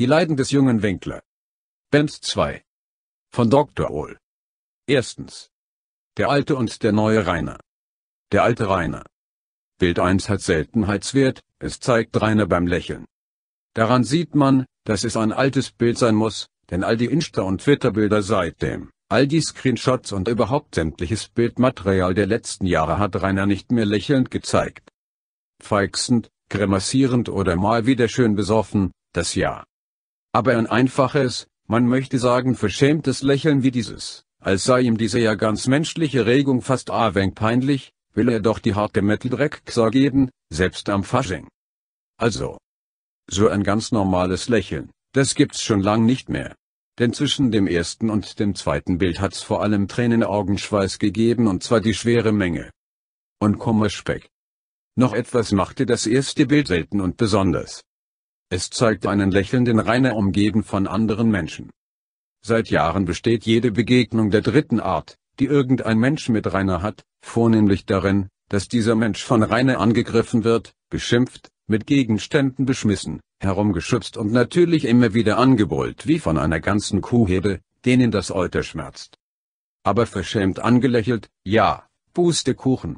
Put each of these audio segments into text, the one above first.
Die Leiden des jungen Winkler. Band 2. Von Dr. Ohl. Erstens. Der alte und der neue Rainer. Der alte Rainer. Bild 1 hat Seltenheitswert, es zeigt Rainer beim Lächeln. Daran sieht man, dass es ein altes Bild sein muss, denn all die Insta- und Twitter-Bilder seitdem, all die Screenshots und überhaupt sämtliches Bildmaterial der letzten Jahre hat Rainer nicht mehr lächelnd gezeigt. Feixend, grimassierend oder mal wieder schön besoffen, das Jahr. Aber ein einfaches, man möchte sagen verschämtes Lächeln wie dieses, als sei ihm diese ja ganz menschliche Regung fast aweng peinlich, will er doch die harte metal Mitteldreck geben, selbst am Fasching. Also. So ein ganz normales Lächeln, das gibt's schon lang nicht mehr. Denn zwischen dem ersten und dem zweiten Bild hat's vor allem Tränenaugenschweiß gegeben und zwar die schwere Menge. Und Kummerspeck. Noch etwas machte das erste Bild selten und besonders. Es zeigt einen lächelnden Rainer umgeben von anderen Menschen. Seit Jahren besteht jede Begegnung der dritten Art, die irgendein Mensch mit Rainer hat, vornehmlich darin, dass dieser Mensch von Rainer angegriffen wird, beschimpft, mit Gegenständen beschmissen, herumgeschützt und natürlich immer wieder angebrüllt wie von einer ganzen Kuhherde, denen das Euter schmerzt. Aber verschämt angelächelt, ja, Bußte Kuchen.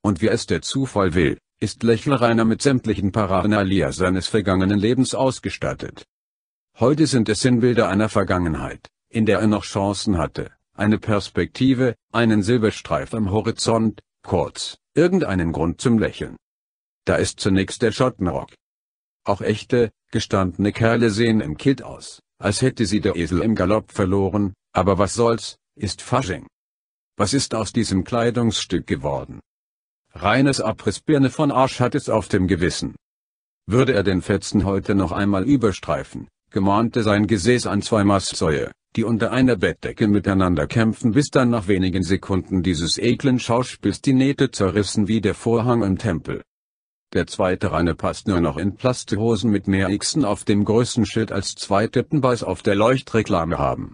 Und wie es der Zufall will, ist Lechlereiner mit sämtlichen Paranalia seines vergangenen Lebens ausgestattet. Heute sind es Sinnbilder einer Vergangenheit, in der er noch Chancen hatte, eine Perspektive, einen Silberstreif am Horizont, kurz, irgendeinen Grund zum Lächeln. Da ist zunächst der Schottenrock. Auch echte, gestandene Kerle sehen im Kilt aus, als hätte sie der Esel im Galopp verloren, aber was soll's, ist Fasching. Was ist aus diesem Kleidungsstück geworden? Reines Abrissbirne von Arsch hat es auf dem Gewissen. Würde er den Fetzen heute noch einmal überstreifen, gemahnte sein Gesäß an zwei Mastsäue, die unter einer Bettdecke miteinander kämpfen, bis dann nach wenigen Sekunden dieses eklen Schauspiels die Nähte zerrissen wie der Vorhang im Tempel. Der zweite Ranne passt nur noch in Plastikhosen mit mehr Xen auf dem größten Schild als zwei Tippenbeiß auf der Leuchtreklame haben.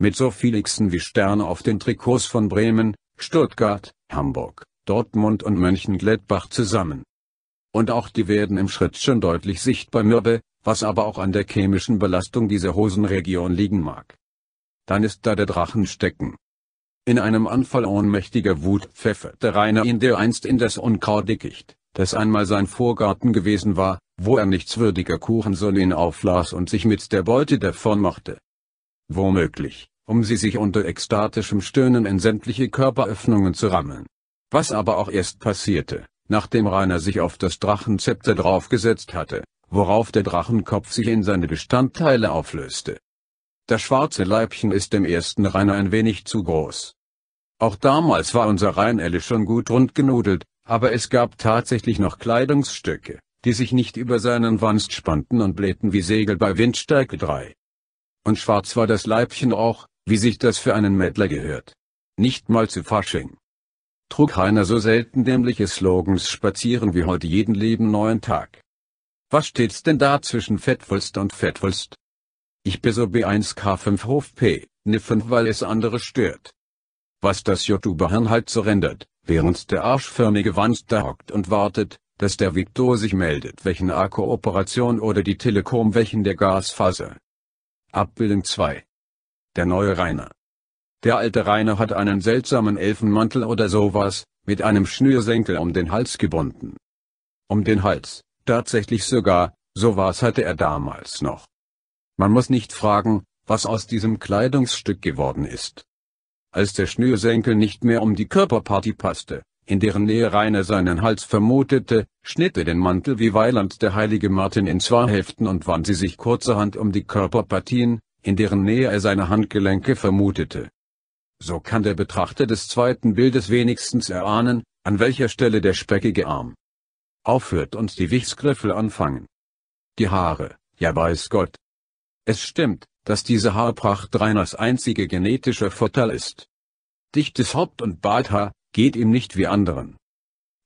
Mit so viel Xen wie Sterne auf den Trikots von Bremen, Stuttgart, Hamburg, Dortmund und Mönchengladbach zusammen. Und auch die werden im Schritt schon deutlich sichtbar mürbe, was aber auch an der chemischen Belastung dieser Hosenregion liegen mag. Dann ist da der Drachen stecken. In einem Anfall ohnmächtiger Wut pfefferte Rainer ihn dereinst in das Unkrautdickicht, das einmal sein Vorgarten gewesen war, wo er nichtswürdiger Kuchensohn ihn auflas und sich mit der Beute davonmachte. Womöglich, um sie sich unter ekstatischem Stöhnen in sämtliche Körperöffnungen zu rammeln. Was aber auch erst passierte, nachdem Rainer sich auf das Drachenzepter draufgesetzt hatte, worauf der Drachenkopf sich in seine Bestandteile auflöste. Das schwarze Leibchen ist dem ersten Rainer ein wenig zu groß. Auch damals war unser Reinelle schon gut rund genudelt, aber es gab tatsächlich noch Kleidungsstücke, die sich nicht über seinen Wanst spannten und blähten wie Segel bei Windstärke 3. Und schwarz war das Leibchen auch, wie sich das für einen Mädler gehört. Nicht mal zu Fasching trug Heiner so selten dämliche Slogans spazieren wie heute jeden lieben neuen Tag. Was steht's denn da zwischen Fettwulst und Fettwulst? Ich bin so B1K5 Hof P, ne 5 weil es andere stört. Was das YouTuber-Hirn halt so rendert, während der arschförmige Wanst da hockt und wartet, dass der Victor sich meldet welchen A-Kooperation oder die Telekom welchen der Gasfaser. Abbildung 2. Der neue Rainer. Der alte Rainer hat einen seltsamen Elfenmantel oder sowas, mit einem Schnürsenkel um den Hals gebunden. Um den Hals, tatsächlich sogar, sowas hatte er damals noch. Man muss nicht fragen, was aus diesem Kleidungsstück geworden ist. Als der Schnürsenkel nicht mehr um die Körperpartie passte, in deren Nähe Rainer seinen Hals vermutete, schnitt er den Mantel wie Weiland der heilige Martin in zwei Hälften und wand sie sich kurzerhand um die Körperpartien, in deren Nähe er seine Handgelenke vermutete. So kann der Betrachter des zweiten Bildes wenigstens erahnen, an welcher Stelle der speckige Arm aufhört und die Wichsgriffel anfangen. Die Haare, ja weiß Gott. Es stimmt, dass diese Haarpracht Rainers einziger genetischer Vorteil ist. Dichtes Haupt- und Barthaar geht ihm nicht wie anderen.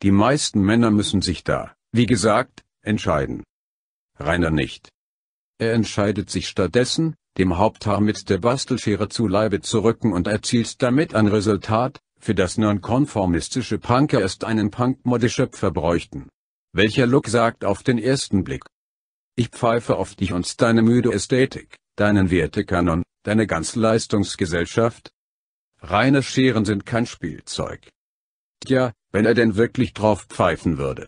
Die meisten Männer müssen sich da, wie gesagt, entscheiden. Rainer nicht. Er entscheidet sich stattdessen, dem Haupthaar mit der Bastelschere zu Leibe zu rücken und erzielt damit ein Resultat, für das nonkonformistische Punker erst einen Punk-Modeschöpfer bräuchten. Welcher Look sagt auf den ersten Blick? Ich pfeife auf dich und deine müde Ästhetik, deinen Wertekanon, deine ganze Leistungsgesellschaft. Reine Scheren sind kein Spielzeug. Tja, wenn er denn wirklich drauf pfeifen würde.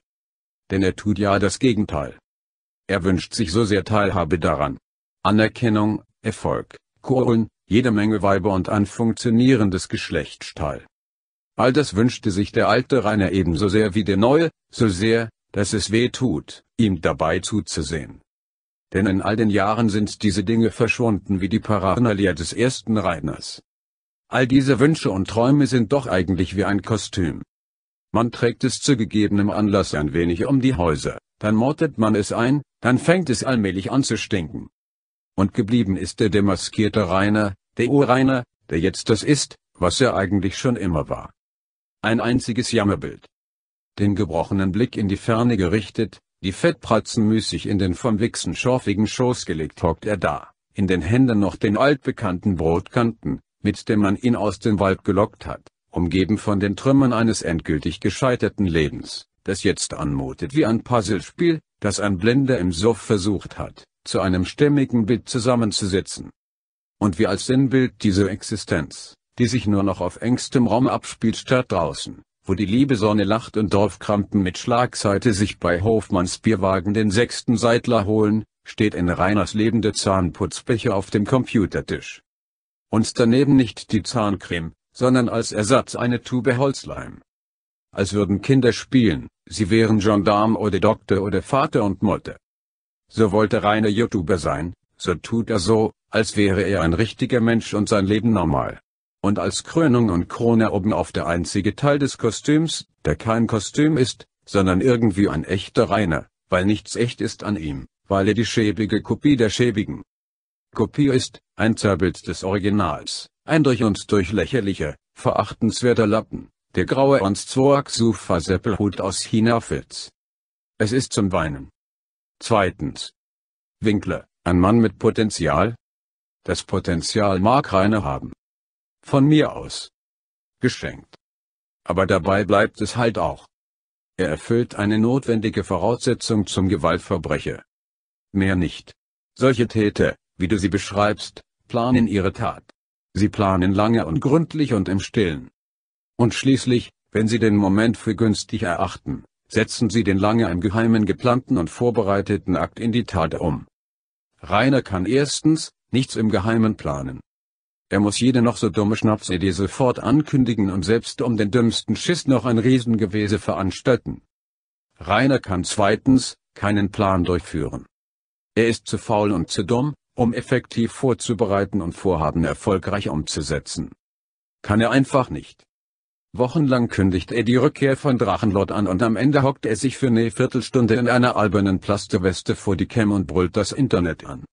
Denn er tut ja das Gegenteil. Er wünscht sich so sehr Teilhabe daran. Anerkennung, Erfolg, Kohlen, jede Menge Weiber und ein funktionierendes Geschlechtsteil. All das wünschte sich der alte Rainer ebenso sehr wie der neue, so sehr, dass es weh tut, ihm dabei zuzusehen. Denn in all den Jahren sind diese Dinge verschwunden wie die Paranalia des ersten Rainers. All diese Wünsche und Träume sind doch eigentlich wie ein Kostüm. Man trägt es zu gegebenem Anlass ein wenig um die Häuser, dann mordet man es ein, dann fängt es allmählich an zu stinken. Und geblieben ist der demaskierte Rainer, der Urrainer, der jetzt das ist, was er eigentlich schon immer war. Ein einziges Jammerbild. Den gebrochenen Blick in die Ferne gerichtet, die Fettpratzen müßig in den vom Wichsen schorfigen Schoß gelegt hockt er da, in den Händen noch den altbekannten Brotkanten, mit dem man ihn aus dem Wald gelockt hat, umgeben von den Trümmern eines endgültig gescheiterten Lebens, das jetzt anmutet wie ein Puzzlespiel, das ein Blender im Soft versucht hat, zu einem stämmigen Bild zusammenzusetzen. Und wie als Sinnbild diese Existenz, die sich nur noch auf engstem Raum abspielt statt draußen, wo die liebe Sonne lacht und Dorfkrampen mit Schlagseite sich bei Hofmanns Bierwagen den sechsten Seidler holen, steht in Reiners lebende Zahnputzbecher auf dem Computertisch. Und daneben nicht die Zahncreme, sondern als Ersatz eine Tube Holzleim. Als würden Kinder spielen, Sie wären Gendarm oder Doktor oder Vater und Mutter. So wollte reiner YouTuber sein, so tut er so, als wäre er ein richtiger Mensch und sein Leben normal. Und als Krönung und Krone oben auf der einzige Teil des Kostüms, der kein Kostüm ist, sondern irgendwie ein echter Reiner, weil nichts echt ist an ihm, weil er die schäbige Kopie der schäbigen Kopie ist, ein Zerbild des Originals, ein durch und durch lächerlicher, verachtenswerter Lappen. Der graue Onstzoak-Sufa-Seppelhut aus China Filz. Es ist zum Weinen. Zweitens. Winkler, ein Mann mit Potenzial? Das Potenzial mag Rainer haben. Von mir aus. Geschenkt. Aber dabei bleibt es halt auch. Er erfüllt eine notwendige Voraussetzung zum Gewaltverbrecher. Mehr nicht. Solche Täter, wie du sie beschreibst, planen ihre Tat. Sie planen lange und gründlich und im Stillen. Und schließlich, wenn Sie den Moment für günstig erachten, setzen Sie den lange im Geheimen geplanten und vorbereiteten Akt in die Tat um. Rainer kann erstens, nichts im Geheimen planen. Er muss jede noch so dumme Schnapsidee sofort ankündigen und selbst um den dümmsten Schiss noch ein Riesengewese veranstalten. Rainer kann zweitens, keinen Plan durchführen. Er ist zu faul und zu dumm, um effektiv vorzubereiten und Vorhaben erfolgreich umzusetzen. Kann er einfach nicht. Wochenlang kündigt er die Rückkehr von Drachenlord an und am Ende hockt er sich für ne Viertelstunde in einer albernen Plasterweste vor die Cam und brüllt das Internet an.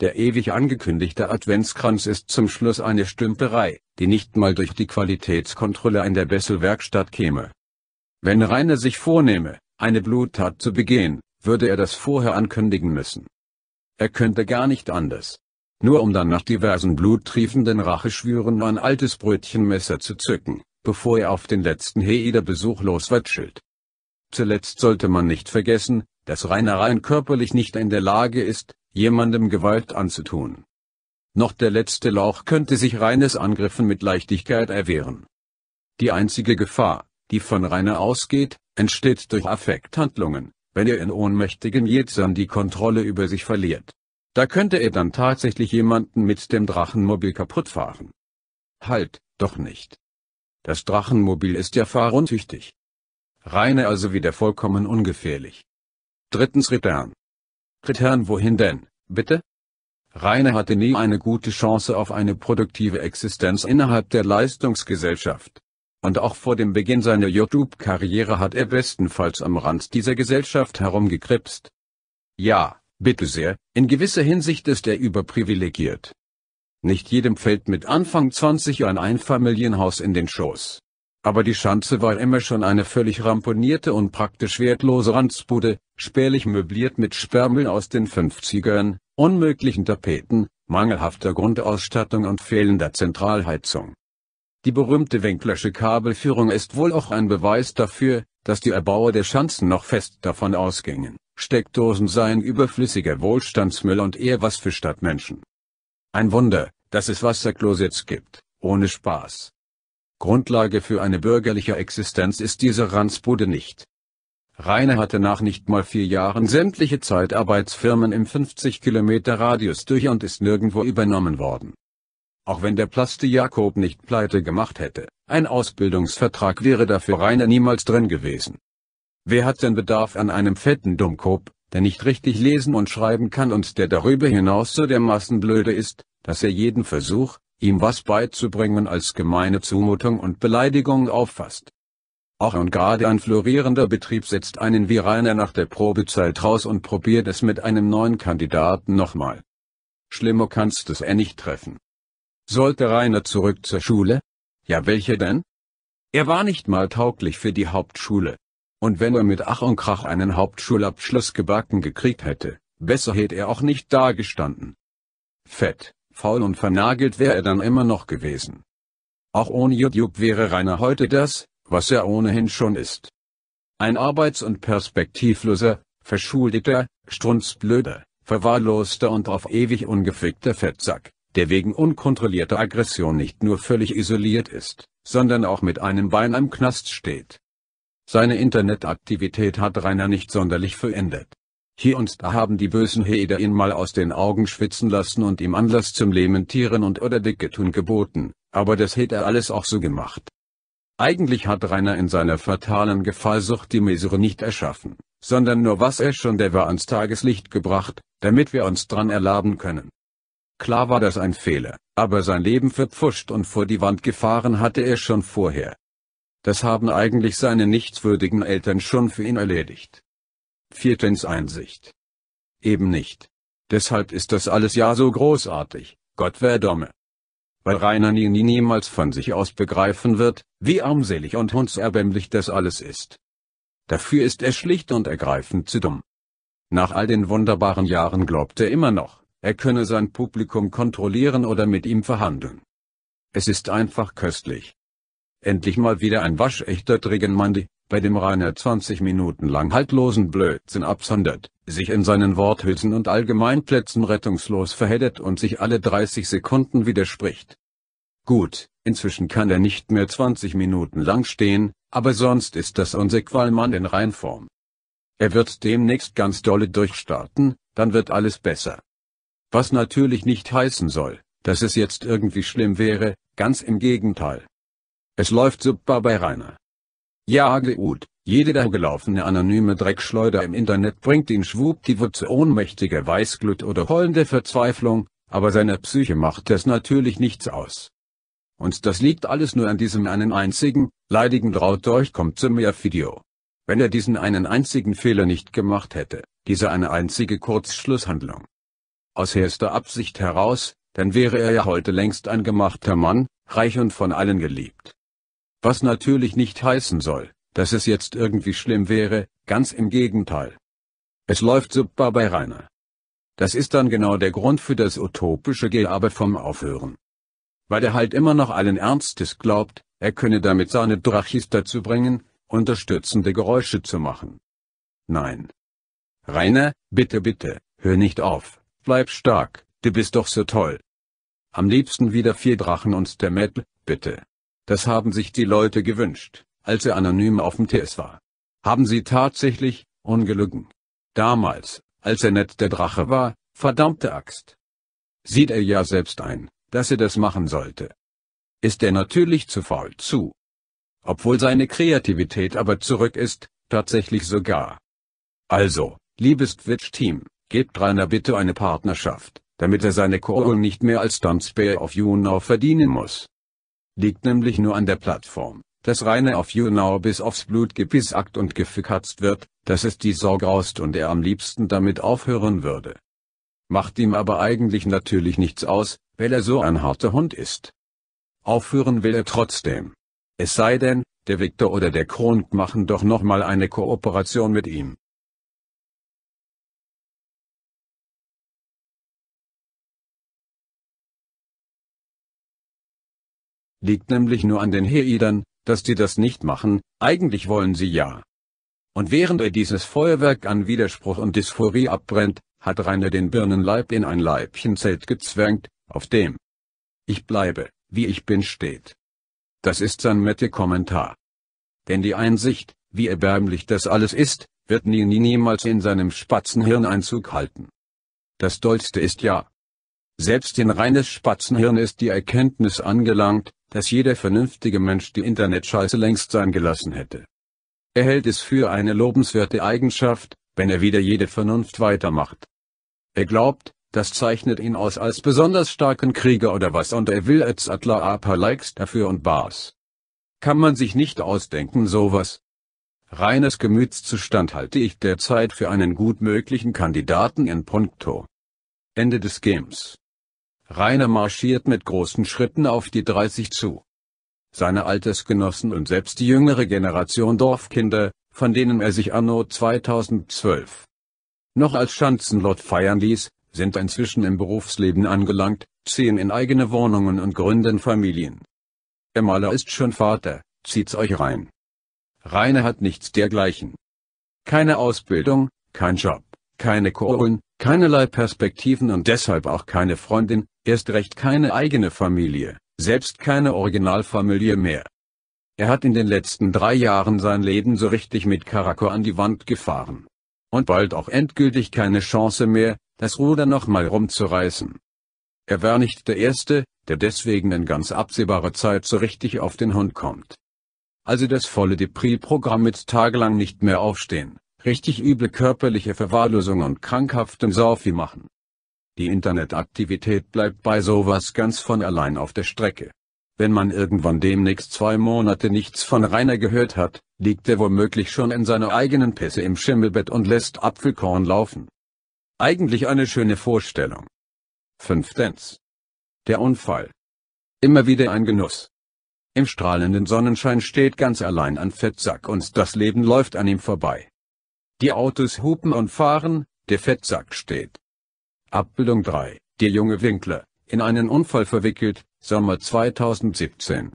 Der ewig angekündigte Adventskranz ist zum Schluss eine Stümperei, die nicht mal durch die Qualitätskontrolle in der Besselwerkstatt käme. Wenn Rainer sich vornehme, eine Bluttat zu begehen, würde er das vorher ankündigen müssen. Er könnte gar nicht anders. Nur um dann nach diversen bluttriefenden Racheschwüren ein altes Brötchenmesser zu zücken bevor er auf den letzten Heeder besuchlos watschelt. Zuletzt sollte man nicht vergessen, dass Rainer rein körperlich nicht in der Lage ist, jemandem Gewalt anzutun. Noch der letzte Lauch könnte sich Reines Angriffen mit Leichtigkeit erwehren. Die einzige Gefahr, die von Rainer ausgeht, entsteht durch Affekthandlungen, wenn er in ohnmächtigem Jetsam die Kontrolle über sich verliert. Da könnte er dann tatsächlich jemanden mit dem Drachenmobil kaputtfahren. Halt, doch nicht. Das Drachenmobil ist ja fahruntüchtig. Reine also wieder vollkommen ungefährlich. Drittens Return. Return wohin denn, bitte? Reine hatte nie eine gute Chance auf eine produktive Existenz innerhalb der Leistungsgesellschaft. Und auch vor dem Beginn seiner YouTube-Karriere hat er bestenfalls am Rand dieser Gesellschaft herumgekrebst. Ja, bitte sehr, in gewisser Hinsicht ist er überprivilegiert. Nicht jedem fällt mit Anfang 20 ein Einfamilienhaus in den Schoß. Aber die Schanze war immer schon eine völlig ramponierte und praktisch wertlose Ranzbude, spärlich möbliert mit Sperrmüll aus den 50ern, unmöglichen Tapeten, mangelhafter Grundausstattung und fehlender Zentralheizung. Die berühmte Winklersche Kabelführung ist wohl auch ein Beweis dafür, dass die Erbauer der Schanzen noch fest davon ausgingen, Steckdosen seien überflüssiger Wohlstandsmüll und eher was für Stadtmenschen. Ein Wunder, dass es Wasserklosets gibt, ohne Spaß. Grundlage für eine bürgerliche Existenz ist diese Ranzbude nicht. Rainer hatte nach nicht mal vier Jahren sämtliche Zeitarbeitsfirmen im 50 Kilometer Radius durch und ist nirgendwo übernommen worden. Auch wenn der Plaste Jakob nicht pleite gemacht hätte, ein Ausbildungsvertrag wäre dafür Rainer niemals drin gewesen. Wer hat denn Bedarf an einem fetten Dummkopf, der nicht richtig lesen und schreiben kann und der darüber hinaus so dermaßen blöde ist, dass er jeden Versuch, ihm was beizubringen als gemeine Zumutung und Beleidigung auffasst. Auch und gerade ein florierender Betrieb setzt einen wie Rainer nach der Probezeit raus und probiert es mit einem neuen Kandidaten nochmal. Schlimmer kannst es er eh nicht treffen. Sollte Rainer zurück zur Schule? Ja welche denn? Er war nicht mal tauglich für die Hauptschule, und wenn er mit Ach und Krach einen Hauptschulabschluss gebacken gekriegt hätte, besser hätte er auch nicht dagestanden. Fett, faul und vernagelt wäre er dann immer noch gewesen. Auch ohne YouTube wäre Rainer heute das, was er ohnehin schon ist. Ein arbeits- und perspektivloser, verschuldeter, strunzblöder, verwahrloster und auf ewig ungefickter Fettsack, der wegen unkontrollierter Aggression nicht nur völlig isoliert ist, sondern auch mit einem Bein am Knast steht. Seine Internetaktivität hat Rainer nicht sonderlich verändert. Hier und da haben die bösen Heder ihn mal aus den Augen schwitzen lassen und ihm Anlass zum Lamentieren und oder Dicketun geboten, aber das hätte er alles auch so gemacht. Eigentlich hat Rainer in seiner fatalen Gefallsucht die Mesure nicht erschaffen, sondern nur was er schon der war ans Tageslicht gebracht, damit wir uns dran erlaben können. Klar war das ein Fehler, aber sein Leben verpfuscht und vor die Wand gefahren hatte er schon vorher. Das haben eigentlich seine nichtswürdigen Eltern schon für ihn erledigt. Viertens Einsicht. Eben nicht. Deshalb ist das alles ja so großartig, Gott wär verdomme. Weil Rainer Nini niemals von sich aus begreifen wird, wie armselig und hundserbämmlich das alles ist. Dafür ist er schlicht und ergreifend zu dumm. Nach all den wunderbaren Jahren glaubt er immer noch, er könne sein Publikum kontrollieren oder mit ihm verhandeln. Es ist einfach köstlich. Endlich mal wieder ein waschechter Trigenmandy, bei dem Rainer 20 Minuten lang haltlosen Blödsinn absondert, sich in seinen Worthülsen und Allgemeinplätzen rettungslos verheddert und sich alle 30 Sekunden widerspricht. Gut, inzwischen kann er nicht mehr 20 Minuten lang stehen, aber sonst ist das unser Qualmann in Reinform. Er wird demnächst ganz dolle durchstarten, dann wird alles besser. Was natürlich nicht heißen soll, dass es jetzt irgendwie schlimm wäre, ganz im Gegenteil. Es läuft super bei Rainer. Ja gut, jede der gelaufene anonyme Dreckschleuder im Internet bringt ihn schwuppdiwupp zu ohnmächtiger Weißglut oder heulender Verzweiflung, aber seiner Psyche macht es natürlich nichts aus. Und das liegt alles nur an diesem einen einzigen, leidigen Rautdurch kommt zu mir Video. Wenn er diesen einen einzigen Fehler nicht gemacht hätte, diese eine einzige Kurzschlusshandlung. Aus erster Absicht heraus, dann wäre er ja heute längst ein gemachter Mann, reich und von allen geliebt. Was natürlich nicht heißen soll, dass es jetzt irgendwie schlimm wäre, ganz im Gegenteil. Es läuft super bei Rainer. Das ist dann genau der Grund für das utopische Gehabe vom Aufhören. Weil er halt immer noch allen Ernstes glaubt, er könne damit seine Drachis dazu bringen, unterstützende Geräusche zu machen. Nein. Rainer, bitte bitte, hör nicht auf, bleib stark, du bist doch so toll. Am liebsten wieder vier Drachen und der Metal, bitte. Das haben sich die Leute gewünscht, als er anonym auf dem TS war. Haben sie tatsächlich, ungelügen. Damals, als er nett der Drache war, verdammte Axt. Sieht er ja selbst ein, dass er das machen sollte. Ist er natürlich zu faul zu. Obwohl seine Kreativität aber zurück ist, tatsächlich sogar. Also, liebes Twitch-Team, gebt Rainer bitte eine Partnerschaft, damit er seine Kohle nicht mehr als Dumpsbär auf Juno verdienen muss. Liegt nämlich nur an der Plattform, dass Rainer auf YouNow bis aufs Blut gebissackt und gefickerzt wird, dass es die Sorge raust und er am liebsten damit aufhören würde. Macht ihm aber eigentlich natürlich nichts aus, weil er so ein harter Hund ist. Aufhören will er trotzdem. Es sei denn, der Victor oder der Kronk machen doch nochmal eine Kooperation mit ihm. liegt nämlich nur an den Heidern, dass die das nicht machen, eigentlich wollen sie ja. Und während er dieses Feuerwerk an Widerspruch und Dysphorie abbrennt, hat Rainer den Birnenleib in ein Leibchenzelt gezwängt, auf dem Ich bleibe, wie ich bin steht. Das ist sein Mette-Kommentar. Denn die Einsicht, wie erbärmlich das alles ist, wird nie nie niemals in seinem Spatzenhirn Einzug halten. Das Dollste ist ja. Selbst in reines Spatzenhirn ist die Erkenntnis angelangt, dass jeder vernünftige Mensch die Internetscheiße längst sein gelassen hätte. Er hält es für eine lobenswerte Eigenschaft, wenn er wieder jede Vernunft weitermacht. Er glaubt, das zeichnet ihn aus als besonders starken Krieger oder was und er will als Adler Apa likes dafür und bars. Kann man sich nicht ausdenken sowas? Reines Gemütszustand halte ich derzeit für einen gut möglichen Kandidaten in puncto. Ende des Games Rainer marschiert mit großen Schritten auf die 30 zu. Seine Altersgenossen und selbst die jüngere Generation Dorfkinder, von denen er sich anno 2012 noch als Schanzenlot feiern ließ, sind inzwischen im Berufsleben angelangt, ziehen in eigene Wohnungen und gründen Familien. Der Maler ist schon Vater, zieht's euch rein. Rainer hat nichts dergleichen. Keine Ausbildung, kein Job keine Kohlen, keinerlei Perspektiven und deshalb auch keine Freundin, erst recht keine eigene Familie, selbst keine Originalfamilie mehr. Er hat in den letzten drei Jahren sein Leben so richtig mit Karako an die Wand gefahren. Und bald auch endgültig keine Chance mehr, das Ruder nochmal rumzureißen. Er war nicht der Erste, der deswegen in ganz absehbarer Zeit so richtig auf den Hund kommt. Also das volle Depri-Programm mit tagelang nicht mehr aufstehen, richtig üble körperliche Verwahrlosung und krankhaftem Sorfi machen. Die Internetaktivität bleibt bei sowas ganz von allein auf der Strecke. Wenn man irgendwann demnächst zwei Monate nichts von Rainer gehört hat, liegt er womöglich schon in seiner eigenen Pisse im Schimmelbett und lässt Apfelkorn laufen. Eigentlich eine schöne Vorstellung. 5. Der Unfall. Immer wieder ein Genuss. Im strahlenden Sonnenschein steht ganz allein ein Fettsack und das Leben läuft an ihm vorbei. Die Autos hupen und fahren, der Fettsack steht. Abbildung 3. Der junge Winkler, in einen Unfall verwickelt, Sommer 2017.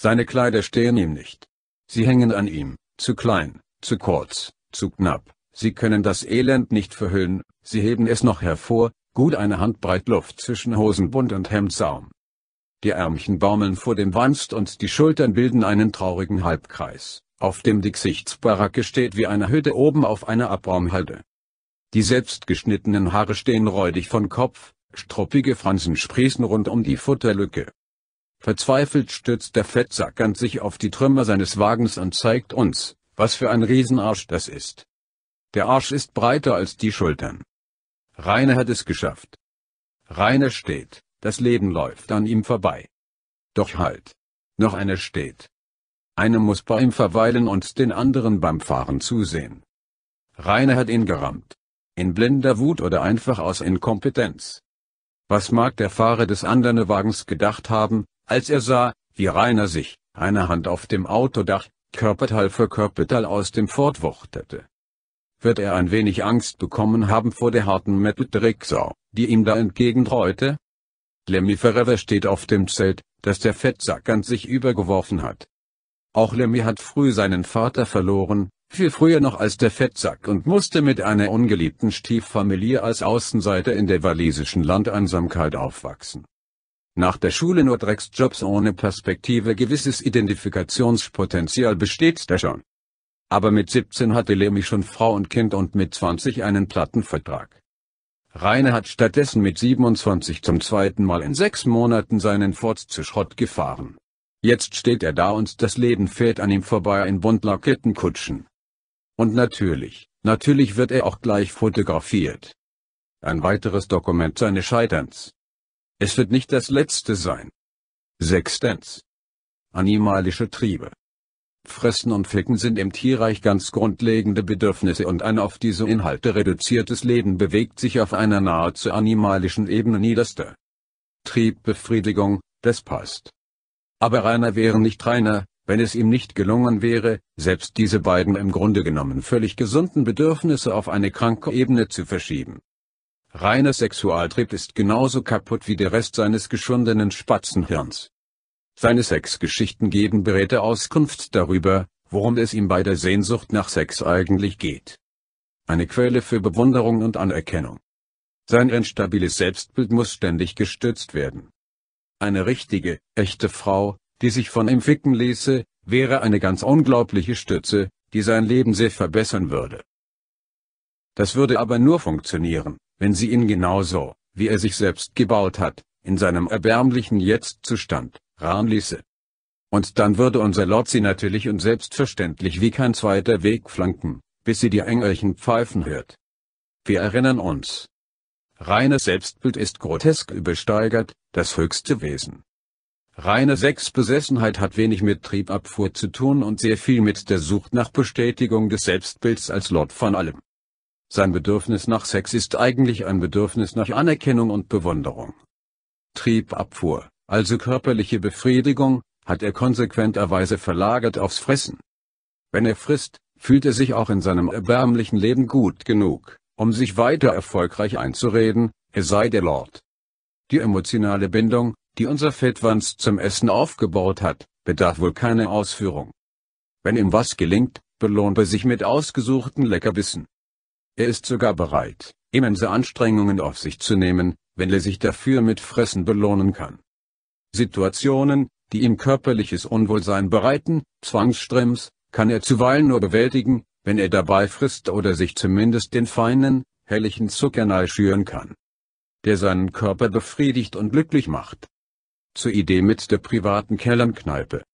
Seine Kleider stehen ihm nicht. Sie hängen an ihm, zu klein, zu kurz, zu knapp. Sie können das Elend nicht verhüllen, sie heben es noch hervor, gut eine Handbreit Luft zwischen Hosenbund und Hemdsaum. Die Ärmchen baumeln vor dem Wanst und die Schultern bilden einen traurigen Halbkreis auf dem die Gesichtsbaracke steht wie eine Hütte oben auf einer Abraumhalde. Die selbstgeschnittenen Haare stehen räudig von Kopf, struppige Fransen sprießen rund um die Futterlücke. Verzweifelt stürzt der Fettsack an sich auf die Trümmer seines Wagens und zeigt uns, was für ein Riesenarsch das ist. Der Arsch ist breiter als die Schultern. Rainer hat es geschafft. Rainer steht, das Leben läuft an ihm vorbei. Doch halt. Noch einer steht. Einer muss bei ihm Verweilen und den anderen beim Fahren zusehen. Rainer hat ihn gerammt. In blinder Wut oder einfach aus Inkompetenz. Was mag der Fahrer des anderen Wagens gedacht haben, als er sah, wie Rainer sich, eine Hand auf dem Autodach, Körperteil für Körperteil aus dem Fortwuchtete? Wird er ein wenig Angst bekommen haben vor der harten metal dricksau die ihm da entgegentreute? Lemmy Forever steht auf dem Zelt, das der Fettsack an sich übergeworfen hat. Auch Lemmy hat früh seinen Vater verloren, viel früher noch als der Fettsack und musste mit einer ungeliebten Stieffamilie als Außenseiter in der walisischen Landeinsamkeit aufwachsen. Nach der Schule nur Drecksjobs ohne Perspektive gewisses Identifikationspotenzial besteht da schon. Aber mit 17 hatte Lemmy schon Frau und Kind und mit 20 einen Plattenvertrag. Rainer hat stattdessen mit 27 zum zweiten Mal in sechs Monaten seinen Ford zu Schrott gefahren. Jetzt steht er da und das Leben fährt an ihm vorbei in bunt Kutschen. Und natürlich, natürlich wird er auch gleich fotografiert. Ein weiteres Dokument seines Scheiterns. Es wird nicht das letzte sein. Sechstens. Animalische Triebe. Fressen und Ficken sind im Tierreich ganz grundlegende Bedürfnisse und ein auf diese Inhalte reduziertes Leben bewegt sich auf einer nahezu animalischen Ebene niederste. Triebbefriedigung, das passt. Aber Rainer wäre nicht Rainer, wenn es ihm nicht gelungen wäre, selbst diese beiden im Grunde genommen völlig gesunden Bedürfnisse auf eine kranke Ebene zu verschieben. Rainers Sexualtrieb ist genauso kaputt wie der Rest seines geschundenen Spatzenhirns. Seine Sexgeschichten geben beredte Auskunft darüber, worum es ihm bei der Sehnsucht nach Sex eigentlich geht. Eine Quelle für Bewunderung und Anerkennung. Sein instabiles Selbstbild muss ständig gestützt werden. Eine richtige, echte Frau, die sich von ihm ficken ließe, wäre eine ganz unglaubliche Stütze, die sein Leben sehr verbessern würde. Das würde aber nur funktionieren, wenn sie ihn genauso, wie er sich selbst gebaut hat, in seinem erbärmlichen Jetztzustand, ran ließe. Und dann würde unser Lord sie natürlich und selbstverständlich wie kein zweiter Weg flanken, bis sie die Engelchen pfeifen hört. Wir erinnern uns, Reines Selbstbild ist grotesk übersteigert, das höchste Wesen. Reine Sexbesessenheit hat wenig mit Triebabfuhr zu tun und sehr viel mit der Sucht nach Bestätigung des Selbstbilds als Lord von allem. Sein Bedürfnis nach Sex ist eigentlich ein Bedürfnis nach Anerkennung und Bewunderung. Triebabfuhr, also körperliche Befriedigung, hat er konsequenterweise verlagert aufs Fressen. Wenn er frisst, fühlt er sich auch in seinem erbärmlichen Leben gut genug, um sich weiter erfolgreich einzureden, er sei der Lord. Die emotionale Bindung, die unser Fettwanz zum Essen aufgebaut hat, bedarf wohl keine Ausführung. Wenn ihm was gelingt, belohnt er sich mit ausgesuchten Leckerbissen. Er ist sogar bereit, immense Anstrengungen auf sich zu nehmen, wenn er sich dafür mit Fressen belohnen kann. Situationen, die ihm körperliches Unwohlsein bereiten, Zwangsstrems, kann er zuweilen nur bewältigen, wenn er dabei frisst oder sich zumindest den feinen, herrlichen Zuckernei schüren kann. Der seinen Körper befriedigt und glücklich macht. Zur Idee mit der privaten Kellernkneipe.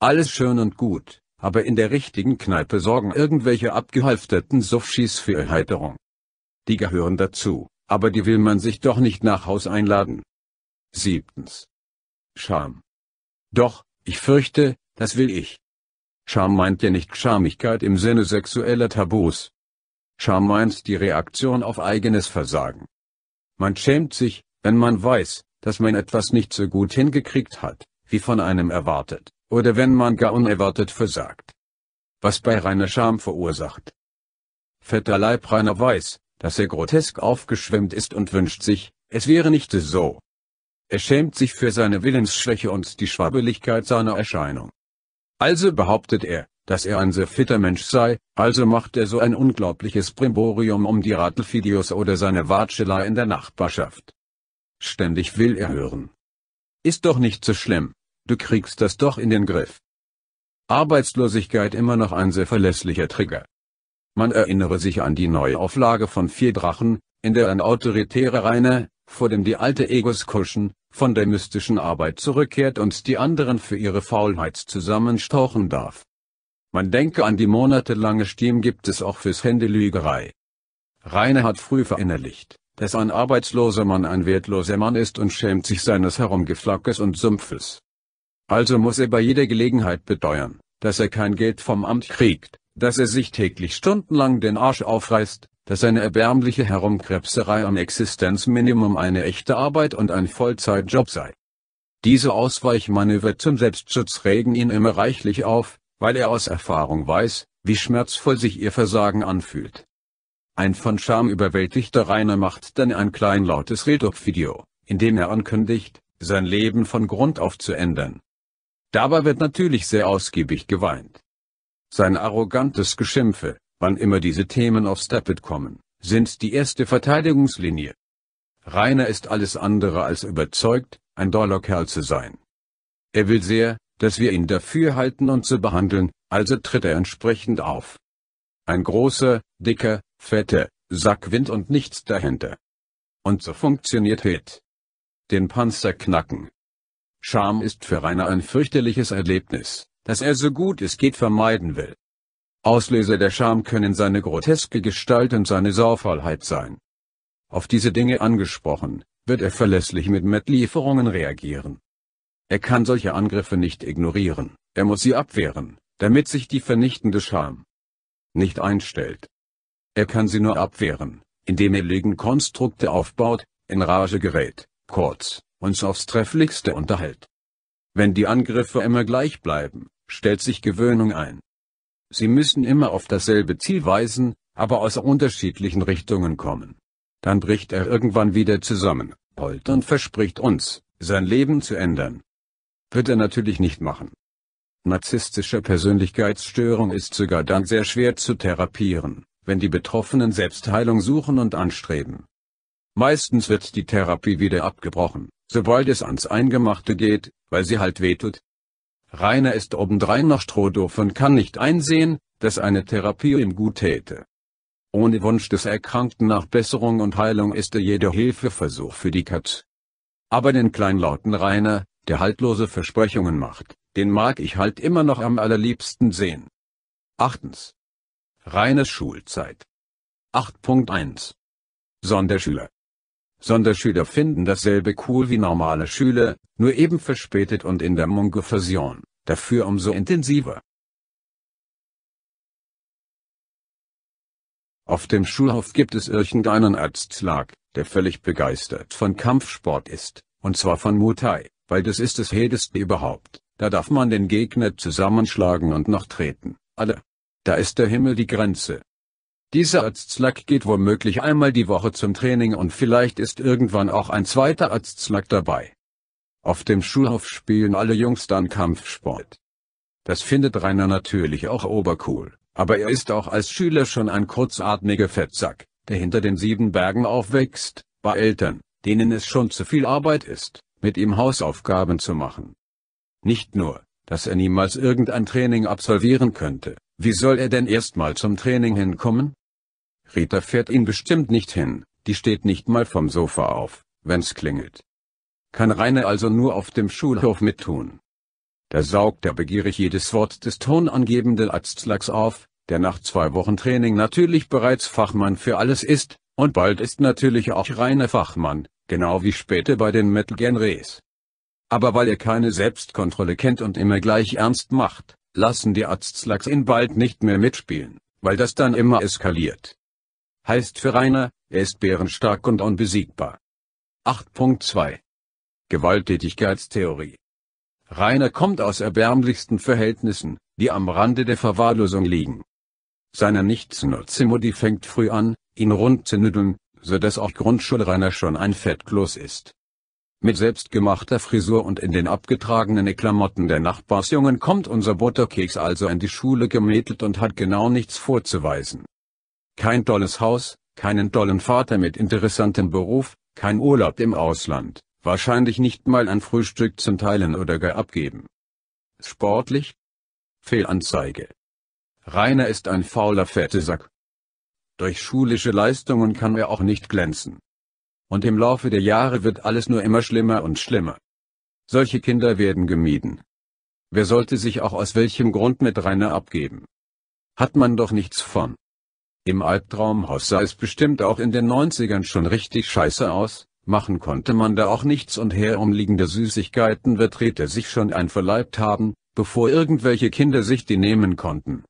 Alles schön und gut, aber in der richtigen Kneipe sorgen irgendwelche abgehalfteten Suffschis für Erheiterung. Die gehören dazu, aber die will man sich doch nicht nach Haus einladen. Siebtens. Scham. Doch, ich fürchte, das will ich. Scham meint ja nicht Schamigkeit im Sinne sexueller Tabus. Scham meint die Reaktion auf eigenes Versagen. Man schämt sich, wenn man weiß, dass man etwas nicht so gut hingekriegt hat, wie von einem erwartet, oder wenn man gar unerwartet versagt. Was bei reiner Scham verursacht. Fetter Leibreiner weiß, dass er grotesk aufgeschwemmt ist und wünscht sich, es wäre nicht so. Er schämt sich für seine Willensschwäche und die Schwabbeligkeit seiner Erscheinung. Also behauptet er, dass er ein sehr fitter Mensch sei, also macht er so ein unglaubliches Brimborium um die Rattelfideos oder seine Watschelei in der Nachbarschaft. Ständig will er hören. Ist doch nicht so schlimm, du kriegst das doch in den Griff. Arbeitslosigkeit immer noch ein sehr verlässlicher Trigger. Man erinnere sich an die Neuauflage von Vier Drachen, in der ein autoritärer Rainer, vor dem die alte Egos kuschen, von der mystischen Arbeit zurückkehrt und die anderen für ihre Faulheit zusammenstauchen darf. Man denke an die monatelange Stirn gibt es auch fürs Händelügerei. Rainer hat früh verinnerlicht, dass ein arbeitsloser Mann ein wertloser Mann ist und schämt sich seines Herumgeflackes und Sumpfes. Also muss er bei jeder Gelegenheit beteuern, dass er kein Geld vom Amt kriegt, dass er sich täglich stundenlang den Arsch aufreißt, dass eine erbärmliche Herumkrebserei am Existenzminimum eine echte Arbeit und ein Vollzeitjob sei. Diese Ausweichmanöver zum Selbstschutz regen ihn immer reichlich auf, weil er aus Erfahrung weiß, wie schmerzvoll sich ihr Versagen anfühlt. Ein von Scham überwältigter Rainer macht dann ein kleinlautes Redup-Video, in dem er ankündigt, sein Leben von Grund auf zu ändern. Dabei wird natürlich sehr ausgiebig geweint. Sein arrogantes Geschimpfe, Wann immer diese Themen auf Stepit kommen, sind die erste Verteidigungslinie. Rainer ist alles andere als überzeugt, ein doller Kerl zu sein. Er will sehr, dass wir ihn dafür halten und zu behandeln, also tritt er entsprechend auf. Ein großer, dicker, fetter, Sackwind und nichts dahinter. Und so funktioniert Hit. Den Panzer knacken. Scham ist für Rainer ein fürchterliches Erlebnis, das er so gut es geht vermeiden will. Auslöser der Scham können seine groteske Gestalt und seine Saufallheit sein. Auf diese Dinge angesprochen, wird er verlässlich mit Mitlieferungen reagieren. Er kann solche Angriffe nicht ignorieren, er muss sie abwehren, damit sich die vernichtende Scham nicht einstellt. Er kann sie nur abwehren, indem er Lügenkonstrukte aufbaut, in Rage gerät, kurz, uns aufs Trefflichste unterhält. Wenn die Angriffe immer gleich bleiben, stellt sich Gewöhnung ein. Sie müssen immer auf dasselbe Ziel weisen, aber aus unterschiedlichen Richtungen kommen. Dann bricht er irgendwann wieder zusammen, heult und verspricht uns, sein Leben zu ändern. Wird er natürlich nicht machen. Narzisstische Persönlichkeitsstörung ist sogar dann sehr schwer zu therapieren, wenn die Betroffenen Selbstheilung suchen und anstreben. Meistens wird die Therapie wieder abgebrochen, sobald es ans Eingemachte geht, weil sie halt wehtut, Rainer ist obendrein noch strohdurf und kann nicht einsehen, dass eine Therapie ihm gut täte. Ohne Wunsch des Erkrankten nach Besserung und Heilung ist er jeder Hilfeversuch für die Katz. Aber den kleinlauten Rainer, der haltlose Versprechungen macht, den mag ich halt immer noch am allerliebsten sehen. 8. Reines Schulzeit. 8.1 Sonderschüler Sonderschüler finden dasselbe cool wie normale Schüler, nur eben verspätet und in der Mungo-Version, dafür umso intensiver. Auf dem Schulhof gibt es irgendeinen Arztslag, der völlig begeistert von Kampfsport ist, und zwar von Mutai, weil das ist das Hedeste überhaupt, da darf man den Gegner zusammenschlagen und noch treten, alle. Da ist der Himmel die Grenze, dieser Arztzlack geht womöglich einmal die Woche zum Training und vielleicht ist irgendwann auch ein zweiter Arztzlack dabei. Auf dem Schulhof spielen alle Jungs dann Kampfsport. Das findet Rainer natürlich auch obercool, aber er ist auch als Schüler schon ein kurzatmiger Fettsack, der hinter den sieben Bergen aufwächst, bei Eltern, denen es schon zu viel Arbeit ist, mit ihm Hausaufgaben zu machen. Nicht nur, dass er niemals irgendein Training absolvieren könnte, wie soll er denn erstmal zum Training hinkommen? Rita fährt ihn bestimmt nicht hin, die steht nicht mal vom Sofa auf, wenn's klingelt. Kann Rainer also nur auf dem Schulhof mittun. Da saugt er begierig jedes Wort des tonangebenden Arztlachs auf, der nach zwei Wochen Training natürlich bereits Fachmann für alles ist, und bald ist natürlich auch Rainer Fachmann, genau wie später bei den Metal Genres. Aber weil er keine Selbstkontrolle kennt und immer gleich ernst macht, lassen die Arztlachs ihn bald nicht mehr mitspielen, weil das dann immer eskaliert. Heißt für Rainer, er ist bärenstark und unbesiegbar. 8.2 Gewalttätigkeitstheorie Rainer kommt aus erbärmlichsten Verhältnissen, die am Rande der Verwahrlosung liegen. Seine nichtsnutze Mutti fängt früh an, ihn rund zu nüdeln, so dass auch Grundschulrainer schon ein Fettkloß ist. Mit selbstgemachter Frisur und in den abgetragenen Klamotten der Nachbarsjungen kommt unser Butterkeks also in die Schule gemätelt und hat genau nichts vorzuweisen. Kein tolles Haus, keinen tollen Vater mit interessantem Beruf, kein Urlaub im Ausland, wahrscheinlich nicht mal ein Frühstück zum Teilen oder gar abgeben. Sportlich? Fehlanzeige. Rainer ist ein fauler Fettesack. Durch schulische Leistungen kann er auch nicht glänzen und im Laufe der Jahre wird alles nur immer schlimmer und schlimmer. Solche Kinder werden gemieden. Wer sollte sich auch aus welchem Grund mit Rainer abgeben? Hat man doch nichts von. Im Albtraumhaus sah es bestimmt auch in den 90ern schon richtig scheiße aus, machen konnte man da auch nichts und herumliegende Süßigkeiten wird Rete sich schon einverleibt haben, bevor irgendwelche Kinder sich die nehmen konnten.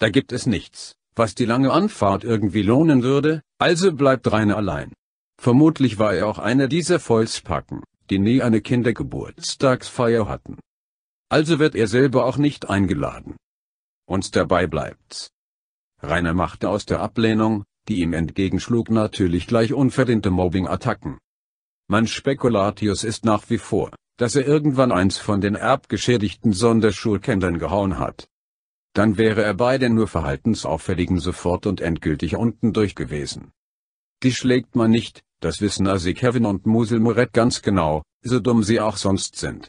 Da gibt es nichts, was die lange Anfahrt irgendwie lohnen würde, also bleibt Rainer allein. Vermutlich war er auch einer dieser Volkspacken, die nie eine Kindergeburtstagsfeier hatten. Also wird er selber auch nicht eingeladen. Und dabei bleibt's. Rainer machte aus der Ablehnung, die ihm entgegenschlug, natürlich gleich unverdiente Mobbing-Attacken. Man Spekulatius ist nach wie vor, dass er irgendwann eins von den erbgeschädigten Sonderschulkindern gehauen hat. Dann wäre er bei den nur Verhaltensauffälligen sofort und endgültig unten durch gewesen. Die schlägt man nicht, das wissen Asi also Kevin und Musil Muret ganz genau, so dumm sie auch sonst sind.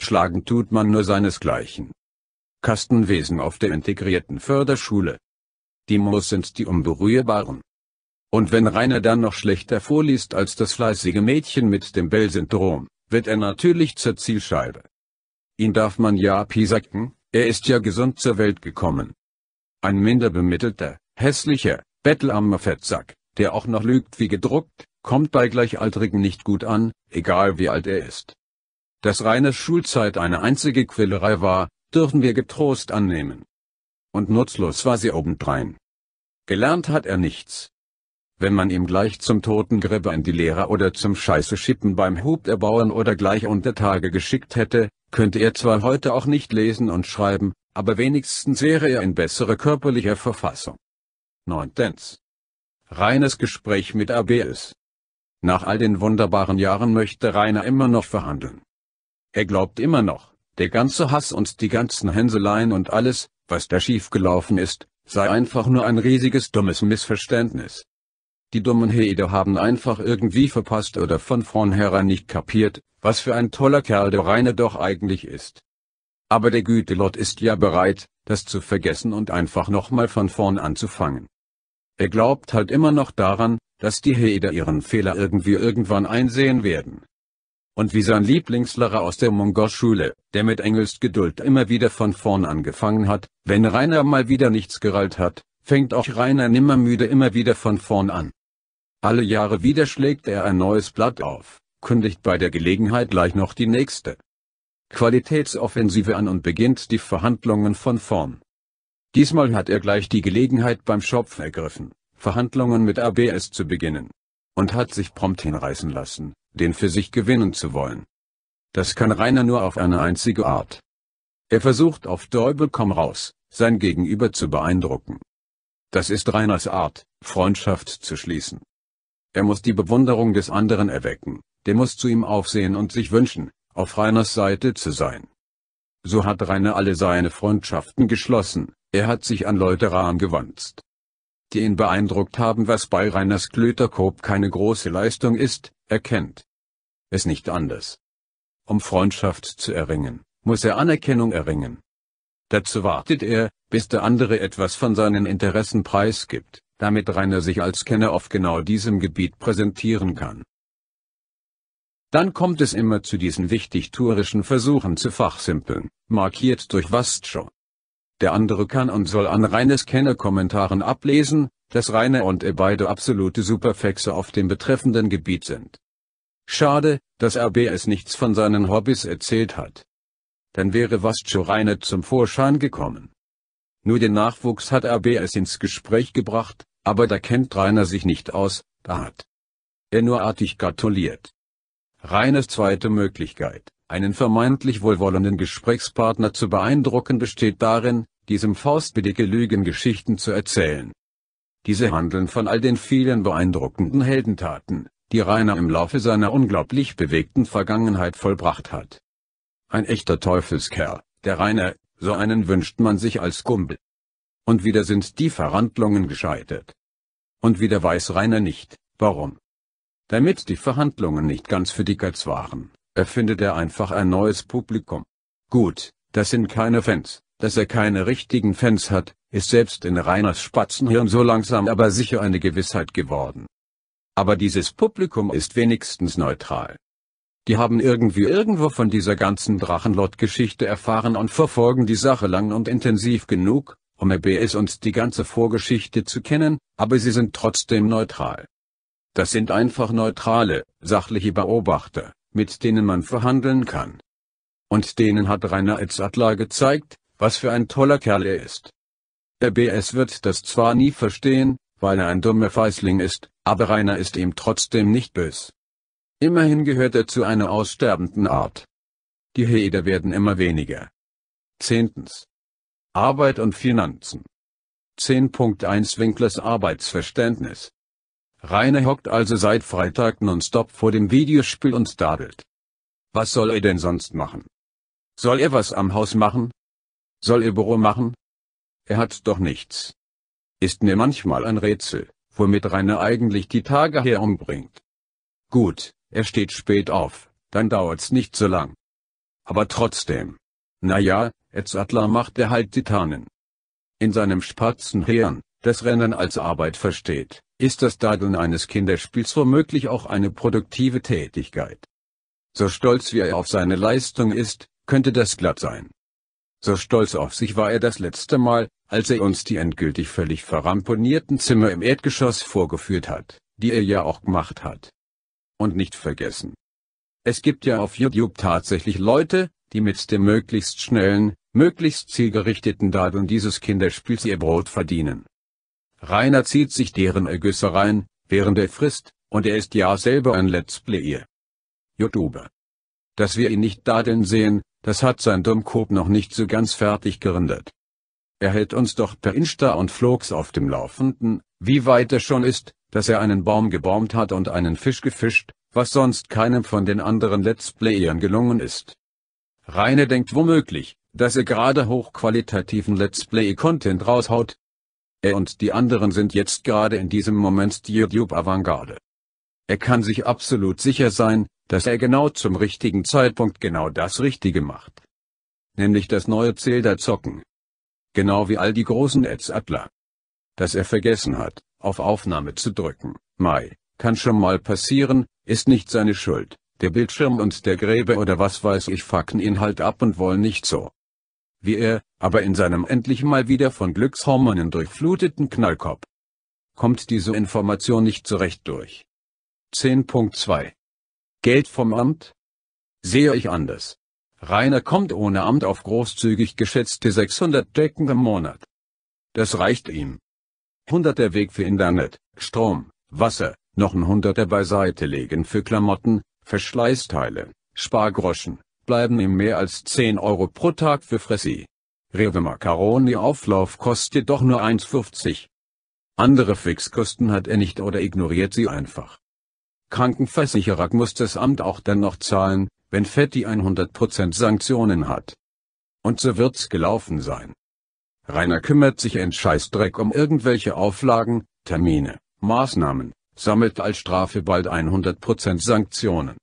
Schlagen tut man nur seinesgleichen. Kastenwesen auf der integrierten Förderschule. Die Moos sind die Unberührbaren. Und wenn Rainer dann noch schlechter vorliest als das fleißige Mädchen mit dem Bell-Syndrom, wird er natürlich zur Zielscheibe. Ihn darf man ja pisacken, er ist ja gesund zur Welt gekommen. Ein minder bemittelter, hässlicher, bettelarmer Fettsack der auch noch lügt wie gedruckt, kommt bei Gleichaltrigen nicht gut an, egal wie alt er ist. Dass reine Schulzeit eine einzige Quälerei war, dürfen wir getrost annehmen. Und nutzlos war sie obendrein. Gelernt hat er nichts. Wenn man ihm gleich zum Totengräber in die Lehre oder zum Scheiße schippen beim Hub erbauen oder gleich unter Tage geschickt hätte, könnte er zwar heute auch nicht lesen und schreiben, aber wenigstens wäre er in bessere körperlicher Verfassung. Neuntens. Reines Gespräch mit ABS. Nach all den wunderbaren Jahren möchte Rainer immer noch verhandeln. Er glaubt immer noch, der ganze Hass und die ganzen Hänseleien und alles, was da schiefgelaufen ist, sei einfach nur ein riesiges dummes Missverständnis. Die dummen Heide haben einfach irgendwie verpasst oder von vornherein nicht kapiert, was für ein toller Kerl der Reine doch eigentlich ist. Aber der Gütelord ist ja bereit, das zu vergessen und einfach nochmal von vorn anzufangen. Er glaubt halt immer noch daran, dass die Heder ihren Fehler irgendwie irgendwann einsehen werden. Und wie sein Lieblingslehrer aus der Mongol-Schule, der mit Engels Geduld immer wieder von vorn angefangen hat, wenn Rainer mal wieder nichts gerallt hat, fängt auch Rainer nimmermüde immer wieder von vorn an. Alle Jahre wieder schlägt er ein neues Blatt auf, kündigt bei der Gelegenheit gleich noch die nächste Qualitätsoffensive an und beginnt die Verhandlungen von vorn. Diesmal hat er gleich die Gelegenheit beim Schopf ergriffen, Verhandlungen mit ABS zu beginnen. Und hat sich prompt hinreißen lassen, den für sich gewinnen zu wollen. Das kann Rainer nur auf eine einzige Art. Er versucht auf Däubel komm raus, sein Gegenüber zu beeindrucken. Das ist Rainers Art, Freundschaft zu schließen. Er muss die Bewunderung des anderen erwecken, der muss zu ihm aufsehen und sich wünschen, auf Rainers Seite zu sein. So hat Rainer alle seine Freundschaften geschlossen, er hat sich an Leute rangewanzt, die ihn beeindruckt haben, was bei Reiners Klöterkoop keine große Leistung ist, erkennt es nicht anders. Um Freundschaft zu erringen, muss er Anerkennung erringen. Dazu wartet er, bis der andere etwas von seinen Interessen preisgibt, damit Rainer sich als Kenner auf genau diesem Gebiet präsentieren kann. Dann kommt es immer zu diesen wichtig-tourischen Versuchen zu fachsimpeln, markiert durch Wastschow der andere kann und soll an Reines Kenner-Kommentaren ablesen, dass Reine und er beide absolute Superfexe auf dem betreffenden Gebiet sind. Schade, dass RBS nichts von seinen Hobbys erzählt hat. Dann wäre Vasco Reine zum Vorschein gekommen. Nur den Nachwuchs hat RBS ins Gespräch gebracht, aber da kennt Rainer sich nicht aus, da hat er nur artig gratuliert. Reines zweite Möglichkeit einen vermeintlich wohlwollenden Gesprächspartner zu beeindrucken besteht darin, diesem faustbedicke Lügengeschichten zu erzählen. Diese handeln von all den vielen beeindruckenden Heldentaten, die Rainer im Laufe seiner unglaublich bewegten Vergangenheit vollbracht hat. Ein echter Teufelskerl, der Rainer, so einen wünscht man sich als Kumpel. Und wieder sind die Verhandlungen gescheitert. Und wieder weiß Rainer nicht, warum. Damit die Verhandlungen nicht ganz für die Dickerts waren erfindet er einfach ein neues Publikum. Gut, das sind keine Fans, dass er keine richtigen Fans hat, ist selbst in Reiners Spatzenhirn so langsam aber sicher eine Gewissheit geworden. Aber dieses Publikum ist wenigstens neutral. Die haben irgendwie irgendwo von dieser ganzen Drachenlord-Geschichte erfahren und verfolgen die Sache lang und intensiv genug, um EBS und die ganze Vorgeschichte zu kennen, aber sie sind trotzdem neutral. Das sind einfach neutrale, sachliche Beobachter mit denen man verhandeln kann. Und denen hat Rainer Etzadler gezeigt, was für ein toller Kerl er ist. Der BS wird das zwar nie verstehen, weil er ein dummer Feißling ist, aber Rainer ist ihm trotzdem nicht bös. Immerhin gehört er zu einer aussterbenden Art. Die Heder werden immer weniger. Zehntens. Arbeit und Finanzen. 10.1 Winklers Arbeitsverständnis. Rainer hockt also seit Freitag nonstop vor dem Videospiel und dadelt. Was soll er denn sonst machen? Soll er was am Haus machen? Soll er Büro machen? Er hat doch nichts. Ist mir manchmal ein Rätsel, womit Rainer eigentlich die Tage herumbringt. Gut, er steht spät auf, dann dauert's nicht so lang. Aber trotzdem. Naja, Etzadler macht er halt Titanen. In seinem Spatzenhirn, das Rennen als Arbeit versteht ist das Dadeln eines Kinderspiels womöglich auch eine produktive Tätigkeit. So stolz wie er auf seine Leistung ist, könnte das glatt sein. So stolz auf sich war er das letzte Mal, als er uns die endgültig völlig verramponierten Zimmer im Erdgeschoss vorgeführt hat, die er ja auch gemacht hat. Und nicht vergessen. Es gibt ja auf YouTube tatsächlich Leute, die mit dem möglichst schnellen, möglichst zielgerichteten Dadeln dieses Kinderspiels ihr Brot verdienen. Rainer zieht sich deren Ergüsse rein, während er frisst, und er ist ja selber ein Let's Player. YouTuber. Dass wir ihn nicht dadeln sehen, das hat sein Dummkopf noch nicht so ganz fertig gerendert. Er hält uns doch per Insta und Flogs auf dem Laufenden, wie weit er schon ist, dass er einen Baum gebaumt hat und einen Fisch gefischt, was sonst keinem von den anderen Let's Playern gelungen ist. Rainer denkt womöglich, dass er gerade hochqualitativen Let's Play-Content raushaut, er und die anderen sind jetzt gerade in diesem Moment die YouTube-Avantgarde. Er kann sich absolut sicher sein, dass er genau zum richtigen Zeitpunkt genau das Richtige macht. Nämlich das neue Zelda zocken. Genau wie all die großen Ed's adler Dass er vergessen hat, auf Aufnahme zu drücken, Mai, kann schon mal passieren, ist nicht seine Schuld, der Bildschirm und der Gräbe oder was weiß ich fucken ihn halt ab und wollen nicht so wie er, aber in seinem endlich mal wieder von Glückshormonen durchfluteten Knallkopf. Kommt diese Information nicht zurecht durch. 10.2 Geld vom Amt? Sehe ich anders. Rainer kommt ohne Amt auf großzügig geschätzte 600 Decken im Monat. Das reicht ihm. Hunderter Weg für Internet, Strom, Wasser, noch ein Hunderter beiseite legen für Klamotten, Verschleißteile, Spargroschen, bleiben ihm mehr als 10 Euro pro Tag für Fressi. Rewe Macaroni Auflauf kostet doch nur 1,50. Andere Fixkosten hat er nicht oder ignoriert sie einfach. Krankenversicherer muss das Amt auch dann noch zahlen, wenn Fetti 100% Sanktionen hat. Und so wird's gelaufen sein. Rainer kümmert sich in Scheißdreck um irgendwelche Auflagen, Termine, Maßnahmen, sammelt als Strafe bald 100% Sanktionen.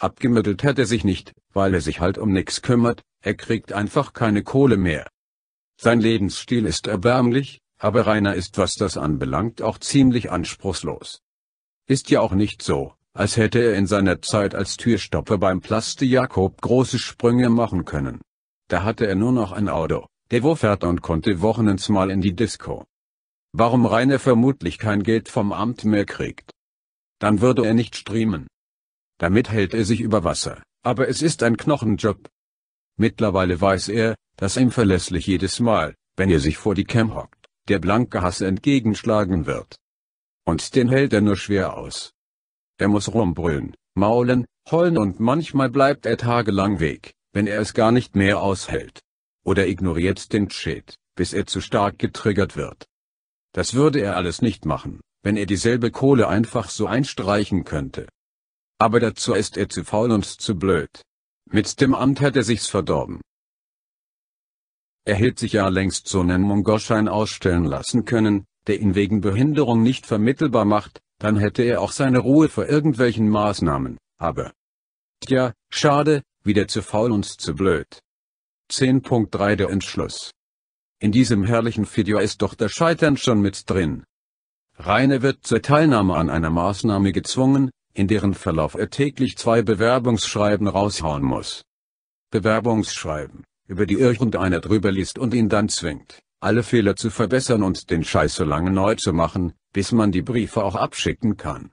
Abgemüttelt hat er sich nicht, weil er sich halt um nix kümmert, er kriegt einfach keine Kohle mehr. Sein Lebensstil ist erbärmlich, aber Rainer ist was das anbelangt auch ziemlich anspruchslos. Ist ja auch nicht so, als hätte er in seiner Zeit als Türstopper beim Plaste Jakob große Sprünge machen können. Da hatte er nur noch ein Auto, der wo fährt und konnte wochenends mal in die Disco. Warum Rainer vermutlich kein Geld vom Amt mehr kriegt. Dann würde er nicht streamen. Damit hält er sich über Wasser, aber es ist ein Knochenjob. Mittlerweile weiß er, dass ihm verlässlich jedes Mal, wenn er sich vor die Cam hockt, der blanke Hass entgegenschlagen wird. Und den hält er nur schwer aus. Er muss rumbrüllen, maulen, heulen und manchmal bleibt er tagelang weg, wenn er es gar nicht mehr aushält. Oder ignoriert den Chat, bis er zu stark getriggert wird. Das würde er alles nicht machen, wenn er dieselbe Kohle einfach so einstreichen könnte. Aber dazu ist er zu faul und zu blöd. Mit dem Amt hat er sich's verdorben. Er hätte sich ja längst so nen Mongoschein ausstellen lassen können, der ihn wegen Behinderung nicht vermittelbar macht, dann hätte er auch seine Ruhe vor irgendwelchen Maßnahmen, aber. Tja, schade, wieder zu faul und zu blöd. 10.3 Der Entschluss. In diesem herrlichen Video ist doch das Scheitern schon mit drin. Rainer wird zur Teilnahme an einer Maßnahme gezwungen, in deren Verlauf er täglich zwei Bewerbungsschreiben raushauen muss. Bewerbungsschreiben, über die irgendeiner drüber liest und ihn dann zwingt, alle Fehler zu verbessern und den Scheiß so lange neu zu machen, bis man die Briefe auch abschicken kann.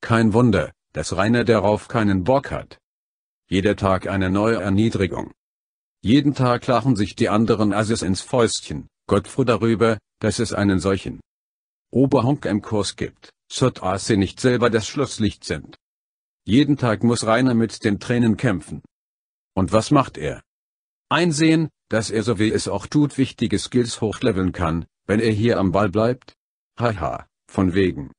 Kein Wunder, dass Rainer darauf keinen Bock hat. Jeder Tag eine neue Erniedrigung. Jeden Tag lachen sich die anderen Asses ins Fäustchen, Gottfried darüber, dass es einen solchen Oberhonk im Kurs gibt sodass sie nicht selber das Schlusslicht sind. Jeden Tag muss Rainer mit den Tränen kämpfen. Und was macht er? Einsehen, dass er so wie es auch tut wichtige Skills hochleveln kann, wenn er hier am Ball bleibt? Haha, von wegen.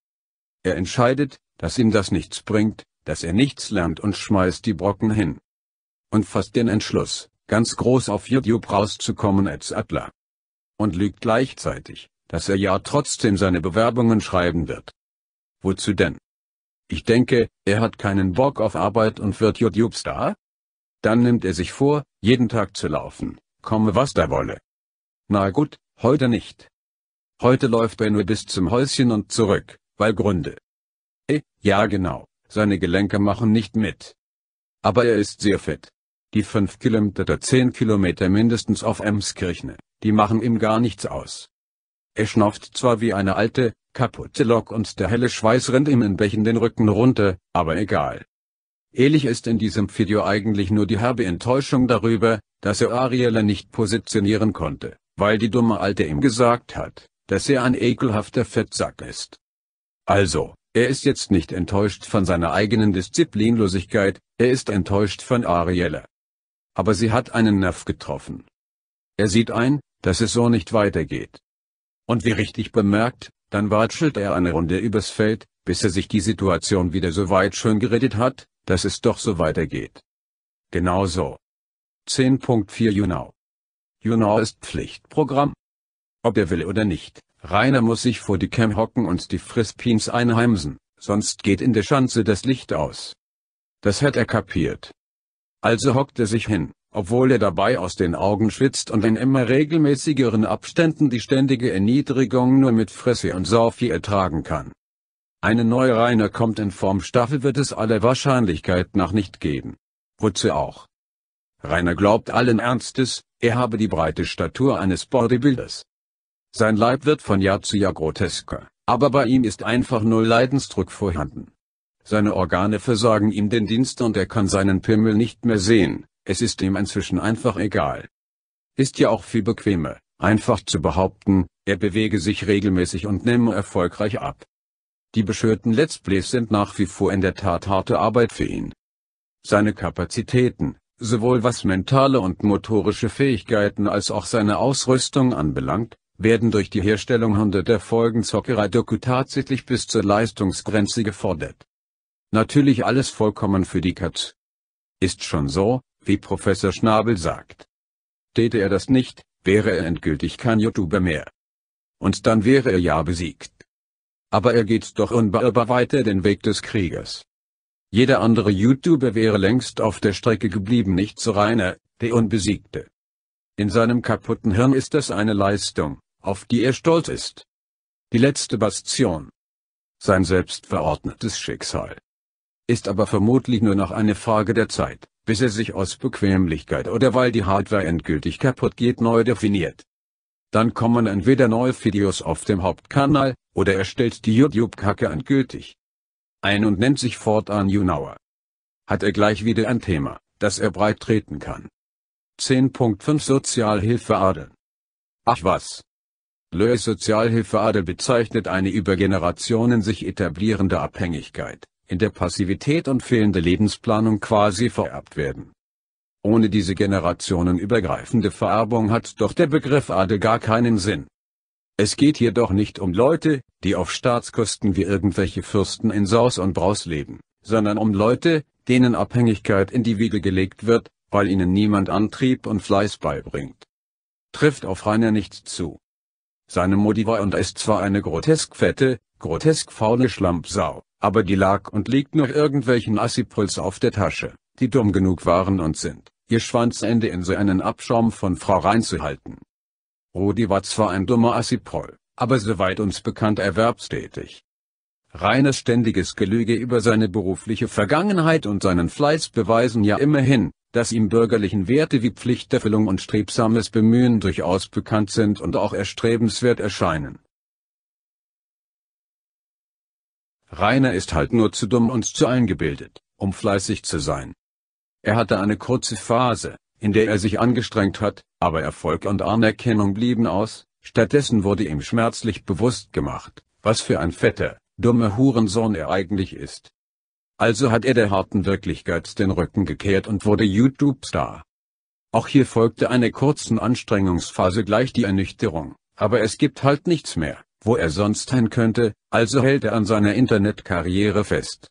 Er entscheidet, dass ihm das nichts bringt, dass er nichts lernt und schmeißt die Brocken hin. Und fasst den Entschluss, ganz groß auf YouTube rauszukommen als Adler. Und lügt gleichzeitig, dass er ja trotzdem seine Bewerbungen schreiben wird. Wozu denn? Ich denke, er hat keinen Bock auf Arbeit und wird YouTube-Star? Dann nimmt er sich vor, jeden Tag zu laufen, komme was da wolle. Na gut, heute nicht. Heute läuft er nur bis zum Häuschen und zurück, weil Gründe. Eh, ja genau, seine Gelenke machen nicht mit. Aber er ist sehr fit. Die 5 Kilometer, 10 Kilometer mindestens auf Emskirchne, die machen ihm gar nichts aus. Er schnauft zwar wie eine alte, kaputte Lok und der helle Schweiß rennt ihm in Bächen den Rücken runter, aber egal. Ehrlich ist in diesem Video eigentlich nur die herbe Enttäuschung darüber, dass er Ariela nicht positionieren konnte, weil die dumme Alte ihm gesagt hat, dass er ein ekelhafter Fettsack ist. Also, er ist jetzt nicht enttäuscht von seiner eigenen Disziplinlosigkeit, er ist enttäuscht von Ariella. Aber sie hat einen Nerv getroffen. Er sieht ein, dass es so nicht weitergeht. Und wie richtig bemerkt, dann watschelt er eine Runde übers Feld, bis er sich die Situation wieder so weit schön geredet hat, dass es doch so weitergeht. Genau so. 10.4 Junau. Junau ist Pflichtprogramm. Ob er will oder nicht, Rainer muss sich vor die Cam hocken und die Frispins einheimsen, sonst geht in der Schanze das Licht aus. Das hat er kapiert. Also hockt er sich hin, obwohl er dabei aus den Augen schwitzt und in immer regelmäßigeren Abständen die ständige Erniedrigung nur mit Fresse und Sorfi ertragen kann. Eine neue reine kommt in Form Staffel wird es aller Wahrscheinlichkeit nach nicht geben. Wozu auch? Rainer glaubt allen Ernstes, er habe die breite Statur eines Bodybuilders. Sein Leib wird von Jahr zu Jahr grotesker, aber bei ihm ist einfach nur Leidensdruck vorhanden. Seine Organe versagen ihm den Dienst und er kann seinen Pimmel nicht mehr sehen, es ist ihm inzwischen einfach egal. Ist ja auch viel bequemer, einfach zu behaupten, er bewege sich regelmäßig und nehme erfolgreich ab. Die beschürten Let's Plays sind nach wie vor in der Tat harte Arbeit für ihn. Seine Kapazitäten, sowohl was mentale und motorische Fähigkeiten als auch seine Ausrüstung anbelangt, werden durch die Herstellung hunderter Folgen Zockerei-Doku tatsächlich bis zur Leistungsgrenze gefordert. Natürlich alles vollkommen für die Katz. Ist schon so, wie Professor Schnabel sagt. Täte er das nicht, wäre er endgültig kein YouTuber mehr. Und dann wäre er ja besiegt. Aber er geht doch unbeirrbar weiter den Weg des Kriegers. Jeder andere YouTuber wäre längst auf der Strecke geblieben, nicht so Reiner, der Unbesiegte. In seinem kaputten Hirn ist das eine Leistung, auf die er stolz ist. Die letzte Bastion. Sein selbstverordnetes Schicksal ist aber vermutlich nur noch eine Frage der Zeit, bis er sich aus Bequemlichkeit oder weil die Hardware endgültig kaputt geht neu definiert. Dann kommen entweder neue Videos auf dem Hauptkanal, oder er stellt die YouTube-Kacke endgültig ein und nennt sich fortan Junauer. Hat er gleich wieder ein Thema, das er breit treten kann. 10.5 Sozialhilfeadel Ach was. Löhe Sozialhilfeadel bezeichnet eine über Generationen sich etablierende Abhängigkeit, in der Passivität und fehlende Lebensplanung quasi vererbt werden. Ohne diese generationenübergreifende Vererbung hat doch der Begriff Adel gar keinen Sinn. Es geht hier doch nicht um Leute, die auf Staatskosten wie irgendwelche Fürsten in Saus und Braus leben, sondern um Leute, denen Abhängigkeit in die Wiege gelegt wird, weil ihnen niemand Antrieb und Fleiß beibringt. Trifft auf Rainer nicht zu. Seine Modi war und ist zwar eine grotesk fette, grotesk faule Schlampsau, aber die lag und liegt noch irgendwelchen Assipuls auf der Tasche, die dumm genug waren und sind, ihr Schwanzende in so einen Abschaum von Frau reinzuhalten. Rudi oh, war zwar ein dummer Assipol, aber soweit uns bekannt erwerbstätig. Reines ständiges Gelüge über seine berufliche Vergangenheit und seinen Fleiß beweisen ja immerhin, dass ihm bürgerlichen Werte wie Pflichterfüllung und strebsames Bemühen durchaus bekannt sind und auch erstrebenswert erscheinen. Rainer ist halt nur zu dumm und zu eingebildet, um fleißig zu sein. Er hatte eine kurze Phase, in der er sich angestrengt hat, aber Erfolg und Anerkennung blieben aus, stattdessen wurde ihm schmerzlich bewusst gemacht, was für ein fetter, dummer Hurensohn er eigentlich ist. Also hat er der harten Wirklichkeit den Rücken gekehrt und wurde YouTube-Star. Auch hier folgte einer kurzen Anstrengungsphase gleich die Ernüchterung, aber es gibt halt nichts mehr wo er sonst hin könnte, also hält er an seiner Internetkarriere fest.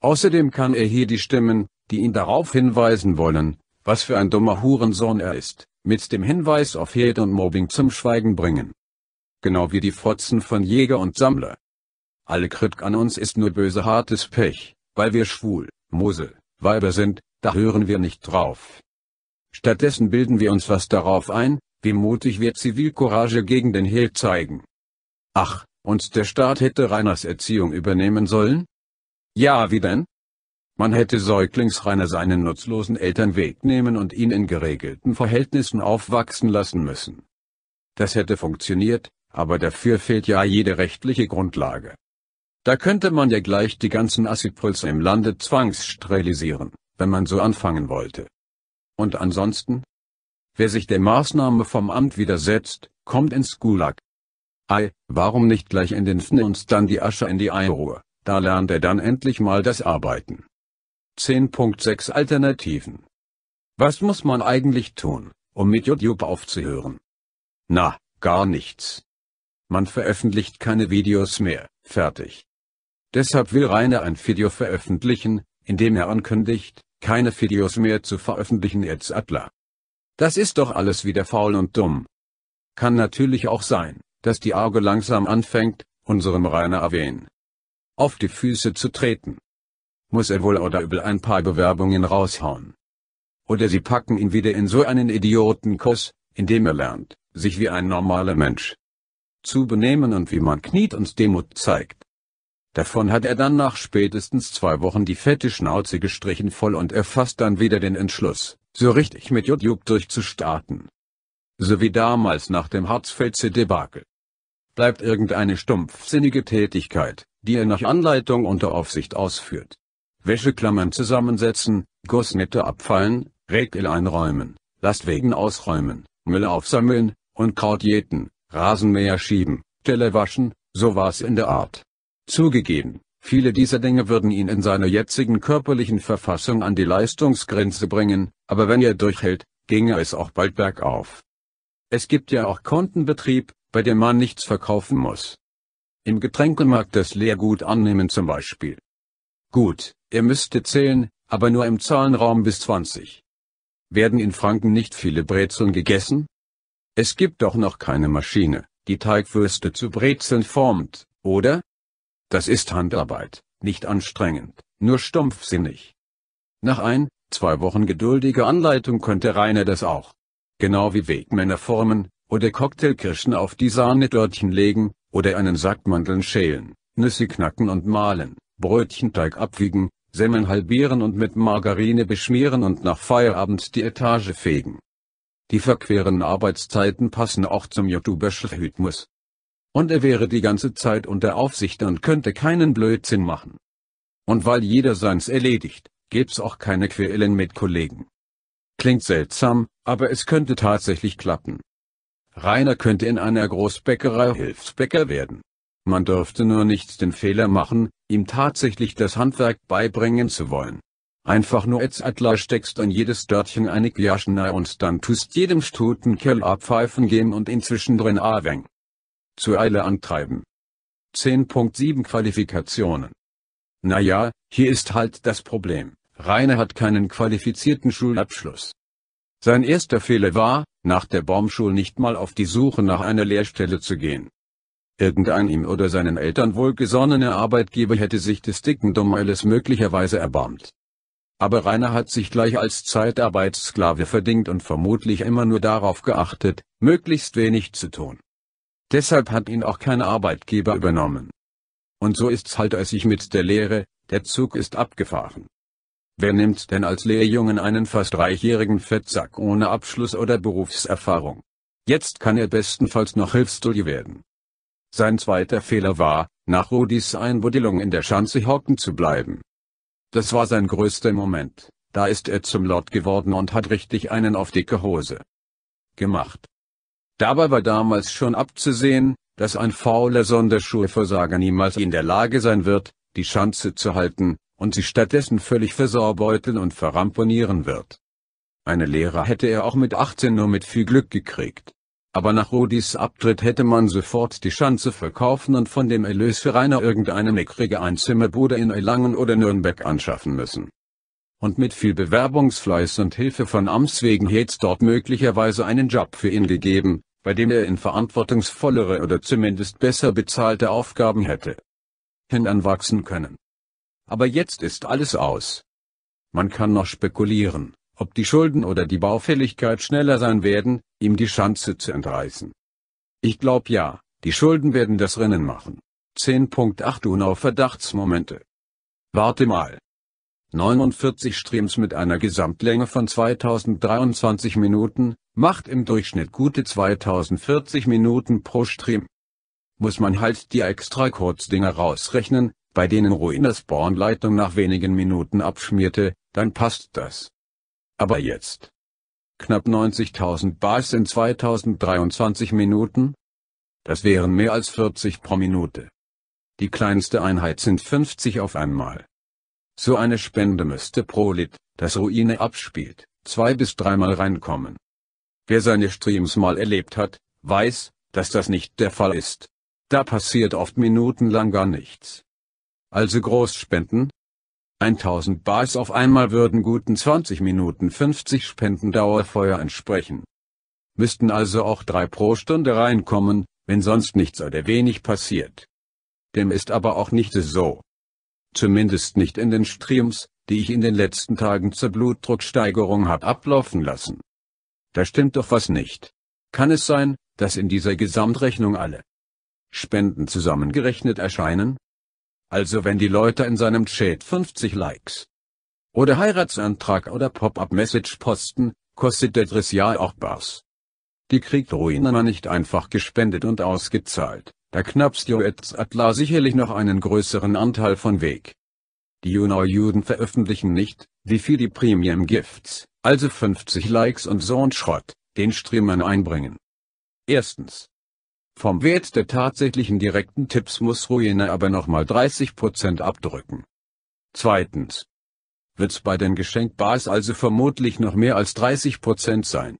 Außerdem kann er hier die Stimmen, die ihn darauf hinweisen wollen, was für ein dummer Hurensohn er ist, mit dem Hinweis auf Hate und Mobbing zum Schweigen bringen. Genau wie die Frotzen von Jäger und Sammler. Alle Kritik an uns ist nur böse hartes Pech, weil wir schwul, Mosel, Weiber sind, da hören wir nicht drauf. Stattdessen bilden wir uns was darauf ein, wie mutig wir Zivilcourage gegen den Hate zeigen. Ach, und der Staat hätte Rainers Erziehung übernehmen sollen? Ja, wie denn? Man hätte Säuglingsreiner seinen nutzlosen Eltern wegnehmen und ihn in geregelten Verhältnissen aufwachsen lassen müssen. Das hätte funktioniert, aber dafür fehlt ja jede rechtliche Grundlage. Da könnte man ja gleich die ganzen Assipulse im Lande zwangssterilisieren, wenn man so anfangen wollte. Und ansonsten? Wer sich der Maßnahme vom Amt widersetzt, kommt ins Gulag. Ei, warum nicht gleich in den Fn und dann die Asche in die Eier? Da lernt er dann endlich mal das Arbeiten. 10.6 Alternativen Was muss man eigentlich tun, um mit YouTube aufzuhören? Na, gar nichts. Man veröffentlicht keine Videos mehr, fertig. Deshalb will Rainer ein Video veröffentlichen, in dem er ankündigt, keine Videos mehr zu veröffentlichen jetzt Adler. Das ist doch alles wieder faul und dumm. Kann natürlich auch sein, dass die Arge langsam anfängt, unserem Rainer erwähnen. auf die Füße zu treten. Muss er wohl oder übel ein paar Bewerbungen raushauen. Oder sie packen ihn wieder in so einen Idiotenkuss, indem er lernt, sich wie ein normaler Mensch zu benehmen und wie man kniet und Demut zeigt. Davon hat er dann nach spätestens zwei Wochen die fette Schnauze gestrichen voll und erfasst dann wieder den Entschluss, so richtig mit YouTube durchzustarten. So wie damals nach dem Harzfeldse Debakel bleibt irgendeine stumpfsinnige Tätigkeit, die er nach Anleitung unter Aufsicht ausführt. Wäscheklammern zusammensetzen, Gussnette abfallen, Regel einräumen, Lastwegen ausräumen, Müll aufsammeln, und Kraut jäten, Rasenmäher schieben, Teller waschen, so war's in der Art. Zugegeben, viele dieser Dinge würden ihn in seiner jetzigen körperlichen Verfassung an die Leistungsgrenze bringen, aber wenn er durchhält, ginge es auch bald bergauf. Es gibt ja auch Kontenbetrieb, bei der man nichts verkaufen muss. Im Getränkemarkt das Leergut annehmen zum Beispiel. Gut, er müsste zählen, aber nur im Zahlenraum bis 20. Werden in Franken nicht viele Brezeln gegessen? Es gibt doch noch keine Maschine, die Teigwürste zu Brezeln formt, oder? Das ist Handarbeit, nicht anstrengend, nur stumpfsinnig. Nach ein, zwei Wochen geduldiger Anleitung könnte Rainer das auch. Genau wie Wegmänner formen, oder Cocktailkirschen auf die Sahnedörtchen legen, oder einen Sack Mandeln schälen, Nüsse knacken und mahlen, Brötchenteig abwiegen, Semmeln halbieren und mit Margarine beschmieren und nach Feierabend die Etage fegen. Die verqueren Arbeitszeiten passen auch zum YouTuber-Rhythmus. Und er wäre die ganze Zeit unter Aufsicht und könnte keinen Blödsinn machen. Und weil jeder seins erledigt, gäb's auch keine Querelen mit Kollegen. Klingt seltsam, aber es könnte tatsächlich klappen. Rainer könnte in einer Großbäckerei Hilfsbäcker werden. Man dürfte nur nicht den Fehler machen, ihm tatsächlich das Handwerk beibringen zu wollen. Einfach nur als Adler steckst an jedes Dörtchen eine Gjaschna und dann tust jedem Stutenkerl abpfeifen gehen und inzwischen drin aweng. Zu Eile antreiben. 10.7 Qualifikationen. Naja, hier ist halt das Problem. Rainer hat keinen qualifizierten Schulabschluss. Sein erster Fehler war, nach der Baumschule nicht mal auf die Suche nach einer Lehrstelle zu gehen. Irgendein ihm oder seinen Eltern wohlgesonnener Arbeitgeber hätte sich des dicken Dummeiles möglicherweise erbarmt. Aber Rainer hat sich gleich als Zeitarbeitssklave verdingt und vermutlich immer nur darauf geachtet, möglichst wenig zu tun. Deshalb hat ihn auch kein Arbeitgeber übernommen. Und so ist's halt als ich mit der Lehre, der Zug ist abgefahren. Wer nimmt denn als Lehrjungen einen fast dreijährigen Fettsack ohne Abschluss oder Berufserfahrung? Jetzt kann er bestenfalls noch Hilfsstudie werden. Sein zweiter Fehler war, nach Rudis Einbuddelung in der Schanze hocken zu bleiben. Das war sein größter Moment, da ist er zum Lord geworden und hat richtig einen auf dicke Hose gemacht. Dabei war damals schon abzusehen, dass ein fauler Sonderschulversager niemals in der Lage sein wird, die Schanze zu halten, und sie stattdessen völlig versorbeuteln und verramponieren wird. Eine Lehre hätte er auch mit 18 nur mit viel Glück gekriegt. Aber nach Rudis Abtritt hätte man sofort die Schanze verkaufen und von dem Erlös für Rainer irgendeine mickrige Einzimmerbude in Erlangen oder Nürnberg anschaffen müssen. Und mit viel Bewerbungsfleiß und Hilfe von Amts wegen hätt's dort möglicherweise einen Job für ihn gegeben, bei dem er in verantwortungsvollere oder zumindest besser bezahlte Aufgaben hätte hinanwachsen können. Aber jetzt ist alles aus. Man kann noch spekulieren, ob die Schulden oder die Baufälligkeit schneller sein werden, ihm die Schanze zu entreißen. Ich glaub ja, die Schulden werden das Rennen machen. 10.8 Unau Verdachtsmomente. Warte mal. 49 Streams mit einer Gesamtlänge von 2023 Minuten, macht im Durchschnitt gute 2040 Minuten pro Stream. Muss man halt die extra Kurzdinger rausrechnen, bei denen Ruiners Bornleitung nach wenigen Minuten abschmierte, dann passt das. Aber jetzt. Knapp 90.000 Bars in 2023 Minuten? Das wären mehr als 40 pro Minute. Die kleinste Einheit sind 50 auf einmal. So eine Spende müsste pro Lit, das Ruine abspielt, zwei bis dreimal reinkommen. Wer seine Streams mal erlebt hat, weiß, dass das nicht der Fall ist. Da passiert oft minutenlang gar nichts also Großspenden? 1000 Bars auf einmal würden guten 20 Minuten 50 Spendendauerfeuer entsprechen. Müssten also auch drei pro Stunde reinkommen, wenn sonst nichts oder wenig passiert. Dem ist aber auch nicht so. Zumindest nicht in den Streams, die ich in den letzten Tagen zur Blutdrucksteigerung hab ablaufen lassen. Da stimmt doch was nicht. Kann es sein, dass in dieser Gesamtrechnung alle Spenden zusammengerechnet erscheinen? Also wenn die Leute in seinem Chat 50 Likes oder Heiratsantrag oder Pop-up-Message posten, kostet der Dressial auch Bars. Die kriegt Ruinana nicht einfach gespendet und ausgezahlt, da knappst Joetz Atla sicherlich noch einen größeren Anteil von Weg. Die Junau-Juden veröffentlichen nicht, wie viel die Premium Gifts, also 50 Likes und so ein Schrott, den Streamern einbringen. Erstens. Vom Wert der tatsächlichen direkten Tipps muss Rojena aber nochmal 30% abdrücken. Zweitens. Wird's bei den Geschenkbars also vermutlich noch mehr als 30% sein.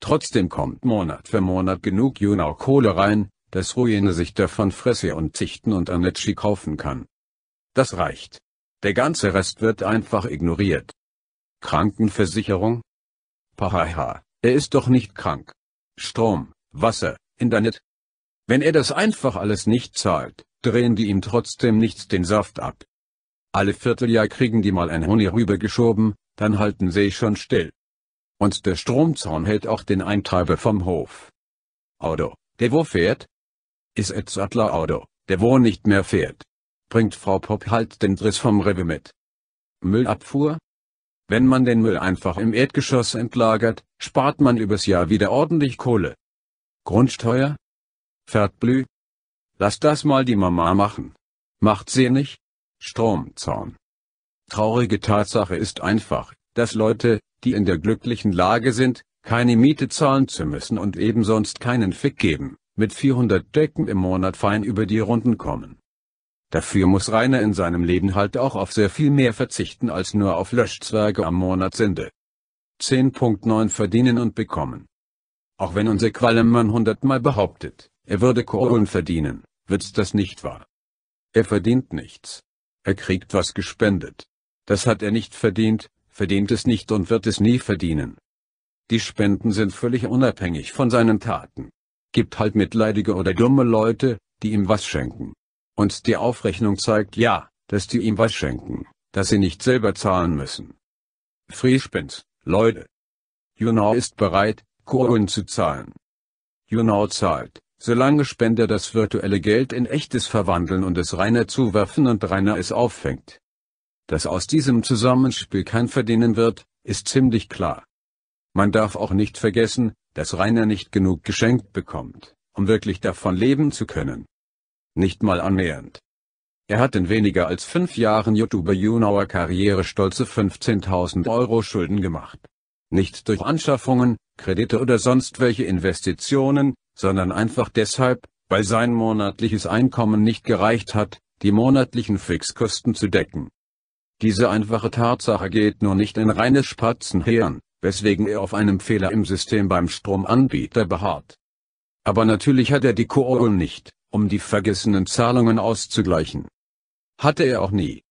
Trotzdem kommt Monat für Monat genug Junau-Kohle rein, dass Rojena sich davon Fresse und Zichten und Anetschi kaufen kann. Das reicht. Der ganze Rest wird einfach ignoriert. Krankenversicherung? Pahaha, er ist doch nicht krank. Strom, Wasser, Internet, wenn er das einfach alles nicht zahlt, drehen die ihm trotzdem nichts den Saft ab. Alle Vierteljahr kriegen die mal ein Huni rübergeschoben, dann halten sie schon still. Und der Stromzaun hält auch den Eintreiber vom Hof. Auto, der wo fährt? Ist et's Adler Auto, der wo nicht mehr fährt. Bringt Frau Pop halt den Driss vom Rewe mit. Müllabfuhr? Wenn man den Müll einfach im Erdgeschoss entlagert, spart man übers Jahr wieder ordentlich Kohle. Grundsteuer? Vertblü. Lass das mal die Mama machen. Macht sie nicht? Stromzaun. Traurige Tatsache ist einfach, dass Leute, die in der glücklichen Lage sind, keine Miete zahlen zu müssen und eben sonst keinen Fick geben, mit 400 Decken im Monat fein über die Runden kommen. Dafür muss Rainer in seinem Leben halt auch auf sehr viel mehr verzichten als nur auf Löschzwerge am Monatsende. 10.9 Verdienen und Bekommen. Auch wenn unser Qualemann hundertmal behauptet, er würde Kohlen verdienen, wird's das nicht wahr? Er verdient nichts. Er kriegt was gespendet. Das hat er nicht verdient, verdient es nicht und wird es nie verdienen. Die Spenden sind völlig unabhängig von seinen Taten. Gibt halt mitleidige oder dumme Leute, die ihm was schenken. Und die Aufrechnung zeigt ja, dass die ihm was schenken, dass sie nicht selber zahlen müssen. Free Leute. Junau ist bereit, Kohlen zu zahlen. Junau zahlt. Solange Spender das virtuelle Geld in echtes verwandeln und es Rainer zuwerfen und Rainer es auffängt. Dass aus diesem Zusammenspiel kein Verdienen wird, ist ziemlich klar. Man darf auch nicht vergessen, dass Rainer nicht genug geschenkt bekommt, um wirklich davon leben zu können. Nicht mal annähernd. Er hat in weniger als fünf Jahren YouTuber-Junauer Karriere stolze 15.000 Euro Schulden gemacht. Nicht durch Anschaffungen, Kredite oder sonst welche Investitionen, sondern einfach deshalb, weil sein monatliches Einkommen nicht gereicht hat, die monatlichen Fixkosten zu decken. Diese einfache Tatsache geht nur nicht in reines Spatzenhirn, weswegen er auf einem Fehler im System beim Stromanbieter beharrt. Aber natürlich hat er die Kohle nicht, um die vergessenen Zahlungen auszugleichen. Hatte er auch nie.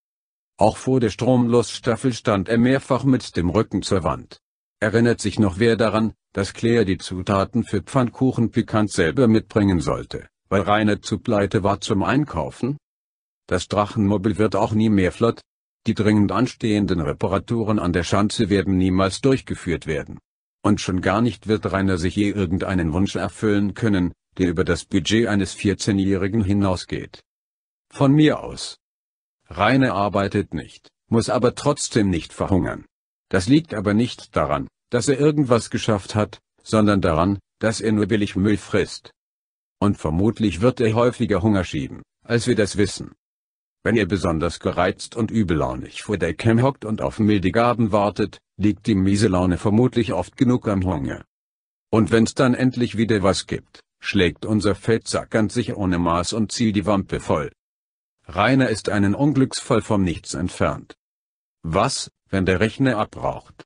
Auch vor der Stromlosstaffel stand er mehrfach mit dem Rücken zur Wand. Erinnert sich noch wer daran, dass Claire die Zutaten für Pfannkuchen pikant selber mitbringen sollte, weil Rainer zu pleite war zum Einkaufen. Das Drachenmobil wird auch nie mehr flott, die dringend anstehenden Reparaturen an der Schanze werden niemals durchgeführt werden. Und schon gar nicht wird Rainer sich je irgendeinen Wunsch erfüllen können, der über das Budget eines 14-Jährigen hinausgeht. Von mir aus. Rainer arbeitet nicht, muss aber trotzdem nicht verhungern. Das liegt aber nicht daran, dass er irgendwas geschafft hat, sondern daran, dass er nur billig Müll frisst. Und vermutlich wird er häufiger Hunger schieben, als wir das wissen. Wenn er besonders gereizt und übellaunig vor der Cam hockt und auf milde Gaben wartet, liegt die miese Laune vermutlich oft genug am Hunger. Und wenn's dann endlich wieder was gibt, schlägt unser Feldsack ganz sicher ohne Maß und zieht die Wampe voll. Rainer ist einen Unglücksfall vom Nichts entfernt. Was, wenn der Rechner abbraucht?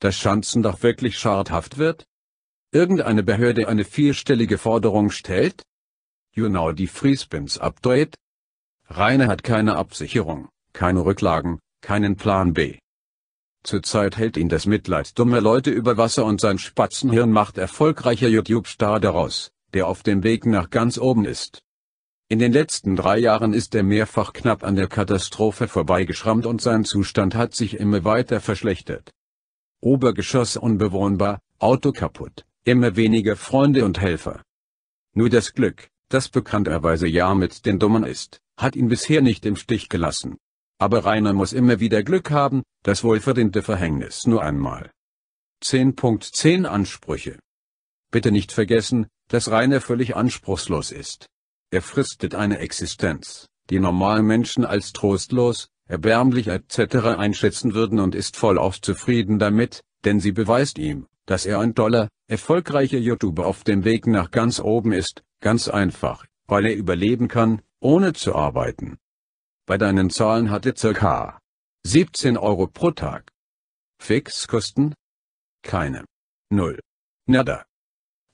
dass Schanzendach wirklich schadhaft wird? Irgendeine Behörde eine vierstellige Forderung stellt? You know die Friespins Update? Rainer hat keine Absicherung, keine Rücklagen, keinen Plan B. Zurzeit hält ihn das Mitleid dummer Leute über Wasser und sein Spatzenhirn macht erfolgreicher YouTube-Star daraus, der auf dem Weg nach ganz oben ist. In den letzten drei Jahren ist er mehrfach knapp an der Katastrophe vorbeigeschrammt und sein Zustand hat sich immer weiter verschlechtert. Obergeschoss unbewohnbar, Auto kaputt, immer weniger Freunde und Helfer. Nur das Glück, das bekannterweise ja mit den Dummen ist, hat ihn bisher nicht im Stich gelassen. Aber Rainer muss immer wieder Glück haben, das wohlverdiente Verhängnis nur einmal. 10.10 Ansprüche. Bitte nicht vergessen, dass Rainer völlig anspruchslos ist. Er fristet eine Existenz, die normalen Menschen als trostlos, erbärmlich etc. einschätzen würden und ist vollauf zufrieden damit, denn sie beweist ihm, dass er ein toller, erfolgreicher YouTuber auf dem Weg nach ganz oben ist, ganz einfach, weil er überleben kann, ohne zu arbeiten. Bei deinen Zahlen hatte ca. 17 Euro pro Tag. Fixkosten? Keine. Null. Nada.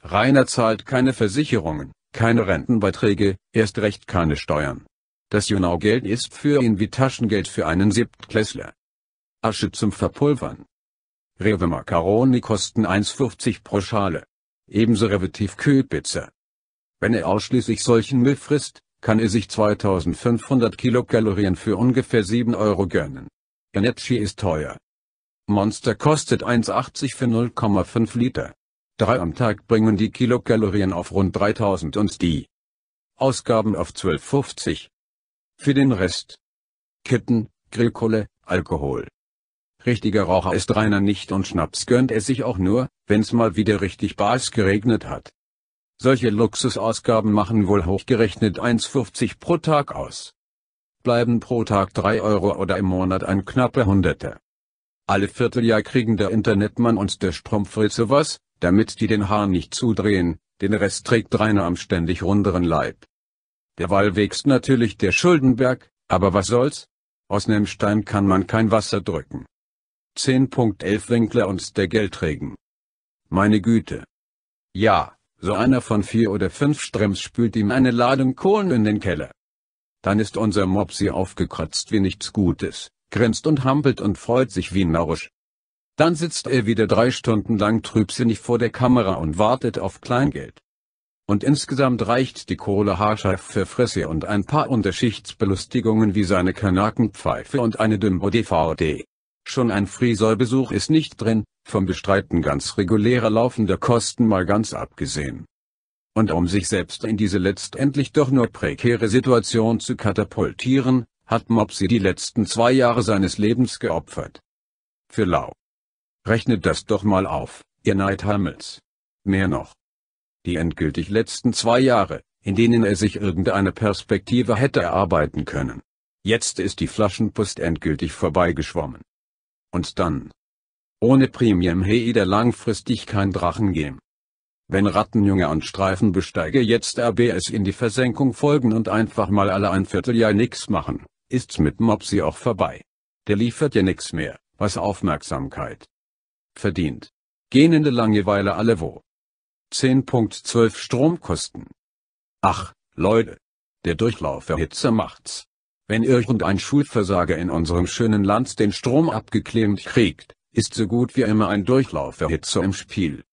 Rainer zahlt keine Versicherungen, keine Rentenbeiträge, erst recht keine Steuern. Das Junau-Geld ist für ihn wie Taschengeld für einen Siebtklässler. Asche zum Verpulvern. Rewe Macaroni kosten 1,50 pro Schale. Ebenso Rewe Tiefkühlpizza. Wenn er ausschließlich solchen Müll frisst, kann er sich 2500 Kilokalorien für ungefähr 7 Euro gönnen. Energy ist teuer. Monster kostet 1,80 für 0,5 Liter. Drei am Tag bringen die Kilokalorien auf rund 3000 und die Ausgaben auf 12,50. Für den Rest. Kitten, Grillkohle, Alkohol. Richtiger Raucher ist Rainer nicht und Schnaps gönnt er sich auch nur, wenn's mal wieder richtig Bars geregnet hat. Solche Luxusausgaben machen wohl hochgerechnet 1,50 pro Tag aus. Bleiben pro Tag 3 Euro oder im Monat ein knapper Hunderter. Alle Vierteljahr kriegen der Internetmann und der Strumpfritze was, damit die den Haar nicht zudrehen, den Rest trägt Rainer am ständig runderen Leib. Der Wall wächst natürlich der Schuldenberg, aber was soll's? Aus nem Stein kann man kein Wasser drücken. 10.11 Winkler und der Geldregen. Meine Güte. Ja, so einer von vier oder fünf Strems spült ihm eine Ladung Kohlen in den Keller. Dann ist unser Mopsi aufgekratzt wie nichts Gutes, grinst und hampelt und freut sich wie narrisch. Dann sitzt er wieder drei Stunden lang trübsinnig vor der Kamera und wartet auf Kleingeld und insgesamt reicht die Kohle haarscheif für Fresse und ein paar Unterschichtsbelustigungen wie seine Kanakenpfeife und eine Dümbo-DVD. Schon ein Friseurbesuch ist nicht drin, vom Bestreiten ganz regulärer laufender Kosten mal ganz abgesehen. Und um sich selbst in diese letztendlich doch nur prekäre Situation zu katapultieren, hat Mopsi die letzten zwei Jahre seines Lebens geopfert. Für Lau. Rechnet das doch mal auf, ihr Neid Hammels. Mehr noch, die endgültig letzten zwei Jahre, in denen er sich irgendeine Perspektive hätte erarbeiten können. Jetzt ist die Flaschenpost endgültig vorbeigeschwommen. Und dann? Ohne Premium Heide langfristig kein Drachen geben. Wenn Rattenjunge und Streifenbesteige jetzt RBS in die Versenkung folgen und einfach mal alle ein Vierteljahr nix machen, ist's mit Mopsy auch vorbei. Der liefert ja nix mehr, was Aufmerksamkeit verdient. Gähnende Langeweile alle wo. 10.12 Stromkosten. Ach, Leute. Der Durchlauferhitzer macht's. Wenn irgendein Schulversager in unserem schönen Land den Strom abgeklemmt kriegt, ist so gut wie immer ein Durchlauferhitzer im Spiel.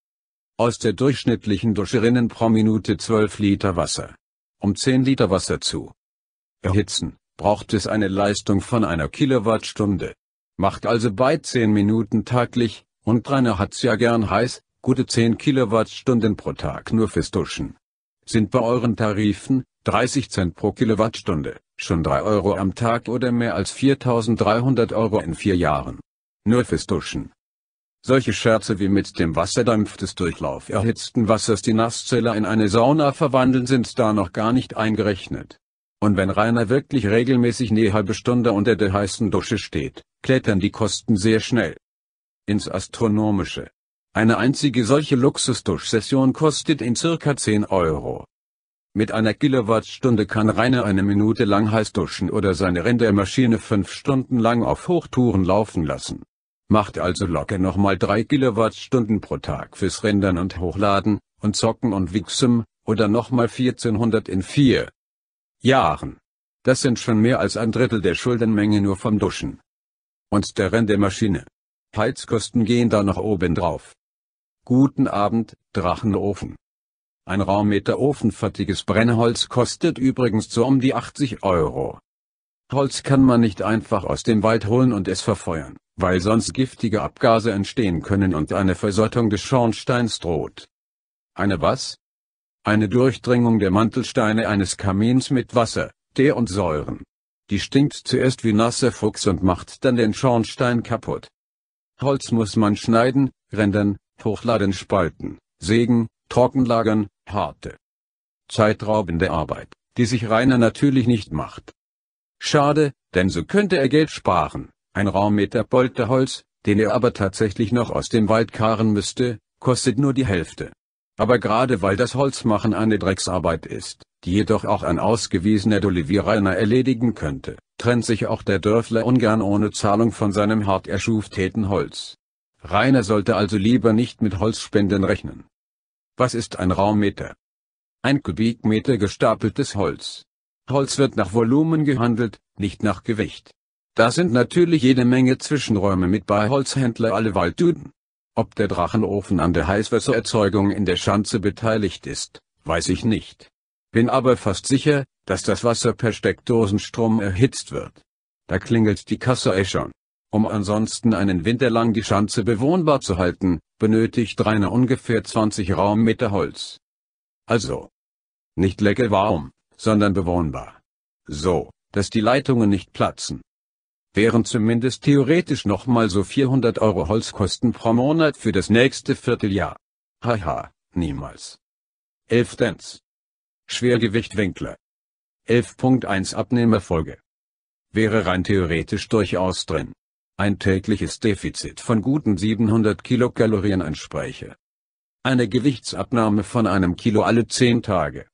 Aus der durchschnittlichen Duscherinnen pro Minute 12 Liter Wasser. Um 10 Liter Wasser zu erhitzen, braucht es eine Leistung von einer Kilowattstunde. Macht also bei 10 Minuten täglich, und Rainer hat's ja gern heiß, gute 10 Kilowattstunden pro Tag nur fürs Duschen. Sind bei euren Tarifen, 30 Cent pro Kilowattstunde, schon 3 Euro am Tag oder mehr als 4300 Euro in vier Jahren. Nur fürs Duschen. Solche Scherze wie mit dem Wasserdampf des Durchlauf erhitzten Wassers die Nasszelle in eine Sauna verwandeln sind da noch gar nicht eingerechnet. Und wenn Rainer wirklich regelmäßig eine halbe Stunde unter der heißen Dusche steht, klettern die Kosten sehr schnell ins Astronomische. Eine einzige solche Luxusduschsession kostet in circa 10 Euro. Mit einer Kilowattstunde kann Rainer eine Minute lang heiß duschen oder seine Rendermaschine fünf Stunden lang auf Hochtouren laufen lassen. Macht also locker nochmal drei Kilowattstunden pro Tag fürs Rendern und Hochladen, und Zocken und Wixem, oder nochmal 1400 in vier Jahren. Das sind schon mehr als ein Drittel der Schuldenmenge nur vom Duschen. Und der Rendermaschine. Heizkosten gehen da noch oben drauf. Guten Abend, Drachenofen. Ein Raummeter ofenfertiges Brennholz kostet übrigens so um die 80 Euro. Holz kann man nicht einfach aus dem Wald holen und es verfeuern, weil sonst giftige Abgase entstehen können und eine Versäutung des Schornsteins droht. Eine was? Eine Durchdringung der Mantelsteine eines Kamins mit Wasser, Teer und Säuren. Die stinkt zuerst wie nasser Fuchs und macht dann den Schornstein kaputt. Holz muss man schneiden, rendern, Hochladen spalten, sägen, trockenlagern, harte, zeitraubende Arbeit, die sich Rainer natürlich nicht macht. Schade, denn so könnte er Geld sparen, ein Raummeter Polterholz, den er aber tatsächlich noch aus dem Wald karren müsste, kostet nur die Hälfte. Aber gerade weil das Holzmachen eine Drecksarbeit ist, die jedoch auch ein ausgewiesener Doliviraner erledigen könnte, trennt sich auch der Dörfler ungern ohne Zahlung von seinem hart erschufteten Holz. Rainer sollte also lieber nicht mit Holzspenden rechnen. Was ist ein Raummeter? Ein Kubikmeter gestapeltes Holz. Holz wird nach Volumen gehandelt, nicht nach Gewicht. Da sind natürlich jede Menge Zwischenräume mit bei Holzhändler alle Duden. Ob der Drachenofen an der Heißwassererzeugung in der Schanze beteiligt ist, weiß ich nicht. Bin aber fast sicher, dass das Wasser per Steckdosenstrom erhitzt wird. Da klingelt die Kasse eh schon. Um ansonsten einen Winter lang die Schanze bewohnbar zu halten, benötigt Rainer ungefähr 20 Raummeter Holz. Also. Nicht lecker warm, sondern bewohnbar. So, dass die Leitungen nicht platzen. Wären zumindest theoretisch nochmal so 400 Euro Holzkosten pro Monat für das nächste Vierteljahr. Haha, niemals. 11 Dents. Schwergewichtwinkler. 11.1 Abnehmerfolge. Wäre rein theoretisch durchaus drin ein tägliches Defizit von guten 700 Kilokalorien entspreche. Eine Gewichtsabnahme von einem Kilo alle 10 Tage.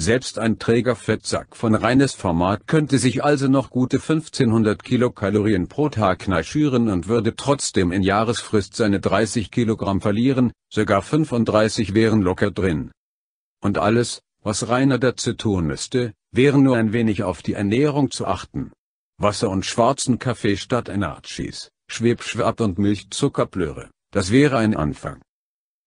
Selbst ein Trägerfettsack von reines Format könnte sich also noch gute 1500 Kilokalorien pro Tag kneischüren und würde trotzdem in Jahresfrist seine 30 Kilogramm verlieren, sogar 35 wären locker drin. Und alles, was Rainer dazu tun müsste, wäre nur ein wenig auf die Ernährung zu achten. Wasser und schwarzen Kaffee statt Energies, Schwebschwab und Milchzuckerplöre, das wäre ein Anfang.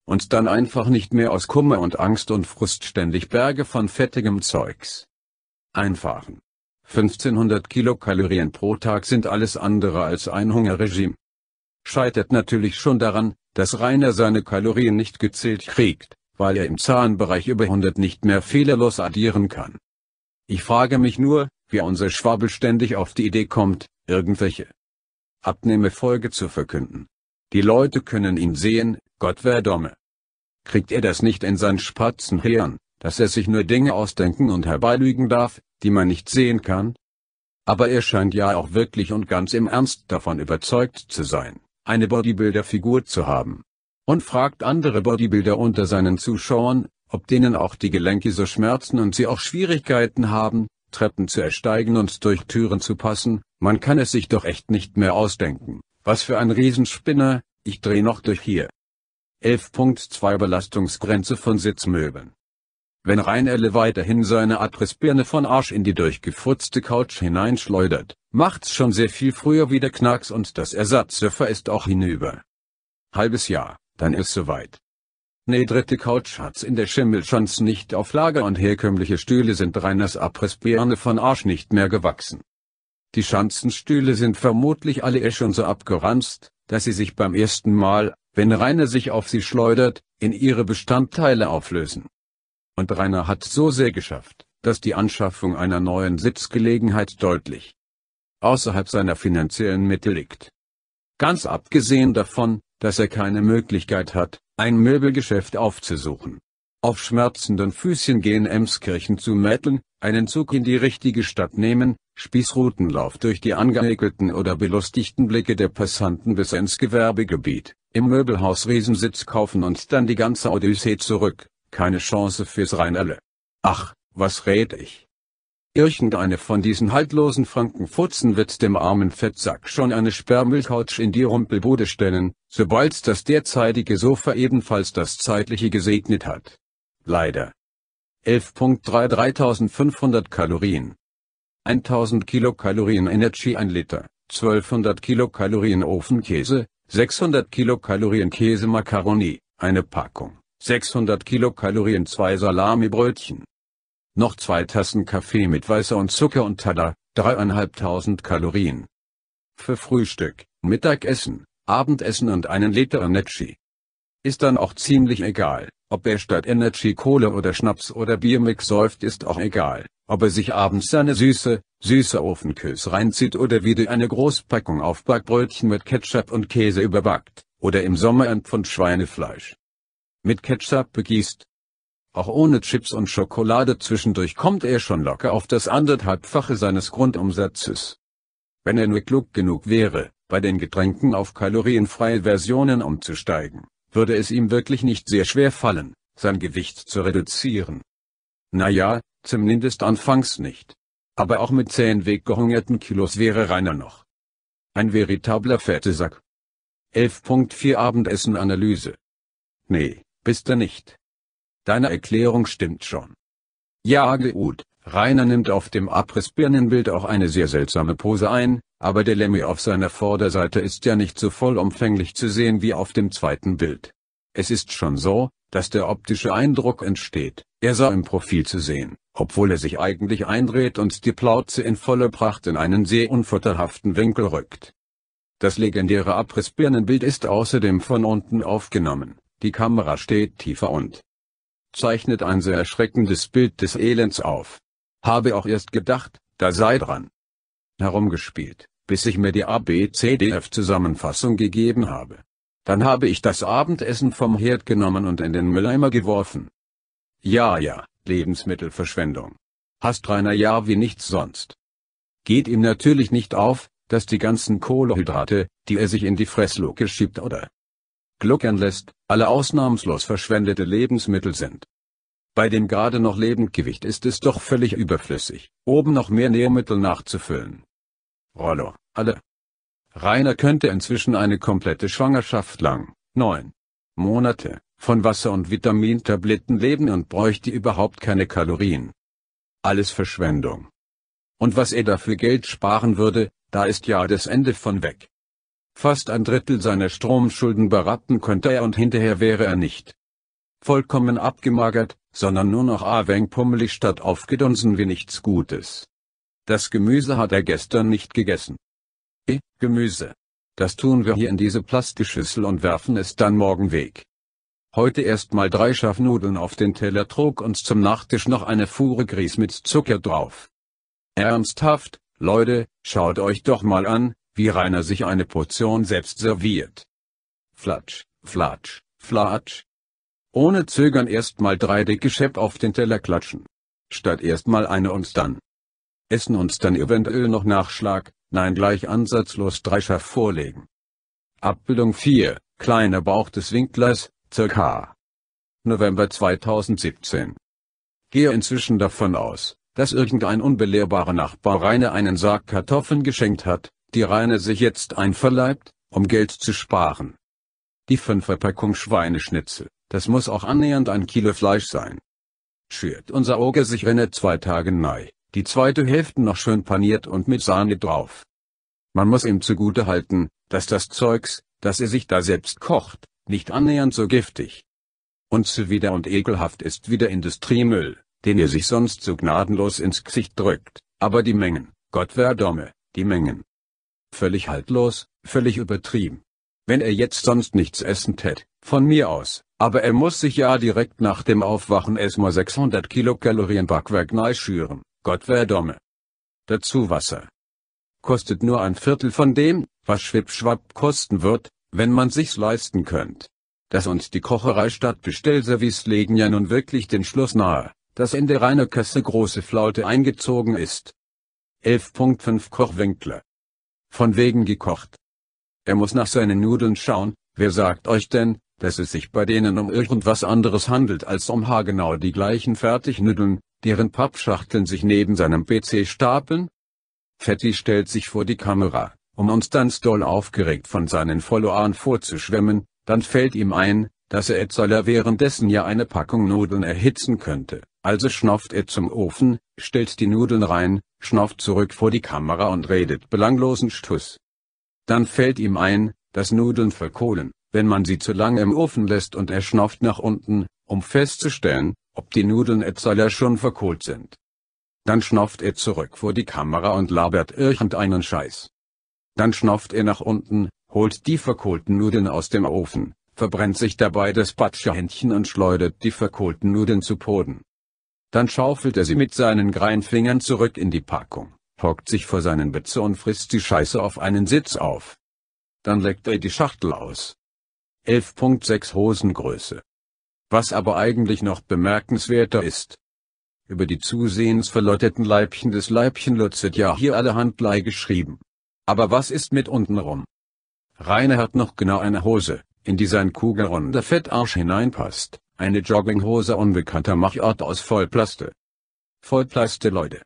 Und dann einfach nicht mehr aus Kummer und Angst und Frust ständig Berge von fettigem Zeugs. Einfachen. 1500 Kilokalorien pro Tag sind alles andere als ein Hungerregime. Scheitert natürlich schon daran, dass Rainer seine Kalorien nicht gezählt kriegt, weil er im Zahnbereich über 100 nicht mehr fehlerlos addieren kann. Ich frage mich nur, wie unser Schwabe ständig auf die Idee kommt, irgendwelche Abnehmefolge zu verkünden. Die Leute können ihn sehen, Gott verdomme. Kriegt er das nicht in sein Spatzenhirn, dass er sich nur Dinge ausdenken und herbeilügen darf, die man nicht sehen kann? Aber er scheint ja auch wirklich und ganz im Ernst davon überzeugt zu sein, eine Bodybuilder-Figur zu haben. Und fragt andere Bodybuilder unter seinen Zuschauern, ob denen auch die Gelenke so schmerzen und sie auch Schwierigkeiten haben, Treppen zu ersteigen und durch Türen zu passen, man kann es sich doch echt nicht mehr ausdenken. Was für ein Riesenspinner, ich dreh noch durch hier. 11.2 Belastungsgrenze von Sitzmöbeln. Wenn Reinelle weiterhin seine Abrissbirne von Arsch in die durchgefurzte Couch hineinschleudert, macht's schon sehr viel früher wieder Knacks und das Ersatzsofa ist auch hinüber. Halbes Jahr, dann ist soweit. Ne dritte Couch hat's in der Schimmelschanz nicht auf Lager und herkömmliche Stühle sind Reiners Abrissbirne von Arsch nicht mehr gewachsen. Die Schanzenstühle sind vermutlich alle eh schon so abgeranzt, dass sie sich beim ersten Mal, wenn Rainer sich auf sie schleudert, in ihre Bestandteile auflösen. Und Rainer hat so sehr geschafft, dass die Anschaffung einer neuen Sitzgelegenheit deutlich außerhalb seiner finanziellen Mittel liegt. Ganz abgesehen davon, dass er keine Möglichkeit hat, ein Möbelgeschäft aufzusuchen. Auf schmerzenden Füßchen gehen Emskirchen zu Mettlen, einen Zug in die richtige Stadt nehmen, Spießrutenlauf durch die angeekelten oder belustigten Blicke der Passanten bis ins Gewerbegebiet, im Möbelhaus Riesensitz kaufen und dann die ganze Odyssee zurück, keine Chance fürs Reinerle. Ach, was red ich? Irgendeine von diesen haltlosen Frankenfurzen wird dem armen Fettsack schon eine Sperrmüllcouch in die Rumpelbude stellen, sobald das derzeitige Sofa ebenfalls das zeitliche gesegnet hat. Leider. 11.3 3500 Kalorien. 1000 Kilokalorien Energy 1 Liter, 1200 Kilokalorien Ofenkäse, 600 Kilokalorien Käse Macaroni, eine Packung, 600 Kilokalorien zwei Salamibrötchen noch zwei Tassen Kaffee mit Weißer und Zucker und Tada, dreieinhalbtausend Kalorien. Für Frühstück, Mittagessen, Abendessen und einen Liter Energy. Ist dann auch ziemlich egal, ob er statt Energy Kohle oder Schnaps oder Biermix säuft ist auch egal, ob er sich abends seine süße, süße Ofenküss reinzieht oder wieder eine Großpackung auf Backbrötchen mit Ketchup und Käse überbackt, oder im Sommer ein Pfund Schweinefleisch. Mit Ketchup begießt, auch ohne Chips und Schokolade zwischendurch kommt er schon locker auf das anderthalbfache seines Grundumsatzes. Wenn er nur klug genug wäre, bei den Getränken auf kalorienfreie Versionen umzusteigen, würde es ihm wirklich nicht sehr schwer fallen, sein Gewicht zu reduzieren. Naja, zumindest anfangs nicht. Aber auch mit zehn weggehungerten Kilos wäre reiner noch. Ein veritabler Fettesack. 11.4 Abendessen-Analyse. Nee, bist du nicht. Deine Erklärung stimmt schon. Ja gut, Rainer nimmt auf dem Abrissbirnenbild auch eine sehr seltsame Pose ein, aber der Lemmy auf seiner Vorderseite ist ja nicht so vollumfänglich zu sehen wie auf dem zweiten Bild. Es ist schon so, dass der optische Eindruck entsteht, er sei im Profil zu sehen, obwohl er sich eigentlich eindreht und die Plauze in voller Pracht in einen sehr unvorteilhaften Winkel rückt. Das legendäre Abrissbirnenbild ist außerdem von unten aufgenommen, die Kamera steht tiefer und zeichnet ein sehr erschreckendes Bild des Elends auf. Habe auch erst gedacht, da sei dran. Herumgespielt, bis ich mir die ABCDF-Zusammenfassung gegeben habe. Dann habe ich das Abendessen vom Herd genommen und in den Mülleimer geworfen. Ja, ja, Lebensmittelverschwendung. Hast reiner ja wie nichts sonst. Geht ihm natürlich nicht auf, dass die ganzen Kohlehydrate, die er sich in die Fressluke schiebt oder gluckern lässt, alle ausnahmslos verschwendete Lebensmittel sind. Bei dem gerade noch Lebendgewicht ist es doch völlig überflüssig, oben noch mehr Nährmittel nachzufüllen. Rollo, alle. Rainer könnte inzwischen eine komplette Schwangerschaft lang, neun Monate, von Wasser und Vitamintabletten leben und bräuchte überhaupt keine Kalorien. Alles Verschwendung. Und was er dafür Geld sparen würde, da ist ja das Ende von weg. Fast ein Drittel seiner Stromschulden beraten könnte er und hinterher wäre er nicht vollkommen abgemagert, sondern nur noch aweng pummelig statt aufgedunsen wie nichts Gutes. Das Gemüse hat er gestern nicht gegessen. Eh, Gemüse. Das tun wir hier in diese Plastikschüssel und werfen es dann morgen weg. Heute erstmal drei Schafnudeln auf den Teller trug und zum Nachtisch noch eine Fuhre Grieß mit Zucker drauf. Ernsthaft, Leute, schaut euch doch mal an, wie Rainer sich eine Portion selbst serviert. Flatsch, flatsch, flatsch. Ohne Zögern erstmal drei dicke Schepp auf den Teller klatschen. Statt erstmal eine und dann. Essen und dann eventuell noch Nachschlag, nein gleich ansatzlos drei Scheff vorlegen. Abbildung 4, kleiner Bauch des Winklers, circa. November 2017. Gehe inzwischen davon aus, dass irgendein unbelehrbarer Nachbar Rainer einen Sarg Kartoffeln geschenkt hat, die Reine sich jetzt einverleibt, um Geld zu sparen. Die Fünferpackung Schweineschnitzel, das muss auch annähernd ein Kilo Fleisch sein. Schürt unser Oger sich inne zwei Tage nei, die zweite Hälfte noch schön paniert und mit Sahne drauf. Man muss ihm zugute halten, dass das Zeugs, das er sich da selbst kocht, nicht annähernd so giftig und zuwider und ekelhaft ist wie der Industriemüll, den er sich sonst so gnadenlos ins Gesicht drückt, aber die Mengen, Gott verdomme, die Mengen. Völlig haltlos, völlig übertrieben. Wenn er jetzt sonst nichts essen tät, von mir aus, aber er muss sich ja direkt nach dem Aufwachen erstmal 600 Kilokalorien Backwerk schüren, Gott verdomme. Dazu Wasser. Kostet nur ein Viertel von dem, was Schwippschwapp kosten wird, wenn man sich's leisten könnt. Dass uns die Kocherei statt Bestellservice legen ja nun wirklich den Schluss nahe, dass in der reine Kasse große Flaute eingezogen ist. 11.5 Kochwinkler von wegen gekocht. Er muss nach seinen Nudeln schauen, wer sagt euch denn, dass es sich bei denen um irgendwas anderes handelt als um haargenau die gleichen Fertignudeln, deren Pappschachteln sich neben seinem PC stapeln? Fetty stellt sich vor die Kamera, um uns dann doll aufgeregt von seinen Followern vorzuschwemmen, dann fällt ihm ein, dass er Etzeler währenddessen ja eine Packung Nudeln erhitzen könnte. Also schnauft er zum Ofen, stellt die Nudeln rein, schnauft zurück vor die Kamera und redet belanglosen Stuss. Dann fällt ihm ein, dass Nudeln verkohlen, wenn man sie zu lange im Ofen lässt und er schnauft nach unten, um festzustellen, ob die Nudeln Etzaler schon verkohlt sind. Dann schnauft er zurück vor die Kamera und labert irgendeinen Scheiß. Dann schnauft er nach unten, holt die verkohlten Nudeln aus dem Ofen, verbrennt sich dabei das Patscherhändchen und schleudert die verkohlten Nudeln zu Boden. Dann schaufelt er sie mit seinen Greinfingern zurück in die Packung, hockt sich vor seinen Betze und frisst die Scheiße auf einen Sitz auf. Dann leckt er die Schachtel aus. 11.6 Hosengröße. Was aber eigentlich noch bemerkenswerter ist. Über die zusehends verlotteten Leibchen des Leibchenlutz wird ja hier allerhand Blei geschrieben. Aber was ist mit untenrum? Rainer hat noch genau eine Hose, in die sein kugelrunder Fettarsch hineinpasst, eine Jogginghose unbekannter Machart aus Vollplaste. Vollplaste Leute.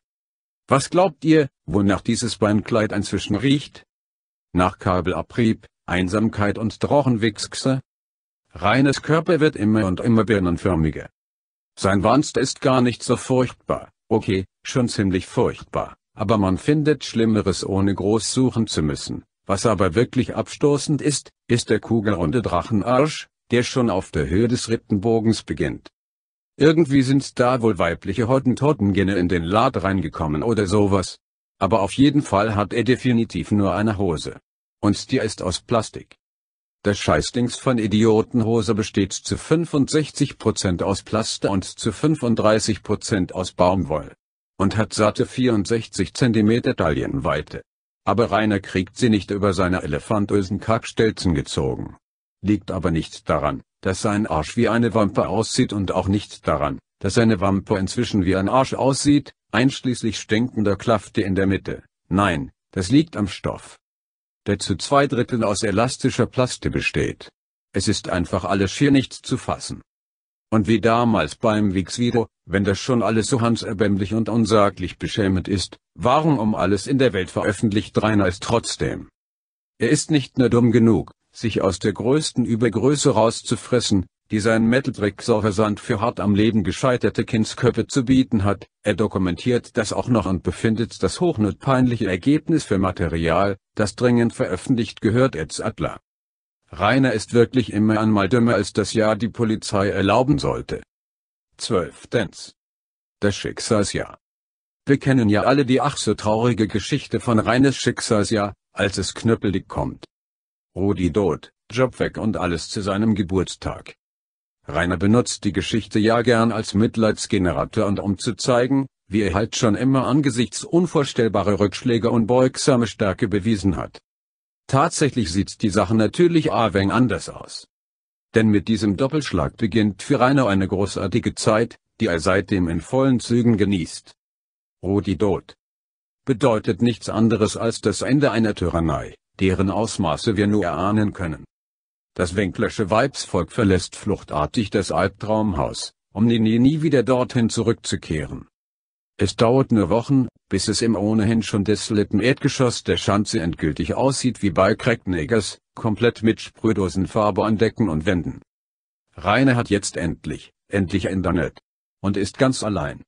Was glaubt ihr, wonach dieses Beinkleid inzwischen riecht? Nach Kabelabrieb, Einsamkeit und Drochenwichse? Reines Körper wird immer und immer birnenförmiger. Sein Wanst ist gar nicht so furchtbar, okay, schon ziemlich furchtbar, aber man findet Schlimmeres ohne groß suchen zu müssen. Was aber wirklich abstoßend ist, ist der kugelrunde Drachenarsch, der schon auf der Höhe des Rippenbogens beginnt. Irgendwie sind da wohl weibliche Hottentottengene in den Lad reingekommen oder sowas. Aber auf jeden Fall hat er definitiv nur eine Hose. Und die ist aus Plastik. Das Scheißdings von Idiotenhose besteht zu 65% aus Plaster und zu 35% aus Baumwoll. Und hat satte 64 cm Taillenweite. Aber Rainer kriegt sie nicht über seine elefantösen Kackstelzen gezogen liegt aber nicht daran, dass sein Arsch wie eine Wampe aussieht und auch nicht daran, dass seine Wampe inzwischen wie ein Arsch aussieht, einschließlich stinkender Klafte in der Mitte. Nein, das liegt am Stoff, der zu zwei Dritteln aus elastischer Plaste besteht. Es ist einfach alles schier nicht zu fassen. Und wie damals beim Wix-Video, wenn das schon alles so hanserbämlich und unsaglich beschämend ist, warum um alles in der Welt veröffentlicht Rainer es trotzdem? Er ist nicht nur dumm genug, sich aus der größten Übergröße rauszufressen, die sein Metal-Trick für hart am Leben gescheiterte Kindsköpfe zu bieten hat, er dokumentiert das auch noch und befindet das hochnotpeinliche Ergebnis für Material, das dringend veröffentlicht gehört als Adler. Rainer ist wirklich immer einmal dümmer als das Jahr die Polizei erlauben sollte. 12. Zwölftens. Das Schicksalsjahr. Wir kennen ja alle die ach so traurige Geschichte von Reines Schicksalsjahr, als es knüppelig kommt. Rudi Dod, Job weg und alles zu seinem Geburtstag. Rainer benutzt die Geschichte ja gern als Mitleidsgenerator und um zu zeigen, wie er halt schon immer angesichts unvorstellbarer Rückschläge und beugsame Stärke bewiesen hat. Tatsächlich sieht die Sache natürlich Aweng anders aus. Denn mit diesem Doppelschlag beginnt für Rainer eine großartige Zeit, die er seitdem in vollen Zügen genießt. Rudi Dod bedeutet nichts anderes als das Ende einer Tyrannei deren Ausmaße wir nur erahnen können. Das Wenklersche Weibsvolk verlässt fluchtartig das Albtraumhaus, um nie, nie wieder dorthin zurückzukehren. Es dauert nur Wochen, bis es im ohnehin schon desolierten Erdgeschoss der Schanze endgültig aussieht wie bei Cracknegers, komplett mit Sprühdosenfarbe an Decken und Wänden. Rainer hat jetzt endlich, endlich Internet. Und ist ganz allein.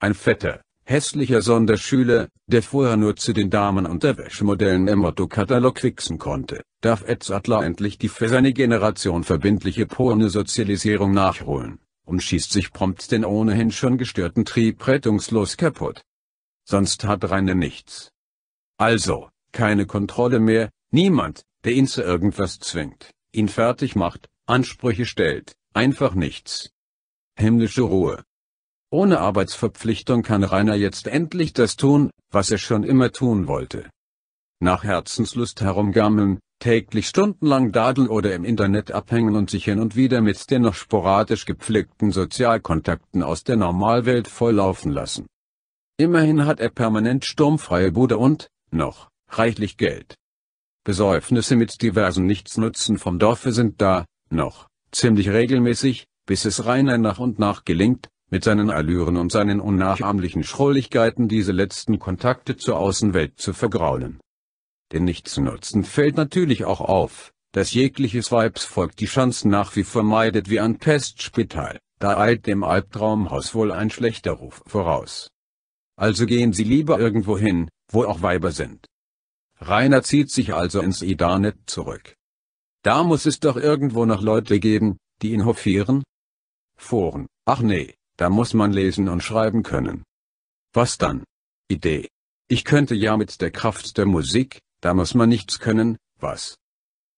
Ein fetter, hässlicher Sonderschüler, der vorher nur zu den Damenunterwäschemodellen im Otto-Katalog wichsen konnte, darf Etzadler endlich die für seine Generation verbindliche Pornosozialisierung nachholen, und schießt sich prompt den ohnehin schon gestörten Trieb rettungslos kaputt. Sonst hat Reine nichts. Also, keine Kontrolle mehr, niemand, der ihn zu irgendwas zwingt, ihn fertig macht, Ansprüche stellt, einfach nichts. Himmlische Ruhe. Ohne Arbeitsverpflichtung kann Rainer jetzt endlich das tun, was er schon immer tun wollte. Nach Herzenslust herumgammeln, täglich stundenlang dadeln oder im Internet abhängen und sich hin und wieder mit den noch sporadisch gepflegten Sozialkontakten aus der Normalwelt volllaufen lassen. Immerhin hat er permanent sturmfreie Bude und, noch, reichlich Geld. Besäufnisse mit diversen Nichtsnutzen vom Dorfe sind da, noch, ziemlich regelmäßig, bis es Rainer nach und nach gelingt, mit seinen Allüren und seinen unnachahmlichen Schrulligkeiten diese letzten Kontakte zur Außenwelt zu vergraulen. Den Nichtsnutzen fällt natürlich auch auf, dass jegliches Weibsvolk die Chancen nach wie vermeidet wie ein Pestspital, da eilt dem Albtraumhaus wohl ein schlechter Ruf voraus. Also gehen sie lieber irgendwo hin, wo auch Weiber sind. Rainer zieht sich also ins Idanet zurück. Da muss es doch irgendwo noch Leute geben, die ihn hofieren? Foren, ach nee, da muss man lesen und schreiben können. Was dann? Idee. Ich könnte ja mit der Kraft der Musik, da muss man nichts können, was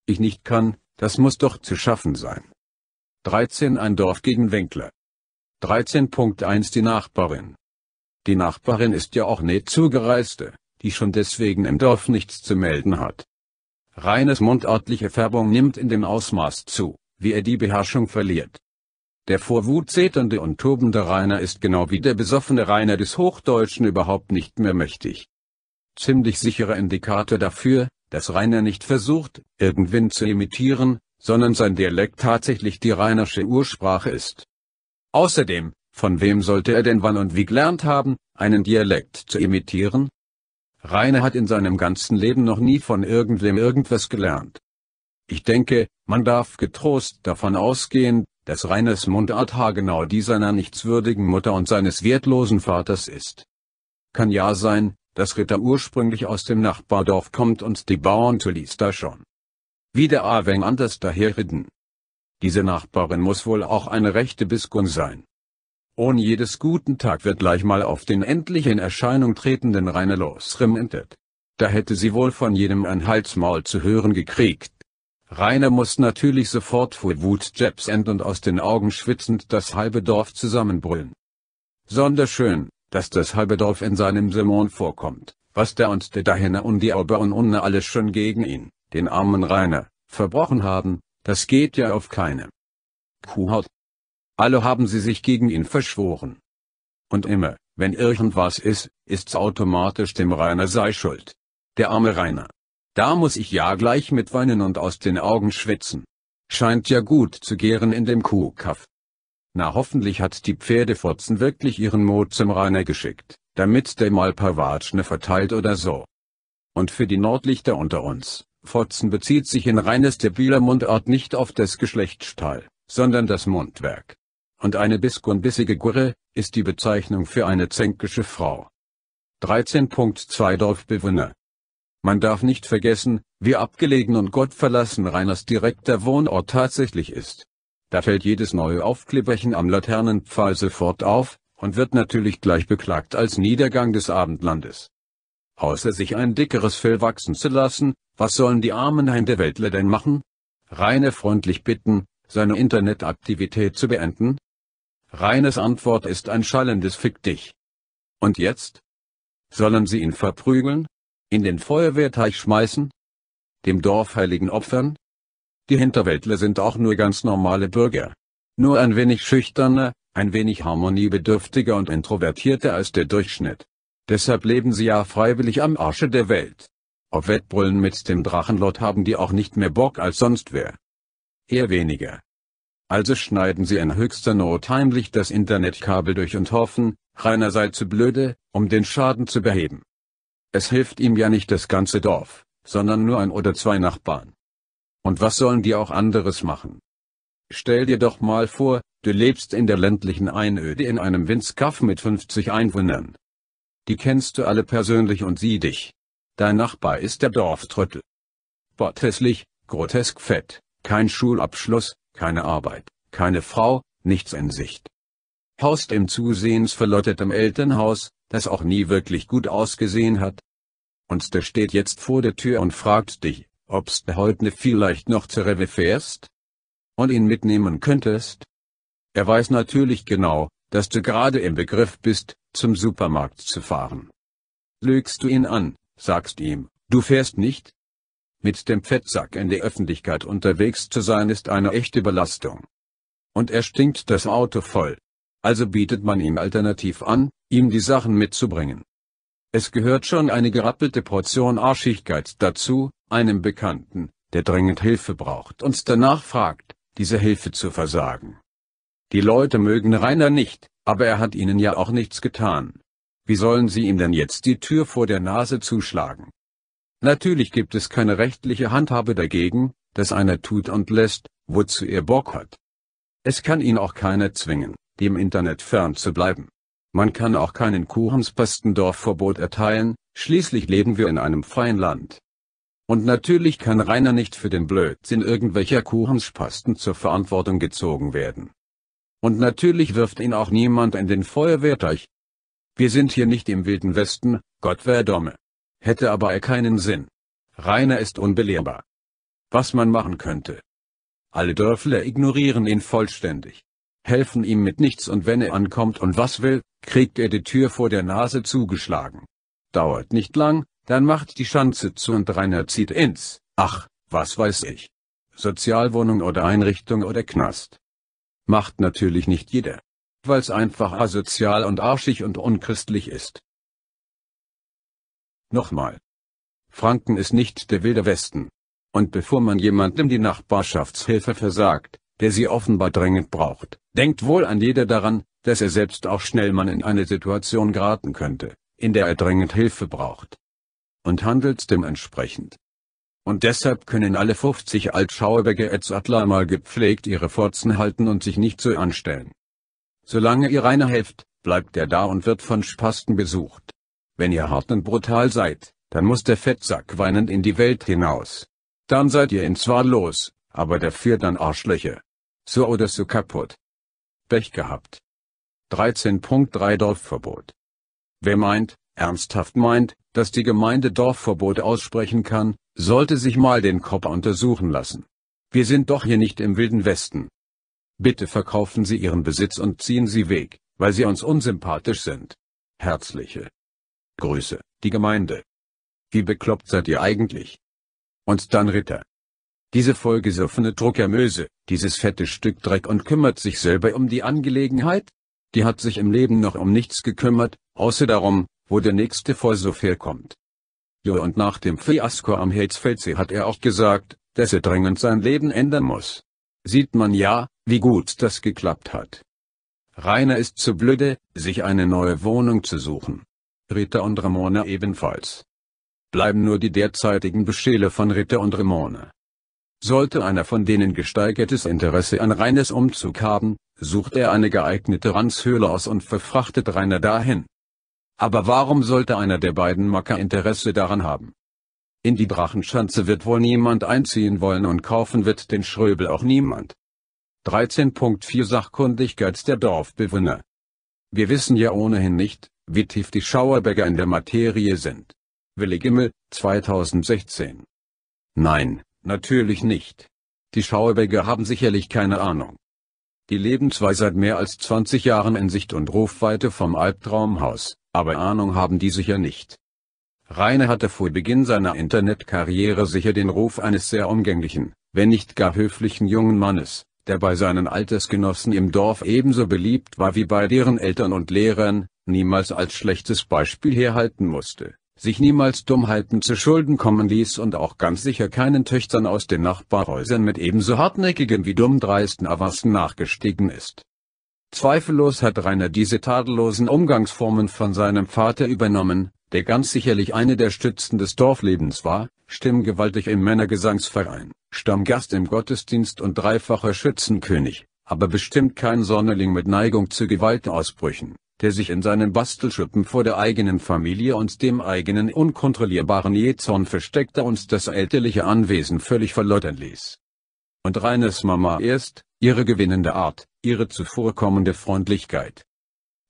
ich nicht kann, das muss doch zu schaffen sein. 13 Ein Dorf gegen Winkler. 13.1 Die Nachbarin. Die Nachbarin ist ja auch nicht zugereiste, die schon deswegen im Dorf nichts zu melden hat. Reines mundartliche Färbung nimmt in dem Ausmaß zu, wie er die Beherrschung verliert. Der vor Wut zeternde und tobende Rainer ist genau wie der besoffene Rainer des Hochdeutschen überhaupt nicht mehr mächtig. Ziemlich sicherer Indikator dafür, dass Rainer nicht versucht, irgendwen zu imitieren, sondern sein Dialekt tatsächlich die rheinische Ursprache ist. Außerdem, von wem sollte er denn wann und wie gelernt haben, einen Dialekt zu imitieren? Rainer hat in seinem ganzen Leben noch nie von irgendwem irgendwas gelernt. Ich denke, man darf getrost davon ausgehen, dass Reines Mundart Hagenau die seiner nichtswürdigen Mutter und seines wertlosen Vaters ist. Kann ja sein, dass Ritter ursprünglich aus dem Nachbardorf kommt und die Bauern zuließ da schon. Wie der Aweng anders daherritten. Diese Nachbarin muss wohl auch eine rechte Biskun sein. Ohne jedes guten Tag wird gleich mal auf den endlich in Erscheinung tretenden Rainer losrementet. Da hätte sie wohl von jedem ein Halsmaul zu hören gekriegt. Rainer muss natürlich sofort vor Wut end und aus den Augen schwitzend das halbe Dorf zusammenbrüllen. Sonderschön, dass das halbe Dorf in seinem Simon vorkommt, was der und der dahinter und die Ober und Unne alles schon gegen ihn, den armen Rainer, verbrochen haben, das geht ja auf keine. Kuhhaut. Alle haben sie sich gegen ihn verschworen. Und immer, wenn irgendwas ist, ist's automatisch dem Rainer sei schuld. Der arme Rainer. Da muss ich ja gleich mit weinen und aus den Augen schwitzen. Scheint ja gut zu gären in dem Kuhkaff. Na hoffentlich hat die Pferdefotzen wirklich ihren Mut zum Rainer geschickt, damit der mal paar Watschne verteilt oder so. Und für die Nordlichter unter uns, Fotzen bezieht sich in Reines der Mundart nicht auf das Geschlechtsteil, sondern das Mundwerk. Und eine biskunbissige Gurre, ist die Bezeichnung für eine zänkische Frau. 13.2 Dorfbewohner man darf nicht vergessen, wie abgelegen und gottverlassen Rainers direkter Wohnort tatsächlich ist. Da fällt jedes neue Aufkleberchen am Laternenpfahl sofort auf, und wird natürlich gleich beklagt als Niedergang des Abendlandes. Außer sich ein dickeres Fell wachsen zu lassen, was sollen die armen Heimdeweltler denn machen? Rainer freundlich bitten, seine Internetaktivität zu beenden? Reines Antwort ist ein schallendes Fick dich. Und jetzt? Sollen sie ihn verprügeln? in den Feuerwehrteich schmeißen, dem Dorfheiligen opfern? Die Hinterwäldler sind auch nur ganz normale Bürger. Nur ein wenig schüchterner, ein wenig harmoniebedürftiger und introvertierter als der Durchschnitt. Deshalb leben sie ja freiwillig am Arsche der Welt. Auf Wettbrüllen mit dem Drachenlord haben die auch nicht mehr Bock als sonst wer. Eher weniger. Also schneiden sie in höchster Not heimlich das Internetkabel durch und hoffen, Rainer sei zu blöde, um den Schaden zu beheben. Es hilft ihm ja nicht das ganze Dorf, sondern nur ein oder zwei Nachbarn. Und was sollen die auch anderes machen? Stell dir doch mal vor, du lebst in der ländlichen Einöde in einem Winzkaff mit 50 Einwohnern. Die kennst du alle persönlich und sie dich. Dein Nachbar ist der Dorftrottel. Botteslich, grotesk fett, kein Schulabschluss, keine Arbeit, keine Frau, nichts in Sicht. Haust im zusehends verlottetem Elternhaus, das auch nie wirklich gut ausgesehen hat, und der steht jetzt vor der Tür und fragt dich, ob's du heute ne vielleicht noch zur Rewe fährst? Und ihn mitnehmen könntest? Er weiß natürlich genau, dass du gerade im Begriff bist, zum Supermarkt zu fahren. Lügst du ihn an, sagst ihm, du fährst nicht? Mit dem Fettsack in der Öffentlichkeit unterwegs zu sein ist eine echte Belastung. Und er stinkt das Auto voll. Also bietet man ihm alternativ an, ihm die Sachen mitzubringen. Es gehört schon eine gerappelte Portion Arschigkeit dazu, einem Bekannten, der dringend Hilfe braucht und danach fragt, diese Hilfe zu versagen. Die Leute mögen Rainer nicht, aber er hat ihnen ja auch nichts getan. Wie sollen sie ihm denn jetzt die Tür vor der Nase zuschlagen? Natürlich gibt es keine rechtliche Handhabe dagegen, dass einer tut und lässt, wozu er Bock hat. Es kann ihn auch keiner zwingen, dem Internet fern zu bleiben. Man kann auch keinen kuchens verbot erteilen, schließlich leben wir in einem freien Land. Und natürlich kann Rainer nicht für den Blödsinn irgendwelcher Kuchenspasten zur Verantwortung gezogen werden. Und natürlich wirft ihn auch niemand in den Feuerwehrteich. Wir sind hier nicht im wilden Westen, Gott wär domme. Hätte aber er keinen Sinn. Rainer ist unbelehrbar. Was man machen könnte. Alle Dörfler ignorieren ihn vollständig helfen ihm mit nichts und wenn er ankommt und was will, kriegt er die Tür vor der Nase zugeschlagen. Dauert nicht lang, dann macht die Schanze zu und Rainer zieht ins, ach, was weiß ich. Sozialwohnung oder Einrichtung oder Knast. Macht natürlich nicht jeder. Weil's einfach asozial und arschig und unchristlich ist. Nochmal. Franken ist nicht der wilde Westen. Und bevor man jemandem die Nachbarschaftshilfe versagt, der sie offenbar dringend braucht, Denkt wohl an jeder daran, dass er selbst auch schnell mal in eine Situation geraten könnte, in der er dringend Hilfe braucht. Und handelt dementsprechend. Und deshalb können alle 50 altschauerberge Etzadler mal gepflegt ihre Forzen halten und sich nicht so anstellen. Solange ihr reiner helft, bleibt er da und wird von Spasten besucht. Wenn ihr hart und brutal seid, dann muss der Fettsack weinend in die Welt hinaus. Dann seid ihr ihn zwar los, aber dafür dann Arschlöcher. So oder so kaputt. Pech gehabt. 13.3 Dorfverbot. Wer meint, ernsthaft meint, dass die Gemeinde Dorfverbot aussprechen kann, sollte sich mal den Kopf untersuchen lassen. Wir sind doch hier nicht im wilden Westen. Bitte verkaufen Sie Ihren Besitz und ziehen Sie weg, weil Sie uns unsympathisch sind. Herzliche Grüße, die Gemeinde. Wie bekloppt seid ihr eigentlich? Und dann Ritter. Diese vollgesoffene Druckermöse, dieses fette Stück Dreck und kümmert sich selber um die Angelegenheit? Die hat sich im Leben noch um nichts gekümmert, außer darum, wo der nächste Versuch kommt. Jo und nach dem Fiasko am Hetzfeldsee hat er auch gesagt, dass er dringend sein Leben ändern muss. Sieht man ja, wie gut das geklappt hat. Rainer ist zu blöde, sich eine neue Wohnung zu suchen. Rita und Ramona ebenfalls. Bleiben nur die derzeitigen Befehle von Rita und Ramona. Sollte einer von denen gesteigertes Interesse an reines Umzug haben, sucht er eine geeignete Ranzhöhle aus und verfrachtet Rainer dahin. Aber warum sollte einer der beiden Macker Interesse daran haben? In die Drachenschanze wird wohl niemand einziehen wollen und kaufen wird den Schröbel auch niemand. 13.4 Sachkundigkeit der Dorfbewohner. Wir wissen ja ohnehin nicht, wie tief die Schauerberger in der Materie sind. Willigimme, 2016. Nein, Natürlich nicht. Die Schauberger haben sicherlich keine Ahnung. Die leben zwar seit mehr als 20 Jahren in Sicht und Rufweite vom Albtraumhaus, aber Ahnung haben die sicher nicht. Rainer hatte vor Beginn seiner Internetkarriere sicher den Ruf eines sehr umgänglichen, wenn nicht gar höflichen jungen Mannes, der bei seinen Altersgenossen im Dorf ebenso beliebt war wie bei deren Eltern und Lehrern, niemals als schlechtes Beispiel herhalten musste sich niemals Dummheiten zu Schulden kommen ließ und auch ganz sicher keinen Töchtern aus den Nachbarhäusern mit ebenso hartnäckigen wie dumm dreisten Avancen nachgestiegen ist. Zweifellos hat Rainer diese tadellosen Umgangsformen von seinem Vater übernommen, der ganz sicherlich eine der Stützen des Dorflebens war, stimmgewaltig im Männergesangsverein, Stammgast im Gottesdienst und dreifacher Schützenkönig, aber bestimmt kein Sonderling mit Neigung zu Gewaltausbrüchen der sich in seinen Bastelschuppen vor der eigenen Familie und dem eigenen unkontrollierbaren Jezorn versteckte und das elterliche Anwesen völlig verlottern ließ. Und Reines Mama erst, ihre gewinnende Art, ihre zuvorkommende Freundlichkeit.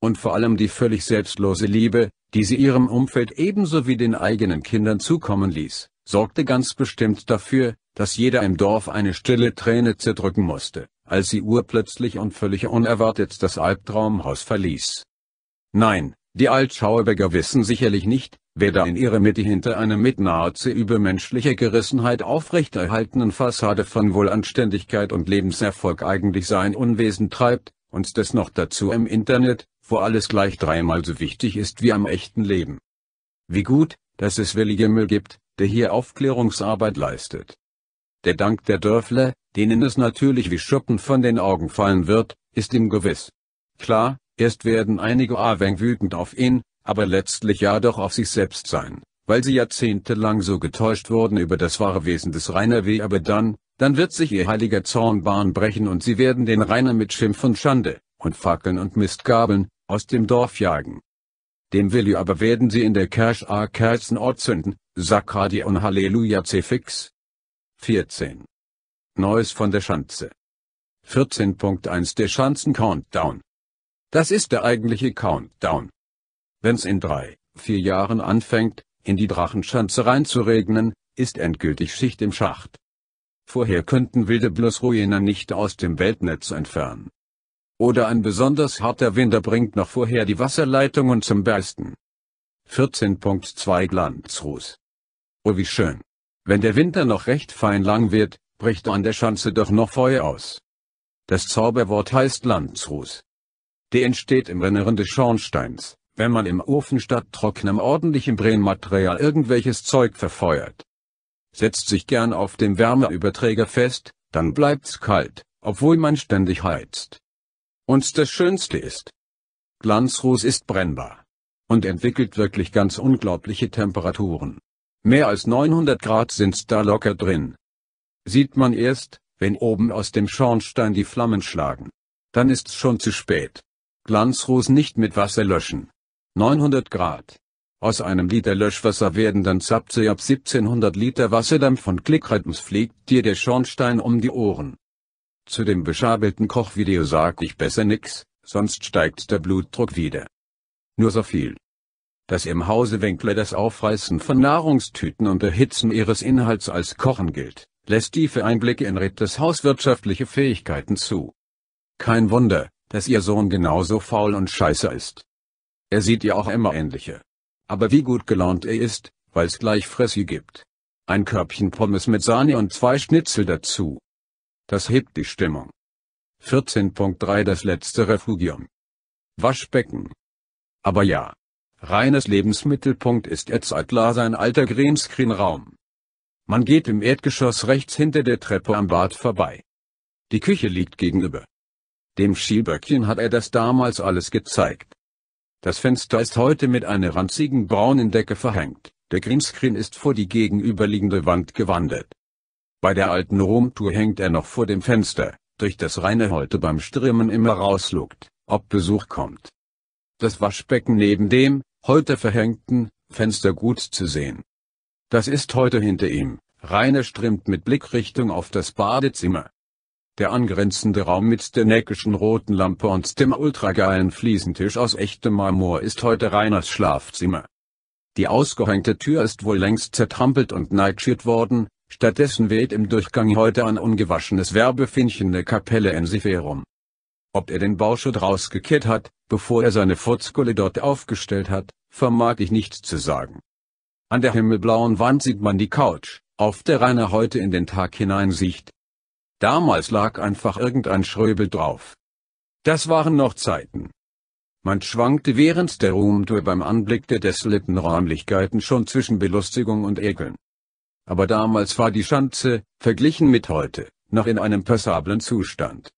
Und vor allem die völlig selbstlose Liebe, die sie ihrem Umfeld ebenso wie den eigenen Kindern zukommen ließ, sorgte ganz bestimmt dafür, dass jeder im Dorf eine stille Träne zerdrücken musste, als sie urplötzlich und völlig unerwartet das Albtraumhaus verließ. Nein, die Altschauerberger wissen sicherlich nicht, wer da in ihrer Mitte hinter einer mit nahezu übermenschlicher Gerissenheit aufrechterhaltenen Fassade von Wohlanständigkeit und Lebenserfolg eigentlich sein Unwesen treibt, und das noch dazu im Internet, wo alles gleich dreimal so wichtig ist wie am echten Leben. Wie gut, dass es willige Müll gibt, der hier Aufklärungsarbeit leistet. Der Dank der Dörfler, denen es natürlich wie Schuppen von den Augen fallen wird, ist ihm gewiss. Klar, Erst werden einige Aweng wütend auf ihn, aber letztlich ja doch auf sich selbst sein, weil sie jahrzehntelang so getäuscht wurden über das wahre Wesen des Rainer W. Aber dann, dann wird sich ihr heiliger Zorn Bahn brechen und sie werden den Rainer mit Schimpf und Schande, und Fackeln und Mistgabeln, aus dem Dorf jagen. Dem Willi aber werden sie in der Kersch A Kerzenort zünden, Sakradi und Halleluja C-Fix. 14. Neues von der Schanze. 14.1 Der Schanzen Countdown das ist der eigentliche Countdown. Wenn's in drei, vier Jahren anfängt, in die Drachenschanze reinzuregnen, ist endgültig Schicht im Schacht. Vorher könnten wilde Bluesruiner nicht aus dem Weltnetz entfernen. Oder ein besonders harter Winter bringt noch vorher die Wasserleitungen zum Bersten. 14.2 Glanzruß. Oh wie schön. Wenn der Winter noch recht fein lang wird, bricht an der Schanze doch noch Feuer aus. Das Zauberwort heißt Landsruß. Die entsteht im Inneren des Schornsteins, wenn man im Ofen statt trockenem ordentlichem Brennmaterial irgendwelches Zeug verfeuert. Setzt sich gern auf dem Wärmeüberträger fest, dann bleibt's kalt, obwohl man ständig heizt. Und das Schönste ist, Glanzruß ist brennbar und entwickelt wirklich ganz unglaubliche Temperaturen. Mehr als 900 Grad sind's da locker drin. Sieht man erst, wenn oben aus dem Schornstein die Flammen schlagen. Dann ist's schon zu spät. Glanzruß nicht mit Wasser löschen. 900 Grad. Aus einem Liter Löschwasser werden dann zapze ab 1700 Liter Wasserdampf von Klickrettens fliegt dir der Schornstein um die Ohren. Zu dem beschabelten Kochvideo sag ich besser nix, sonst steigt der Blutdruck wieder. Nur so viel. Dass im Hause Winkler das Aufreißen von Nahrungstüten und Erhitzen ihres Inhalts als Kochen gilt, lässt tiefe Einblicke in Rittes hauswirtschaftliche Fähigkeiten zu. Kein Wunder, dass ihr Sohn genauso faul und scheiße ist. Er sieht ihr auch immer ähnliche. Aber wie gut gelaunt er ist, weil's gleich Fressi gibt. Ein Körbchen Pommes mit Sahne und zwei Schnitzel dazu. Das hebt die Stimmung. 14.3 Das letzte Refugium. Waschbecken. Aber ja. Reines Lebensmittelpunkt ist Etzatlar sein alter Greenscreen-Raum. Man geht im Erdgeschoss rechts hinter der Treppe am Bad vorbei. Die Küche liegt gegenüber. Dem Schieböckchen hat er das damals alles gezeigt. Das Fenster ist heute mit einer ranzigen braunen Decke verhängt, der Greenscreen ist vor die gegenüberliegende Wand gewandert. Bei der alten Romtour hängt er noch vor dem Fenster, durch das Rainer heute beim Strömen immer rauslugt, ob Besuch kommt. Das Waschbecken neben dem, heute verhängten, Fenster gut zu sehen. Das ist heute hinter ihm, Rainer strimmt mit Blickrichtung auf das Badezimmer. Der angrenzende Raum mit der neckischen roten Lampe und dem ultrageilen Fliesentisch aus echtem Marmor ist heute Reiners Schlafzimmer. Die ausgehängte Tür ist wohl längst zertrampelt und neitschiert worden, stattdessen weht im Durchgang heute ein ungewaschenes Werbefinchen der Kapelle in Siferum. Ob er den Bauschutt rausgekehrt hat, bevor er seine Furzkulle dort aufgestellt hat, vermag ich nicht zu sagen. An der himmelblauen Wand sieht man die Couch, auf der Rainer heute in den Tag hinein Damals lag einfach irgendein Schröbel drauf. Das waren noch Zeiten. Man schwankte während der Roomtour beim Anblick der desolierten Räumlichkeiten schon zwischen Belustigung und Ekeln. Aber damals war die Schanze, verglichen mit heute, noch in einem passablen Zustand.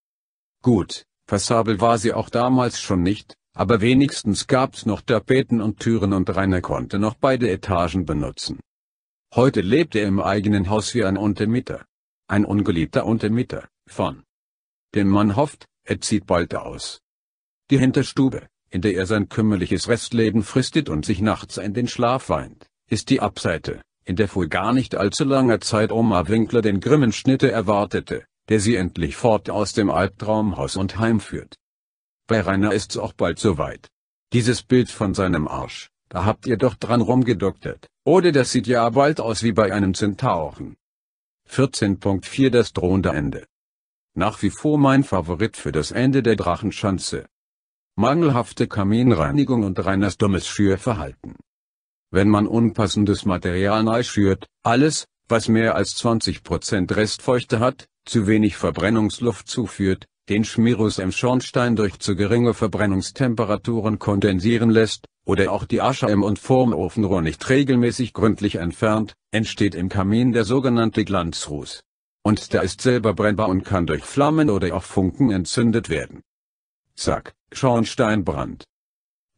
Gut, passabel war sie auch damals schon nicht, aber wenigstens gab's noch Tapeten und Türen und Rainer konnte noch beide Etagen benutzen. Heute lebt er im eigenen Haus wie ein Untermieter ein ungeliebter Untermieter, von dem man hofft, er zieht bald aus. Die Hinterstube, in der er sein kümmerliches Restleben fristet und sich nachts in den Schlaf weint, ist die Abseite, in der vor gar nicht allzu langer Zeit Oma Winkler den grimmen Schnitte erwartete, der sie endlich fort aus dem Albtraumhaus und heimführt. Bei Rainer ist's auch bald soweit. Dieses Bild von seinem Arsch, da habt ihr doch dran rumgedoktert, oder das sieht ja bald aus wie bei einem Zentauren. 14.4 Das drohende Ende. Nach wie vor mein Favorit für das Ende der Drachenschanze. Mangelhafte Kaminreinigung und reines dummes Schürverhalten. Wenn man unpassendes Material schürt, alles, was mehr als 20% Restfeuchte hat, zu wenig Verbrennungsluft zuführt, den Schmirus im Schornstein durch zu geringe Verbrennungstemperaturen kondensieren lässt, oder auch die Asche im und vorm Ofenrohr nicht regelmäßig gründlich entfernt, entsteht im Kamin der sogenannte Glanzruß. Und der ist selber brennbar und kann durch Flammen oder auch Funken entzündet werden. Zack, Schornsteinbrand.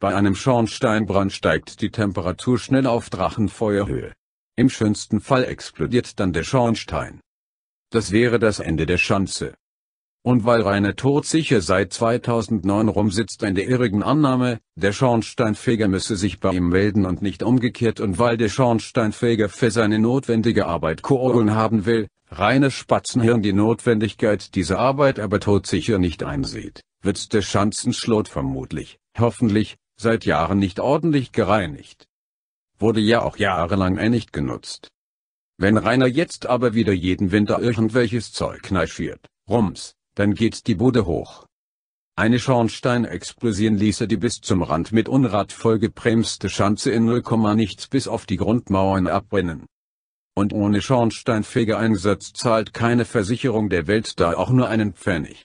Bei einem Schornsteinbrand steigt die Temperatur schnell auf Drachenfeuerhöhe. Im schönsten Fall explodiert dann der Schornstein. Das wäre das Ende der Schanze. Und weil Rainer todsicher seit 2009 rumsitzt in der irrigen Annahme, der Schornsteinfeger müsse sich bei ihm melden und nicht umgekehrt und weil der Schornsteinfeger für seine notwendige Arbeit Kohlen haben will, Rainer Spatzenhirn die Notwendigkeit dieser Arbeit aber todsicher nicht einsieht, wird der Schanzenschlot vermutlich, hoffentlich, seit Jahren nicht ordentlich gereinigt. Wurde ja auch jahrelang er nicht genutzt. Wenn Rainer jetzt aber wieder jeden Winter irgendwelches Zeug kneifiert, rums, dann geht die Bude hoch. Eine Schornsteinexplosion ließe die bis zum Rand mit Unrat vollgebremste Schanze in 0, nichts bis auf die Grundmauern abbrennen. Und ohne Schornsteinfegeeinsatz zahlt keine Versicherung der Welt da auch nur einen Pfennig.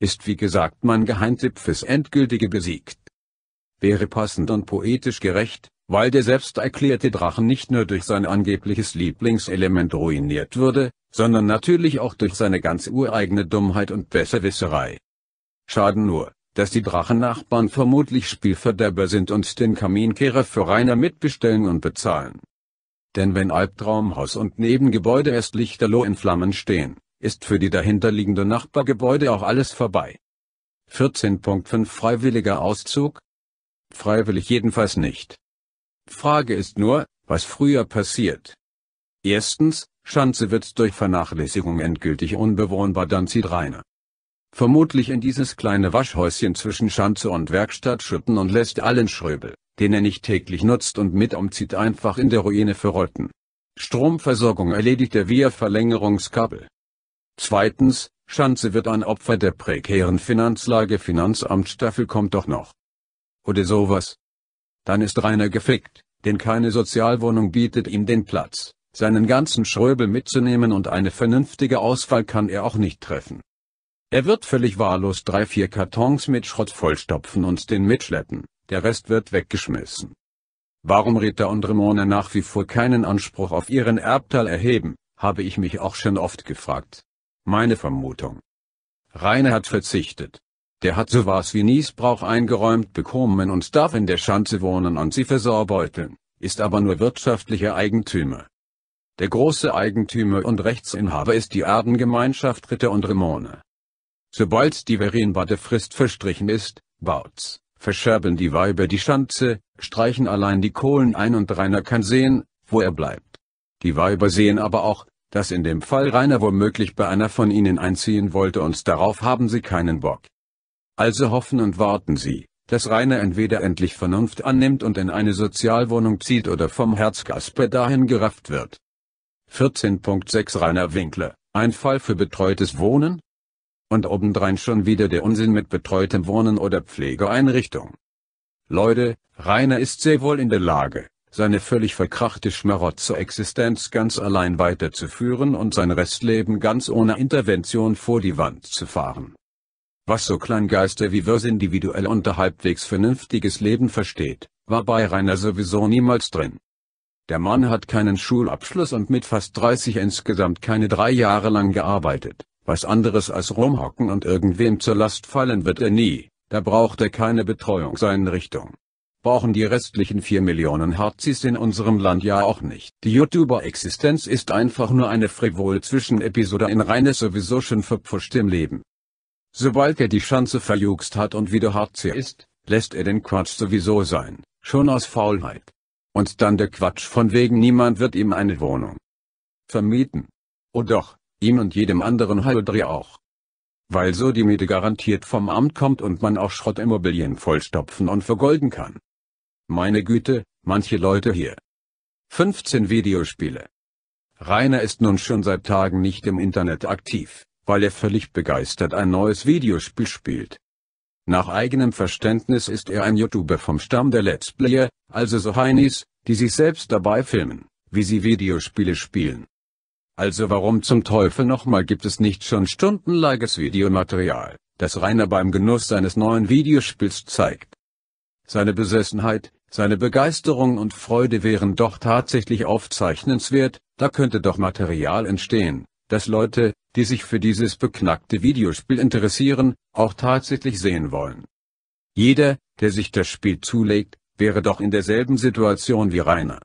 Ist wie gesagt mein Geheimtipp fürs endgültige besiegt. Wäre passend und poetisch gerecht, weil der selbst erklärte Drachen nicht nur durch sein angebliches Lieblingselement ruiniert würde, sondern natürlich auch durch seine ganz ureigene Dummheit und Besserwisserei. Schaden nur, dass die Drachennachbarn vermutlich Spielverderber sind und den Kaminkehrer für Rainer mitbestellen und bezahlen. Denn wenn Albtraumhaus und Nebengebäude erst lichterloh in Flammen stehen, ist für die dahinterliegende Nachbargebäude auch alles vorbei. 14.5 Freiwilliger Auszug? Freiwillig jedenfalls nicht. Frage ist nur, was früher passiert. Erstens, Schanze wird durch Vernachlässigung endgültig unbewohnbar dann zieht Rainer. Vermutlich in dieses kleine Waschhäuschen zwischen Schanze und Werkstatt schütten und lässt allen Schröbel, den er nicht täglich nutzt und mit umzieht einfach in der Ruine verrotten. Stromversorgung erledigt er via Verlängerungskabel. Zweitens, Schanze wird ein Opfer der prekären Finanzlage Finanzamtstaffel kommt doch noch. Oder sowas dann ist Rainer gefickt, denn keine Sozialwohnung bietet ihm den Platz, seinen ganzen Schröbel mitzunehmen und eine vernünftige Auswahl kann er auch nicht treffen. Er wird völlig wahllos drei, vier Kartons mit Schrott vollstopfen und den mitschleppen, der Rest wird weggeschmissen. Warum Rita und Ramona nach wie vor keinen Anspruch auf ihren Erbteil erheben, habe ich mich auch schon oft gefragt. Meine Vermutung. Rainer hat verzichtet, der hat sowas wie Niesbrauch eingeräumt bekommen und darf in der Schanze wohnen und sie versorbeuteln, ist aber nur wirtschaftlicher Eigentümer. Der große Eigentümer und Rechtsinhaber ist die Erdengemeinschaft Ritter und Remone. Sobald die Verinbadefrist verstrichen ist, baut's, verscherben die Weiber die Schanze, streichen allein die Kohlen ein und Rainer kann sehen, wo er bleibt. Die Weiber sehen aber auch, dass in dem Fall Rainer womöglich bei einer von ihnen einziehen wollte und darauf haben sie keinen Bock. Also hoffen und warten sie, dass Rainer entweder endlich Vernunft annimmt und in eine Sozialwohnung zieht oder vom Herzkasper dahin gerafft wird. 14.6 Rainer Winkler, ein Fall für betreutes Wohnen? Und obendrein schon wieder der Unsinn mit betreutem Wohnen oder Pflegeeinrichtung. Leute, Rainer ist sehr wohl in der Lage, seine völlig verkrachte Schmarotzer-Existenz ganz allein weiterzuführen und sein Restleben ganz ohne Intervention vor die Wand zu fahren. Was so Kleingeister wie Wörs individuell unter halbwegs vernünftiges Leben versteht, war bei Rainer sowieso niemals drin. Der Mann hat keinen Schulabschluss und mit fast 30 insgesamt keine drei Jahre lang gearbeitet, was anderes als rumhocken und irgendwem zur Last fallen wird er nie, da braucht er keine Betreuungseinrichtung. Brauchen die restlichen vier Millionen Harzis in unserem Land ja auch nicht. Die YouTuber-Existenz ist einfach nur eine frivol Zwischenepisode in reines sowieso schon verpfuscht im Leben. Sobald er die Schanze verjuckst hat und wieder Hartz ist, lässt er den Quatsch sowieso sein, schon aus Faulheit. Und dann der Quatsch von wegen niemand wird ihm eine Wohnung vermieten. Oh doch, ihm und jedem anderen Haldri auch. Weil so die Miete garantiert vom Amt kommt und man auch Schrottimmobilien vollstopfen und vergolden kann. Meine Güte, manche Leute hier. 15 Videospiele. Rainer ist nun schon seit Tagen nicht im Internet aktiv weil er völlig begeistert ein neues Videospiel spielt. Nach eigenem Verständnis ist er ein YouTuber vom Stamm der Let's Player, also so Heinis, die sich selbst dabei filmen, wie sie Videospiele spielen. Also warum zum Teufel nochmal gibt es nicht schon stundenlanges Videomaterial, das Rainer beim Genuss seines neuen Videospiels zeigt? Seine Besessenheit, seine Begeisterung und Freude wären doch tatsächlich aufzeichnenswert, da könnte doch Material entstehen, das Leute, die sich für dieses beknackte Videospiel interessieren, auch tatsächlich sehen wollen. Jeder, der sich das Spiel zulegt, wäre doch in derselben Situation wie Rainer.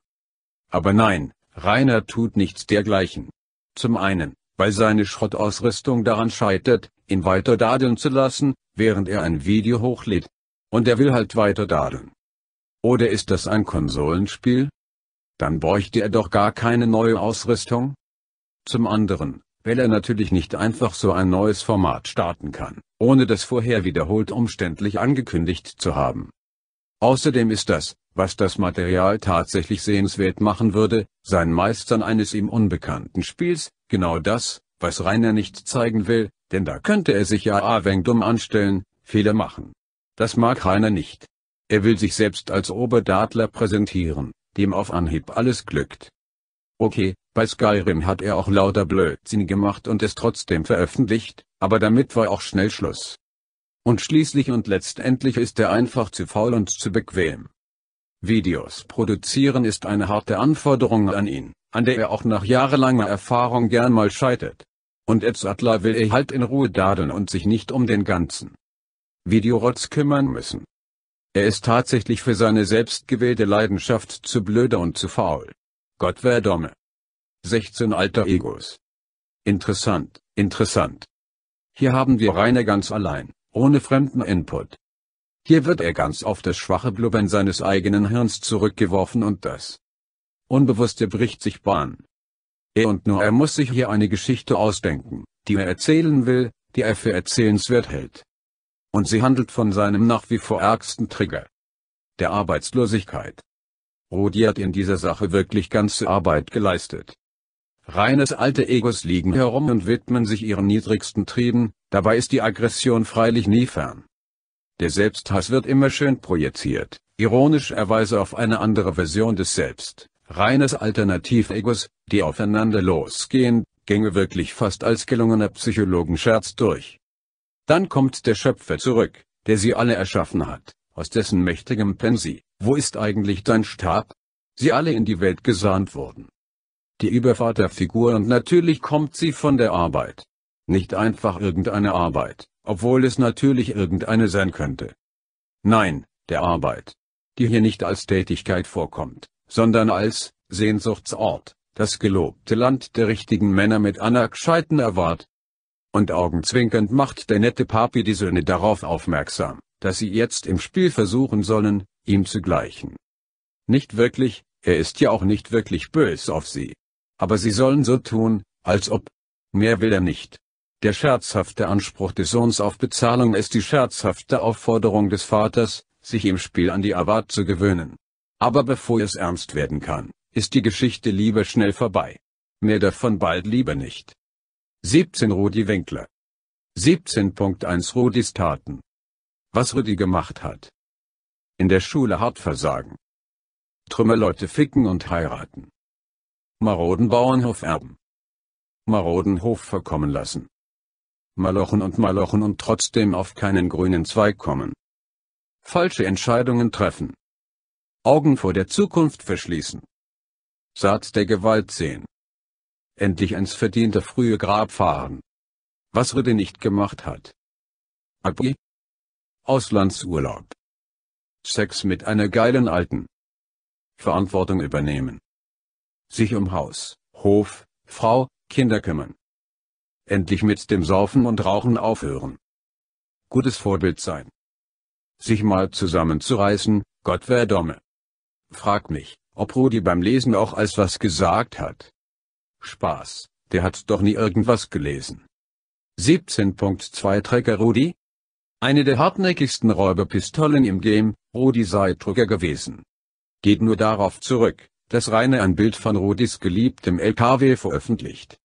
Aber nein, Rainer tut nichts dergleichen. Zum einen, weil seine Schrottausrüstung daran scheitert, ihn weiter dadeln zu lassen, während er ein Video hochlädt. Und er will halt weiter dadeln. Oder ist das ein Konsolenspiel? Dann bräuchte er doch gar keine neue Ausrüstung? Zum anderen, weil er natürlich nicht einfach so ein neues Format starten kann, ohne das vorher wiederholt umständlich angekündigt zu haben. Außerdem ist das, was das Material tatsächlich sehenswert machen würde, sein Meistern eines ihm unbekannten Spiels, genau das, was Rainer nicht zeigen will, denn da könnte er sich ja aweng dumm anstellen, Fehler machen. Das mag Rainer nicht. Er will sich selbst als Oberdatler präsentieren, dem auf Anhieb alles glückt. Okay, bei Skyrim hat er auch lauter Blödsinn gemacht und es trotzdem veröffentlicht, aber damit war auch schnell Schluss. Und schließlich und letztendlich ist er einfach zu faul und zu bequem. Videos produzieren ist eine harte Anforderung an ihn, an der er auch nach jahrelanger Erfahrung gern mal scheitert. Und Eds Adler will er halt in Ruhe dadeln und sich nicht um den ganzen Videorotz kümmern müssen. Er ist tatsächlich für seine selbstgewählte Leidenschaft zu blöde und zu faul. Gott wär domme. 16 Alter Egos. Interessant, interessant. Hier haben wir Rainer ganz allein, ohne fremden Input. Hier wird er ganz auf das schwache Blubbern seines eigenen Hirns zurückgeworfen und das Unbewusste bricht sich Bahn. Er und nur er muss sich hier eine Geschichte ausdenken, die er erzählen will, die er für erzählenswert hält. Und sie handelt von seinem nach wie vor ärgsten Trigger. Der Arbeitslosigkeit. Rudi hat in dieser Sache wirklich ganze Arbeit geleistet. Reines alte Egos liegen herum und widmen sich ihren niedrigsten Trieben, dabei ist die Aggression freilich nie fern. Der Selbsthass wird immer schön projiziert, ironischerweise auf eine andere Version des Selbst, reines Alternativ-Egos, die aufeinander losgehen, gänge wirklich fast als gelungener Psychologenscherz durch. Dann kommt der Schöpfer zurück, der sie alle erschaffen hat, aus dessen mächtigem Pensi, wo ist eigentlich dein Stab? Sie alle in die Welt gesahnt wurden die Überfahrt der Figur und natürlich kommt sie von der Arbeit. Nicht einfach irgendeine Arbeit, obwohl es natürlich irgendeine sein könnte. Nein, der Arbeit. Die hier nicht als Tätigkeit vorkommt, sondern als Sehnsuchtsort, das gelobte Land der richtigen Männer mit Anna Gescheiten erwart. Und augenzwinkend macht der nette Papi die Söhne darauf aufmerksam, dass sie jetzt im Spiel versuchen sollen, ihm zu gleichen. Nicht wirklich, er ist ja auch nicht wirklich bös auf sie aber sie sollen so tun, als ob. Mehr will er nicht. Der scherzhafte Anspruch des Sohns auf Bezahlung ist die scherzhafte Aufforderung des Vaters, sich im Spiel an die Award zu gewöhnen. Aber bevor es ernst werden kann, ist die Geschichte lieber schnell vorbei. Mehr davon bald lieber nicht. 17 Rudi Winkler 17.1 Rudis Taten Was Rudi gemacht hat. In der Schule hart versagen. Trümmerleute ficken und heiraten maroden Bauernhof erben. Maroden Hof verkommen lassen. Malochen und Malochen und trotzdem auf keinen grünen Zweig kommen. Falsche Entscheidungen treffen. Augen vor der Zukunft verschließen. Saat der Gewalt sehen. Endlich ins verdiente frühe Grab fahren. Was Rüde nicht gemacht hat. Abi. Auslandsurlaub. Sex mit einer geilen Alten. Verantwortung übernehmen sich um Haus, Hof, Frau, Kinder kümmern. Endlich mit dem Saufen und Rauchen aufhören. Gutes Vorbild sein. Sich mal zusammenzureißen, Gott wär domme. Frag mich, ob Rudi beim Lesen auch als was gesagt hat. Spaß, der hat doch nie irgendwas gelesen. 17.2 Trecker Rudi? Eine der hartnäckigsten Räuberpistolen im Game, Rudi sei Drucker gewesen. Geht nur darauf zurück, das Reine ein Bild von Rudis geliebtem LKW veröffentlicht.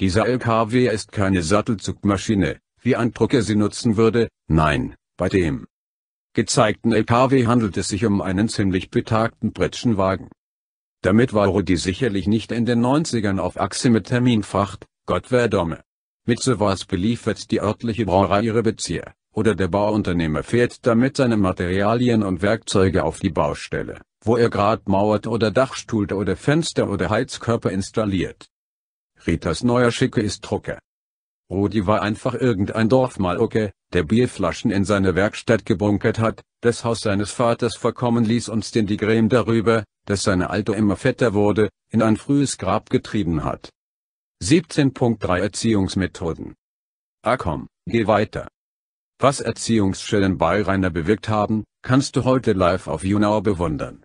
Dieser LKW ist keine Sattelzugmaschine, wie ein Drucker sie nutzen würde, nein, bei dem gezeigten LKW handelt es sich um einen ziemlich betagten Pritschenwagen. Damit war Rudi sicherlich nicht in den 90ern auf Achse mit Terminfracht, Gott verdomme. Mit sowas beliefert die örtliche Brauerei ihre Bezieher, oder der Bauunternehmer fährt damit seine Materialien und Werkzeuge auf die Baustelle, wo er grad mauert oder Dachstuhl oder Fenster oder Heizkörper installiert. Ritas neuer Schicke ist Drucker. Rudi war einfach irgendein Dorfmalucke, der Bierflaschen in seine Werkstatt gebunkert hat, das Haus seines Vaters verkommen ließ und den die Gräm darüber, dass seine Alte immer fetter wurde, in ein frühes Grab getrieben hat. 17.3 Erziehungsmethoden. Ah komm, geh weiter. Was Erziehungsschellen bei Rainer bewirkt haben, kannst du heute live auf YouNow bewundern.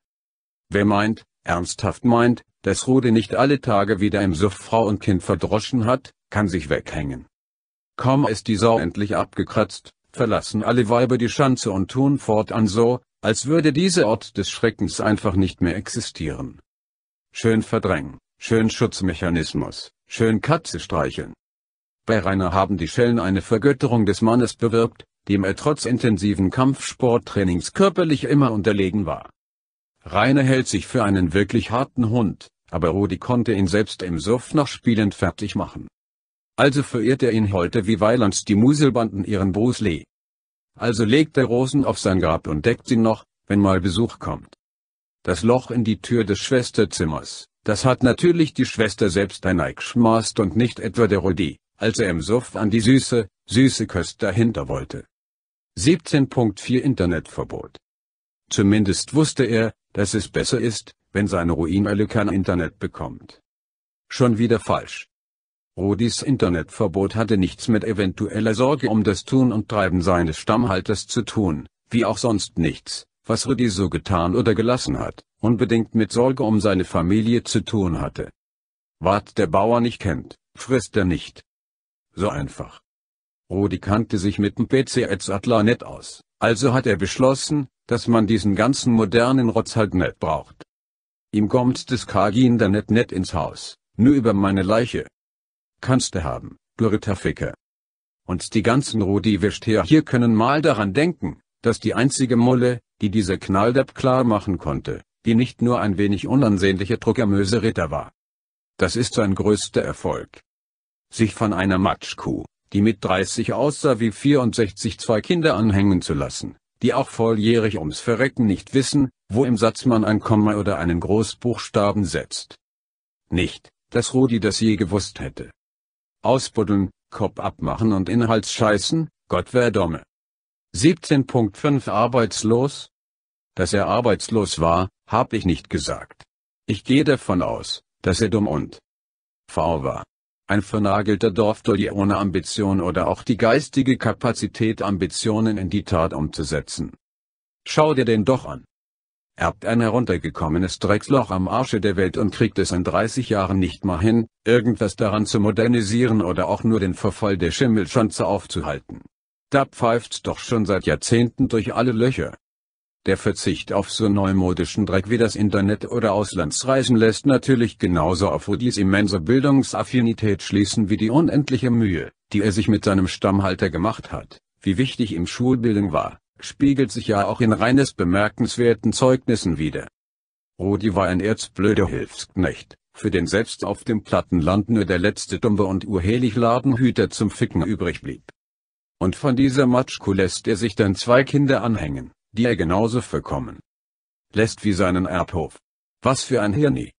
Wer meint, ernsthaft meint, dass Rude nicht alle Tage wieder im Suff Frau und Kind verdroschen hat, kann sich weghängen. Kaum ist die Sau endlich abgekratzt, verlassen alle Weiber die Schanze und tun fortan so, als würde dieser Ort des Schreckens einfach nicht mehr existieren. Schön verdrängen, schön Schutzmechanismus, schön Katze streicheln. Bei Rainer haben die Schellen eine Vergötterung des Mannes bewirkt, dem er trotz intensiven Kampfsporttrainings körperlich immer unterlegen war. Rainer hält sich für einen wirklich harten Hund, aber Rudi konnte ihn selbst im Suff noch spielend fertig machen. Also verehrt er ihn heute wie Weilands die Muselbanden ihren Bruce Lee. Also legt er Rosen auf sein Grab und deckt sie noch, wenn mal Besuch kommt. Das Loch in die Tür des Schwesterzimmers, das hat natürlich die Schwester selbst ein Eichschmast und nicht etwa der Rudi als er im Suff an die süße, süße Köst dahinter wollte. 17.4 Internetverbot. Zumindest wusste er, dass es besser ist, wenn seine Ruinelle kein Internet bekommt. Schon wieder falsch. Rodis Internetverbot hatte nichts mit eventueller Sorge um das Tun und Treiben seines Stammhalters zu tun, wie auch sonst nichts, was Rudi so getan oder gelassen hat, unbedingt mit Sorge um seine Familie zu tun hatte. Wart der Bauer nicht kennt, frisst er nicht. So einfach. Rudi kannte sich mit dem PC als Sattler nett aus, also hat er beschlossen, dass man diesen ganzen modernen Rotz halt nett braucht. Ihm kommt das Kagin da net nett ins Haus, nur über meine Leiche. Kannst du haben, du Ritterficker. Und die ganzen Rudi-Wischteer hier können mal daran denken, dass die einzige Mulle, die dieser Knalldepp klar machen konnte, die nicht nur ein wenig unansehnliche Druckermöse Ritter war. Das ist sein größter Erfolg sich von einer Matschkuh, die mit 30 aussah wie 64 zwei Kinder anhängen zu lassen, die auch volljährig ums Verrecken nicht wissen, wo im Satz man ein Komma oder einen Großbuchstaben setzt. Nicht, dass Rudi das je gewusst hätte. Ausbuddeln, Kopf abmachen und Inhalts scheißen, Gott wär domme. 17.5 Arbeitslos? Dass er arbeitslos war, hab ich nicht gesagt. Ich gehe davon aus, dass er dumm und faul war ein vernagelter Dorfdulli ohne Ambition oder auch die geistige Kapazität Ambitionen in die Tat umzusetzen. Schau dir den doch an. Erbt ein heruntergekommenes Drecksloch am Arsche der Welt und kriegt es in 30 Jahren nicht mal hin, irgendwas daran zu modernisieren oder auch nur den Verfall der Schimmelschanze aufzuhalten. Da pfeift's doch schon seit Jahrzehnten durch alle Löcher. Der Verzicht auf so neumodischen Dreck wie das Internet oder Auslandsreisen lässt natürlich genauso auf Rudis immense Bildungsaffinität schließen wie die unendliche Mühe, die er sich mit seinem Stammhalter gemacht hat. Wie wichtig ihm Schulbildung war, spiegelt sich ja auch in Reines bemerkenswerten Zeugnissen wider. Rudi war ein erzblöder Hilfsknecht, für den selbst auf dem Plattenland nur der letzte Dumbe und urhelig Ladenhüter zum Ficken übrig blieb. Und von dieser Matschku lässt er sich dann zwei Kinder anhängen die er genauso verkommen lässt wie seinen Erbhof. Was für ein Hirni.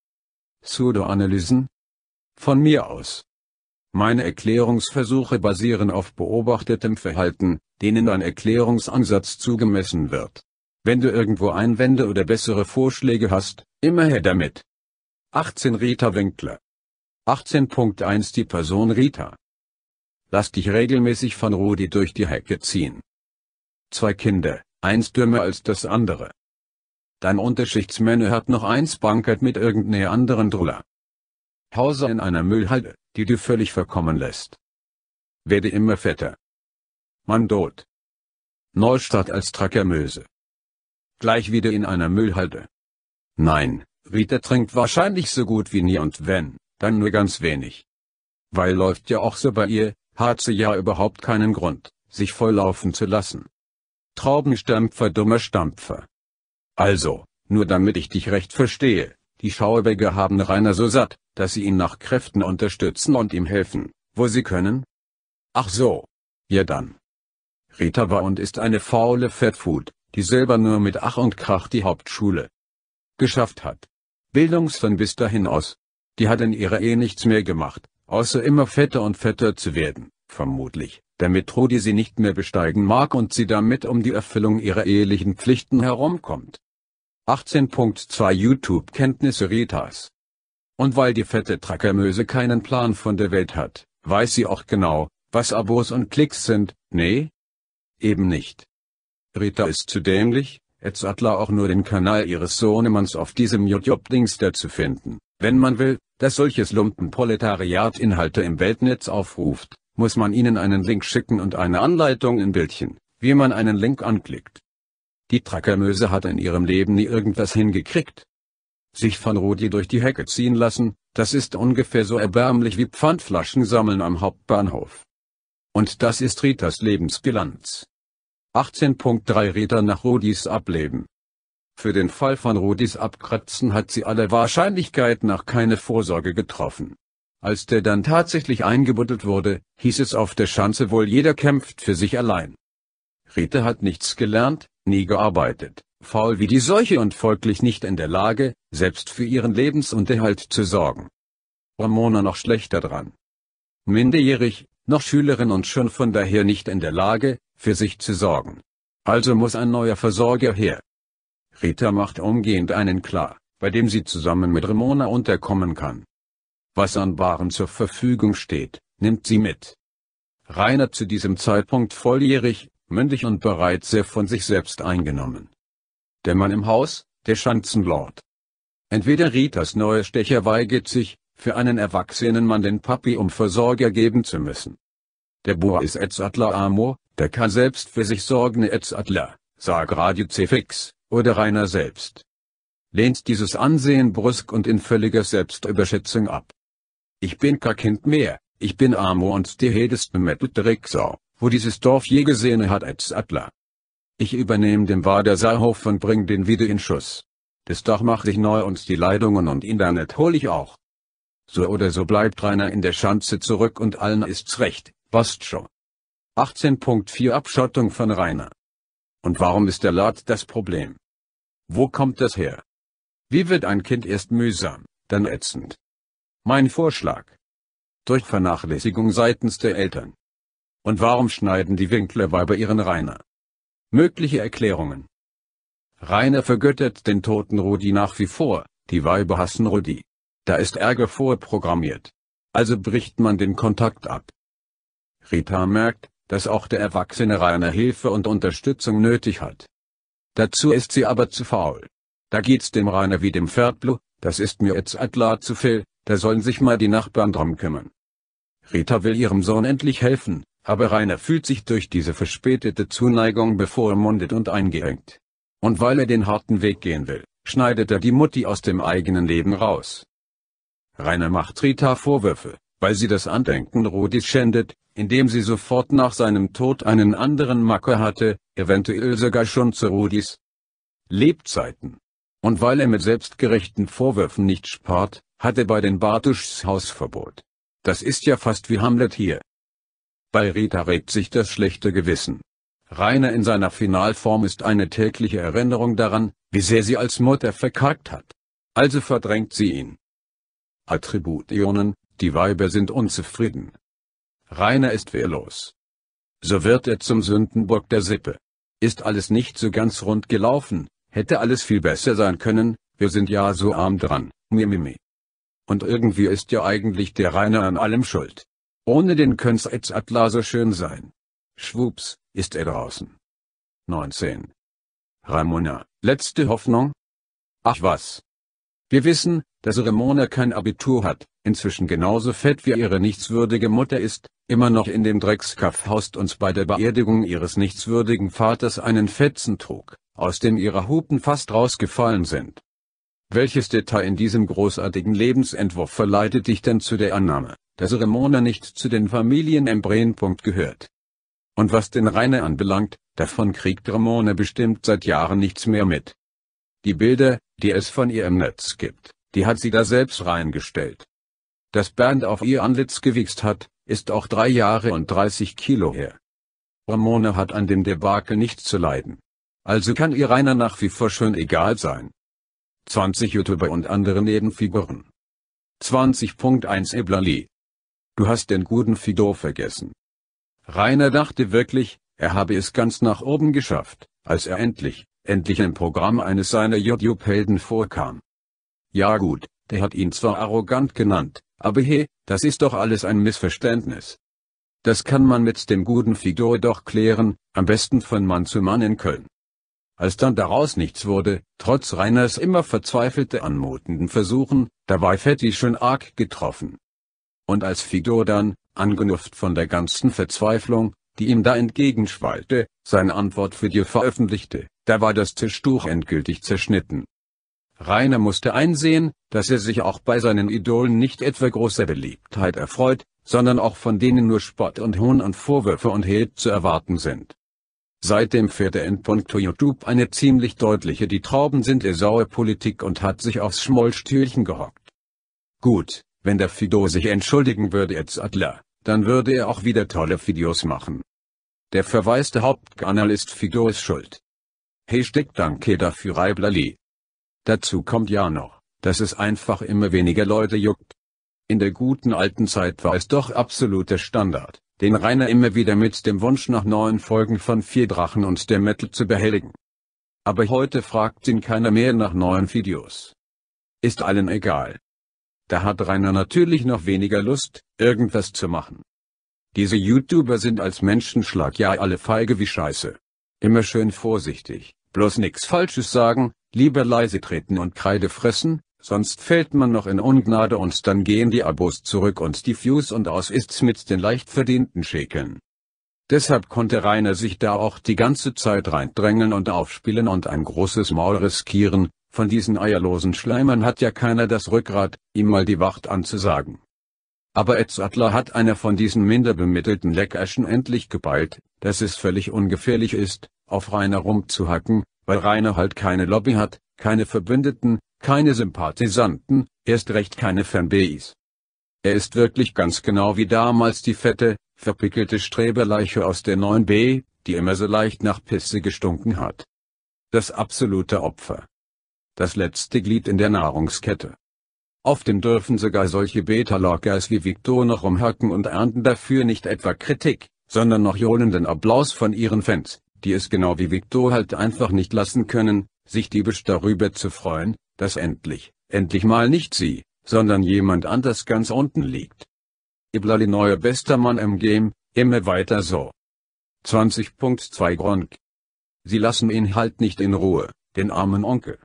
Pseudoanalysen? Von mir aus. Meine Erklärungsversuche basieren auf beobachtetem Verhalten, denen ein Erklärungsansatz zugemessen wird. Wenn du irgendwo Einwände oder bessere Vorschläge hast, immer her damit. 18 Rita Winkler. 18.1 Die Person Rita. Lass dich regelmäßig von Rudi durch die Hecke ziehen. Zwei Kinder, eins dümmer als das andere. Dein Unterschichtsmänner hat noch eins bankert mit irgendeiner anderen Druller. Hause in einer Müllhalde, die du völlig verkommen lässt. Werde immer fetter. Mann tot. Neustadt als Trackermöse. Gleich wieder in einer Müllhalde. Nein, Rita trinkt wahrscheinlich so gut wie nie und wenn, dann nur ganz wenig. Weil läuft ja auch so bei ihr, hat sie ja überhaupt keinen Grund, sich volllaufen zu lassen. Traubenstampfer dummer Stampfer. Also, nur damit ich dich recht verstehe, die Schauerberger haben Rainer so satt, dass sie ihn nach Kräften unterstützen und ihm helfen, wo sie können? Ach so. Ja dann. Rita war und ist eine faule Fatfood, die selber nur mit Ach und Krach die Hauptschule geschafft hat. Bildungsfern bis dahin aus. Die hat in ihrer Ehe nichts mehr gemacht, außer immer fetter und fetter zu werden vermutlich, damit Rudi sie nicht mehr besteigen mag und sie damit um die Erfüllung ihrer ehelichen Pflichten herumkommt. 18.2 YouTube-Kenntnisse Ritas Und weil die fette Trackermöse keinen Plan von der Welt hat, weiß sie auch genau, was Abos und Klicks sind, nee? Eben nicht. Rita ist zu dämlich, Etzadler auch nur den Kanal ihres Sohnemanns auf diesem YouTube-Dingster zu finden, wenn man will, dass solches Lumpenproletariat Inhalte im Weltnetz aufruft muss man ihnen einen Link schicken und eine Anleitung in Bildchen, wie man einen Link anklickt. Die Trackermöse hat in ihrem Leben nie irgendwas hingekriegt. Sich von Rudi durch die Hecke ziehen lassen, das ist ungefähr so erbärmlich wie Pfandflaschen sammeln am Hauptbahnhof. Und das ist Ritas Lebensbilanz. 18.3 Rita nach Rudis Ableben. Für den Fall von Rudis Abkratzen hat sie aller Wahrscheinlichkeit nach keine Vorsorge getroffen. Als der dann tatsächlich eingebuddelt wurde, hieß es auf der Schanze wohl jeder kämpft für sich allein. Rita hat nichts gelernt, nie gearbeitet, faul wie die Seuche und folglich nicht in der Lage, selbst für ihren Lebensunterhalt zu sorgen. Ramona noch schlechter dran. Minderjährig, noch Schülerin und schon von daher nicht in der Lage, für sich zu sorgen. Also muss ein neuer Versorger her. Rita macht umgehend einen klar, bei dem sie zusammen mit Ramona unterkommen kann was an Waren zur Verfügung steht, nimmt sie mit. Rainer zu diesem Zeitpunkt volljährig, mündig und bereits sehr von sich selbst eingenommen. Der Mann im Haus, der Schanzenlord. Entweder Ritas neue Stecher weigert sich, für einen erwachsenen Mann den Papi um Versorger geben zu müssen. Der Boa ist Etzadler Amor, der kann selbst für sich sorgende Etzadler, sag Radio Cfix, oder Rainer selbst. Lehnt dieses Ansehen brüsk und in völliger Selbstüberschätzung ab. Ich bin kein Kind mehr, ich bin Amo und die hättest mit Drecksau, wo dieses Dorf je gesehen hat als Adler. Ich übernehme den Wadersaalhof und bring den wieder in Schuss. Das Dach mach ich neu und die Leitungen und Internet hol ich auch. So oder so bleibt Rainer in der Schanze zurück und allen ist's recht, passt schon. 18.4 Abschottung von Rainer. Und warum ist der Lad das Problem? Wo kommt das her? Wie wird ein Kind erst mühsam, dann ätzend? Mein Vorschlag. Durch Vernachlässigung seitens der Eltern. Und warum schneiden die Winklerweiber ihren Rainer? Mögliche Erklärungen. Rainer vergöttert den toten Rudi nach wie vor, die Weiber hassen Rudi. Da ist Ärger vorprogrammiert. Also bricht man den Kontakt ab. Rita merkt, dass auch der erwachsene Rainer Hilfe und Unterstützung nötig hat. Dazu ist sie aber zu faul. Da geht's dem Rainer wie dem Pferdblu, das ist mir jetzt atlar zu viel, da sollen sich mal die Nachbarn drum kümmern. Rita will ihrem Sohn endlich helfen, aber Rainer fühlt sich durch diese verspätete Zuneigung bevormundet und eingeengt. Und weil er den harten Weg gehen will, schneidet er die Mutti aus dem eigenen Leben raus. Rainer macht Rita Vorwürfe, weil sie das Andenken Rudis schändet, indem sie sofort nach seinem Tod einen anderen Macker hatte, eventuell sogar schon zu Rudis Lebzeiten. Und weil er mit selbstgerechten Vorwürfen nicht spart, hatte bei den Bartuschs Hausverbot. Das ist ja fast wie Hamlet hier. Bei Rita regt sich das schlechte Gewissen. Rainer in seiner Finalform ist eine tägliche Erinnerung daran, wie sehr sie als Mutter verkackt hat. Also verdrängt sie ihn. Attribut Ionen, die Weiber sind unzufrieden. Rainer ist wehrlos. So wird er zum Sündenbock der Sippe. Ist alles nicht so ganz rund gelaufen, hätte alles viel besser sein können, wir sind ja so arm dran, mimimi. Und irgendwie ist ja eigentlich der Reiner an allem schuld. Ohne den könnt's jetzt Atlas so schön sein. Schwups, ist er draußen. 19. Ramona, letzte Hoffnung? Ach was. Wir wissen, dass Ramona kein Abitur hat, inzwischen genauso fett wie ihre nichtswürdige Mutter ist, immer noch in dem Dreckskaff haust uns bei der Beerdigung ihres nichtswürdigen Vaters einen Fetzen trug, aus dem ihre Hupen fast rausgefallen sind. Welches Detail in diesem großartigen Lebensentwurf verleitet dich denn zu der Annahme, dass Ramona nicht zu den Familienembryen gehört? Und was den Rainer anbelangt, davon kriegt Ramona bestimmt seit Jahren nichts mehr mit. Die Bilder, die es von ihr im Netz gibt, die hat sie da selbst reingestellt. Das Bernd auf ihr Antlitz gewichst hat, ist auch drei Jahre und 30 Kilo her. Ramona hat an dem Debakel nichts zu leiden. Also kann ihr Rainer nach wie vor schön egal sein. 20 YouTuber und andere Nebenfiguren. 20.1 Eblali. Du hast den guten Fido vergessen. Rainer dachte wirklich, er habe es ganz nach oben geschafft, als er endlich, endlich im Programm eines seiner YouTube-Helden vorkam. Ja gut, der hat ihn zwar arrogant genannt, aber hey, das ist doch alles ein Missverständnis. Das kann man mit dem guten Fido doch klären, am besten von Mann zu Mann in Köln. Als dann daraus nichts wurde, trotz Reiners immer verzweifelte anmutenden Versuchen, da war Fetti schon arg getroffen. Und als Fido dann, angenufft von der ganzen Verzweiflung, die ihm da entgegenschwallte, seine Antwort für dir veröffentlichte, da war das Tischtuch endgültig zerschnitten. Rainer musste einsehen, dass er sich auch bei seinen Idolen nicht etwa großer Beliebtheit erfreut, sondern auch von denen nur Spott und Hohn und Vorwürfe und Held zu erwarten sind. Seitdem fährt er in puncto YouTube eine ziemlich deutliche Die Trauben sind saure Politik und hat sich aufs Schmollstühlchen gehockt. Gut, wenn der Fido sich entschuldigen würde jetzt Adler, dann würde er auch wieder tolle Videos machen. Der verwaiste Hauptkanal ist Fidos Schuld. Hashtag Danke dafür Reiblali. Dazu kommt ja noch, dass es einfach immer weniger Leute juckt. In der guten alten Zeit war es doch absoluter Standard, den Rainer immer wieder mit dem Wunsch nach neuen Folgen von Vier Drachen und der Metal zu behelligen. Aber heute fragt ihn keiner mehr nach neuen Videos. Ist allen egal. Da hat Rainer natürlich noch weniger Lust, irgendwas zu machen. Diese YouTuber sind als Menschenschlag ja alle feige wie Scheiße. Immer schön vorsichtig, bloß nix Falsches sagen, lieber leise treten und Kreide fressen, Sonst fällt man noch in Ungnade und dann gehen die Abos zurück und die Views und aus ist's mit den leicht verdienten Schäkeln. Deshalb konnte Rainer sich da auch die ganze Zeit reindrängeln und aufspielen und ein großes Maul riskieren, von diesen eierlosen Schleimern hat ja keiner das Rückgrat, ihm mal die Wacht anzusagen. Aber Etzadler hat einer von diesen minder bemittelten Leckerschen endlich geballt, dass es völlig ungefährlich ist, auf Rainer rumzuhacken, weil Rainer halt keine Lobby hat, keine Verbündeten, keine Sympathisanten, erst recht keine Fanbase. Er ist wirklich ganz genau wie damals die fette, verpickelte Streberleiche aus der 9b, die immer so leicht nach Pisse gestunken hat. Das absolute Opfer. Das letzte Glied in der Nahrungskette. Auf dem dürfen sogar solche Beta-Lockers wie Victor noch rumhacken und ernten dafür nicht etwa Kritik, sondern noch johlenden Applaus von ihren Fans, die es genau wie Victor halt einfach nicht lassen können, sich diebisch darüber zu freuen, dass endlich, endlich mal nicht sie, sondern jemand anders ganz unten liegt. Iblali neuer bester Mann im Game, immer weiter so. 20.2 Gronk. Sie lassen ihn halt nicht in Ruhe, den armen Onkel.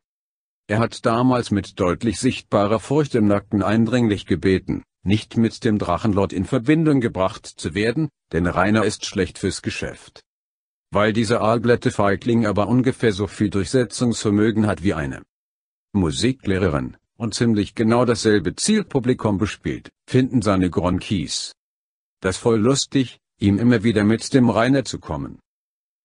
Er hat damals mit deutlich sichtbarer Furcht im Nacken eindringlich gebeten, nicht mit dem Drachenlord in Verbindung gebracht zu werden, denn Rainer ist schlecht fürs Geschäft weil dieser Aalblätte Feigling aber ungefähr so viel Durchsetzungsvermögen hat wie eine Musiklehrerin und ziemlich genau dasselbe Zielpublikum bespielt, finden seine Gronkies das voll lustig, ihm immer wieder mit dem Reiner zu kommen.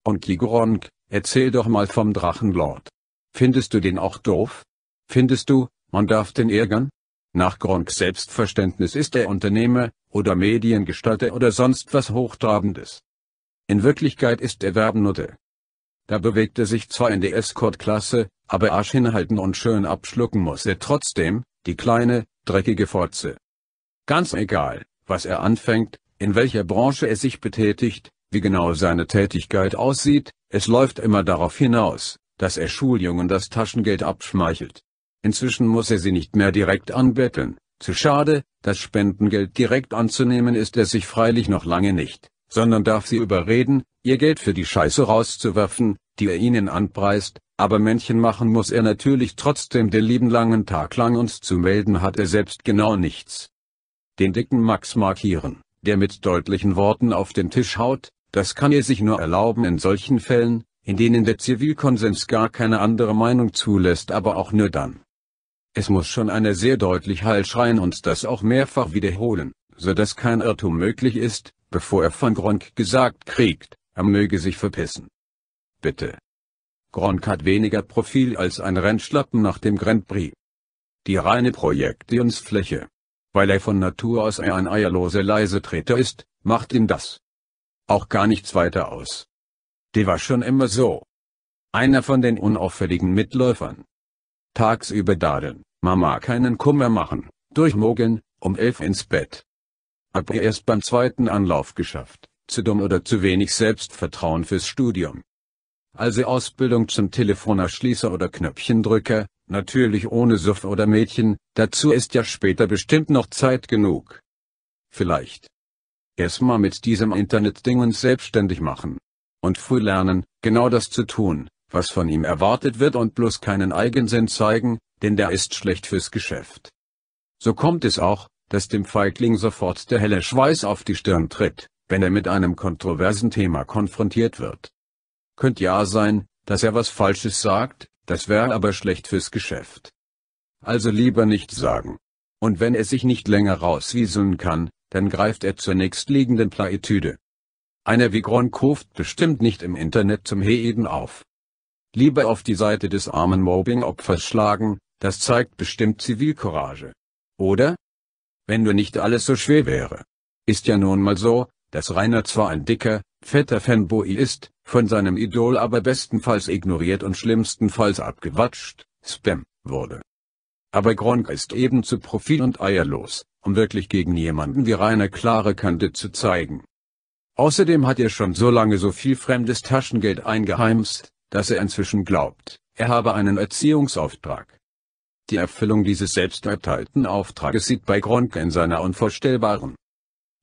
Onkel Gronk, erzähl doch mal vom Drachenlord. Findest du den auch doof? Findest du, man darf den ärgern? Nach Gronks Selbstverständnis ist er Unternehmer, oder Mediengestalter oder sonst was Hochtrabendes. In Wirklichkeit ist er Werbennutte. Da bewegt er sich zwar in der Escort-Klasse, aber Arsch hinhalten und schön abschlucken muss er trotzdem, die kleine, dreckige Forze. Ganz egal, was er anfängt, in welcher Branche er sich betätigt, wie genau seine Tätigkeit aussieht, es läuft immer darauf hinaus, dass er Schuljungen das Taschengeld abschmeichelt. Inzwischen muss er sie nicht mehr direkt anbetteln, zu schade, das Spendengeld direkt anzunehmen ist er sich freilich noch lange nicht sondern darf sie überreden, ihr Geld für die Scheiße rauszuwerfen, die er ihnen anpreist, aber Männchen machen muss er natürlich trotzdem den lieben langen Tag lang und zu melden hat er selbst genau nichts. Den dicken Max markieren, der mit deutlichen Worten auf den Tisch haut, das kann er sich nur erlauben in solchen Fällen, in denen der Zivilkonsens gar keine andere Meinung zulässt, aber auch nur dann. Es muss schon einer sehr deutlich Heil schreien und das auch mehrfach wiederholen, so dass kein Irrtum möglich ist, bevor er von Gronk gesagt kriegt, er möge sich verpissen. Bitte. Gronk hat weniger Profil als ein Rennschlappen nach dem Grand Prix. Die reine Projektionsfläche. Weil er von Natur aus ein eierloser Leisetreter ist, macht ihm das. Auch gar nichts weiter aus. Die war schon immer so. Einer von den unauffälligen Mitläufern. Tagsüber dadeln, Mama keinen Kummer machen, durchmogeln, um elf ins Bett. Hab ihr erst beim zweiten Anlauf geschafft, zu dumm oder zu wenig Selbstvertrauen fürs Studium. Also Ausbildung zum Telefonerschließer oder Knöpfchendrücker, natürlich ohne Suff oder Mädchen, dazu ist ja später bestimmt noch Zeit genug. Vielleicht. Erstmal mit diesem Internetding uns selbstständig machen. Und früh lernen, genau das zu tun, was von ihm erwartet wird und bloß keinen Eigensinn zeigen, denn der ist schlecht fürs Geschäft. So kommt es auch, dass dem Feigling sofort der helle Schweiß auf die Stirn tritt, wenn er mit einem kontroversen Thema konfrontiert wird. Könnt ja sein, dass er was Falsches sagt, das wäre aber schlecht fürs Geschäft. Also lieber nicht sagen. Und wenn er sich nicht länger rauswieseln kann, dann greift er zur nächstliegenden Plaetüde. Einer wie Gronkoft bestimmt nicht im Internet zum Heeden auf. Lieber auf die Seite des armen Mobbing-Opfers schlagen, das zeigt bestimmt Zivilcourage. Oder? Wenn nur nicht alles so schwer wäre. Ist ja nun mal so, dass Rainer zwar ein dicker, fetter Fanboy ist, von seinem Idol aber bestenfalls ignoriert und schlimmstenfalls abgewatscht, Spam, wurde. Aber Gronk ist eben zu profil und eierlos, um wirklich gegen jemanden wie Rainer klare Kante zu zeigen. Außerdem hat er schon so lange so viel fremdes Taschengeld eingeheimst, dass er inzwischen glaubt, er habe einen Erziehungsauftrag. Die Erfüllung dieses selbst erteilten Auftrages sieht bei Gronk in seiner unvorstellbaren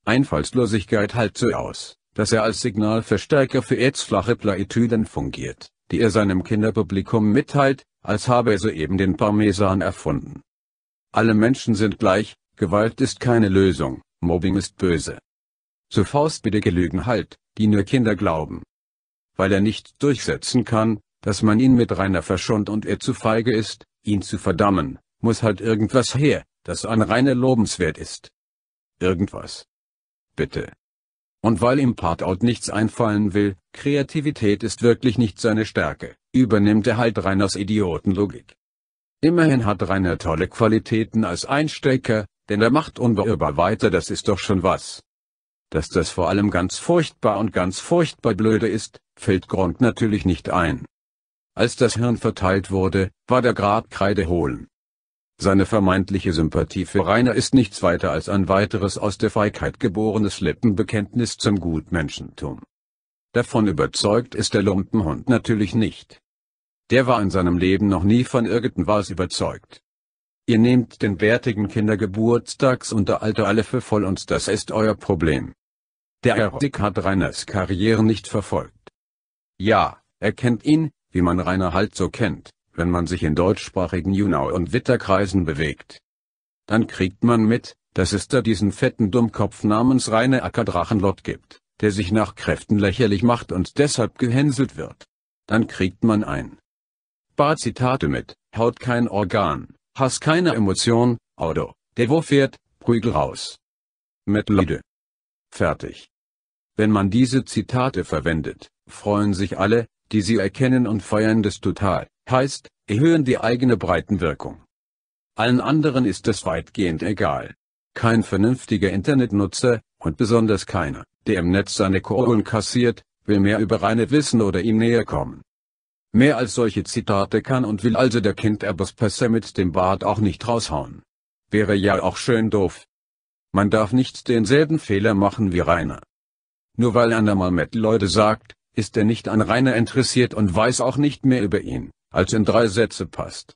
Einfallslosigkeit halt so aus, dass er als Signalverstärker für erzflache Plaetüden fungiert, die er seinem Kinderpublikum mitteilt, als habe er soeben den Parmesan erfunden. Alle Menschen sind gleich, Gewalt ist keine Lösung, Mobbing ist böse. So Faust bitte Gelügen halt, die nur Kinder glauben. Weil er nicht durchsetzen kann, dass man ihn mit reiner verschont und er zu feige ist, Ihn zu verdammen, muss halt irgendwas her, das an reine lobenswert ist. Irgendwas. Bitte. Und weil ihm Partout nichts einfallen will, Kreativität ist wirklich nicht seine Stärke, übernimmt er halt Reiners Idiotenlogik. Immerhin hat Rainer tolle Qualitäten als Einstecker, denn er macht unbeirrbar weiter, das ist doch schon was. Dass das vor allem ganz furchtbar und ganz furchtbar blöde ist, fällt Grund natürlich nicht ein. Als das Hirn verteilt wurde, war der Grad kreidehohl. Seine vermeintliche Sympathie für Rainer ist nichts weiter als ein weiteres aus der Feigheit geborenes Lippenbekenntnis zum Gutmenschentum. Davon überzeugt ist der Lumpenhund natürlich nicht. Der war in seinem Leben noch nie von irgendwas überzeugt. Ihr nehmt den bärtigen Kindergeburtstagsunteralter alle für voll und das ist euer Problem. Der Erotik hat Rainers Karriere nicht verfolgt. Ja, er kennt ihn, wie man Rainer halt so kennt, wenn man sich in deutschsprachigen Junau- und Witterkreisen bewegt. Dann kriegt man mit, dass es da diesen fetten Dummkopf namens Rainer Ackerdrachenlott gibt, der sich nach Kräften lächerlich macht und deshalb gehänselt wird. Dann kriegt man ein paar Zitate mit, haut kein Organ, Hass keine Emotion, Auto, der wo fährt, Prügel raus. Mit Fertig. Wenn man diese Zitate verwendet, freuen sich alle, die sie erkennen und feiern das total, heißt, erhöhen die eigene Breitenwirkung. Allen anderen ist es weitgehend egal. Kein vernünftiger Internetnutzer, und besonders keiner, der im Netz seine Kohlen kassiert, will mehr über Reine wissen oder ihm näher kommen. Mehr als solche Zitate kann und will also der Kind Kinderbesperser mit dem Bart auch nicht raushauen. Wäre ja auch schön doof. Man darf nicht denselben Fehler machen wie Rainer. Nur weil einer mal mit Leute sagt, ist er nicht an Rainer interessiert und weiß auch nicht mehr über ihn, als in drei Sätze passt.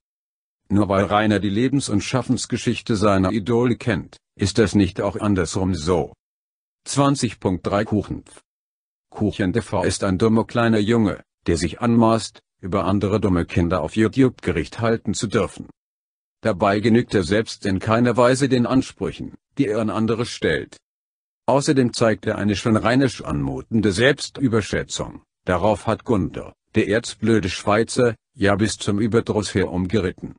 Nur weil Rainer die Lebens- und Schaffensgeschichte seiner Idole kennt, ist das nicht auch andersrum so. 20.3 Kuchenpf Kuchen TV ist ein dummer kleiner Junge, der sich anmaßt, über andere dumme Kinder auf YouTube Gericht halten zu dürfen. Dabei genügt er selbst in keiner Weise den Ansprüchen, die er an andere stellt. Außerdem zeigt er eine schon rheinisch anmutende Selbstüberschätzung. Darauf hat Gunder, der erzblöde Schweizer, ja bis zum Überdruss herumgeritten.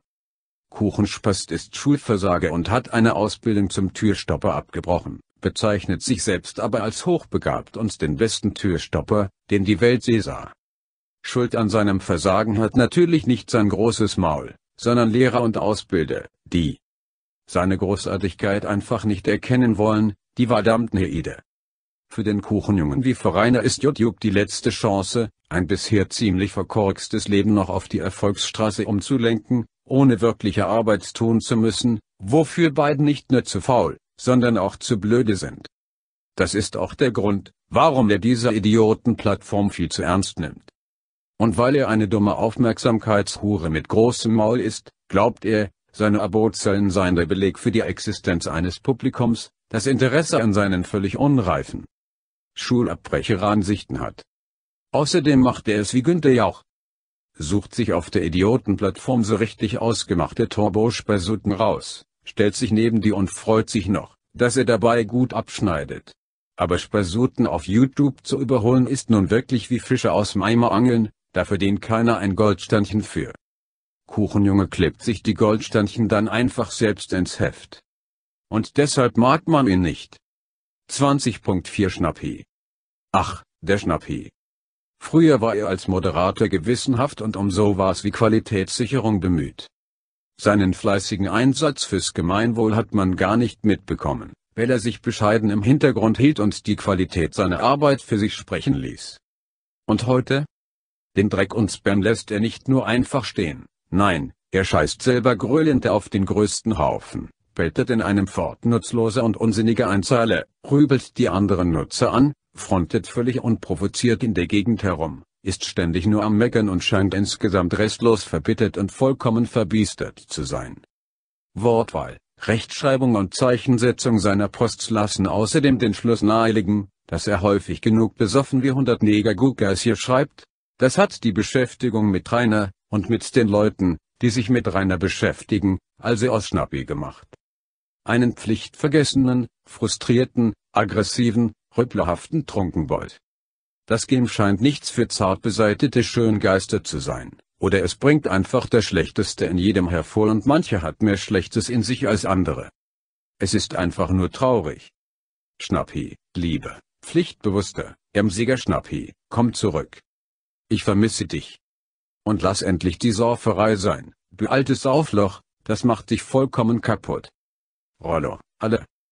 Kuchenspast ist Schulversager und hat eine Ausbildung zum Türstopper abgebrochen, bezeichnet sich selbst aber als hochbegabt und den besten Türstopper, den die Welt je sah. Schuld an seinem Versagen hat natürlich nicht sein großes Maul, sondern Lehrer und Ausbilder, die seine Großartigkeit einfach nicht erkennen wollen, die verdammten Heide. Für den Kuchenjungen wie Vereiner ist Jutjuk die letzte Chance, ein bisher ziemlich verkorkstes Leben noch auf die Erfolgsstraße umzulenken, ohne wirkliche Arbeit tun zu müssen, wofür beiden nicht nur zu faul, sondern auch zu blöde sind. Das ist auch der Grund, warum er diese Idiotenplattform viel zu ernst nimmt. Und weil er eine dumme Aufmerksamkeitshure mit großem Maul ist, glaubt er, seine Abozellen seien der Beleg für die Existenz eines Publikums, das Interesse an seinen völlig unreifen Schulabbrecheransichten hat. Außerdem macht er es wie Günther Jauch. Sucht sich auf der Idiotenplattform so richtig ausgemachte Turbospersuten raus, stellt sich neben die und freut sich noch, dass er dabei gut abschneidet. Aber Spasuten auf YouTube zu überholen ist nun wirklich wie Fische aus Meimer angeln, da verdient keiner ein Goldstandchen für. Kuchenjunge klebt sich die Goldstandchen dann einfach selbst ins Heft. Und deshalb mag man ihn nicht. 20.4 Schnappi. Ach, der Schnappi. Früher war er als Moderator gewissenhaft und um so was wie Qualitätssicherung bemüht. Seinen fleißigen Einsatz fürs Gemeinwohl hat man gar nicht mitbekommen, weil er sich bescheiden im Hintergrund hielt und die Qualität seiner Arbeit für sich sprechen ließ. Und heute? Den Dreck und Spam lässt er nicht nur einfach stehen, nein, er scheißt selber gröhlend auf den größten Haufen spaltet in einem Fort nutzlose und unsinnige Einzeile, rübelt die anderen Nutzer an, frontet völlig unprovoziert in der Gegend herum, ist ständig nur am Meckern und scheint insgesamt restlos verbittert und vollkommen verbiestert zu sein. Wortwahl, Rechtschreibung und Zeichensetzung seiner Posts lassen außerdem den Schluss naheliegen, dass er häufig genug besoffen wie 100 Neger Gugas hier schreibt. Das hat die Beschäftigung mit Rainer, und mit den Leuten, die sich mit Rainer beschäftigen, also aus Schnappi gemacht einen pflichtvergessenen, frustrierten, aggressiven, rüpplerhaften Trunkenbold. Das Game scheint nichts für zart beseitete Schöngeister zu sein, oder es bringt einfach der Schlechteste in jedem hervor und mancher hat mehr Schlechtes in sich als andere. Es ist einfach nur traurig. Schnappi, Liebe, pflichtbewusster, emsiger Schnappi, komm zurück. Ich vermisse dich. Und lass endlich die Sauferei sein, du altes Saufloch, das macht dich vollkommen kaputt. Rollo, alle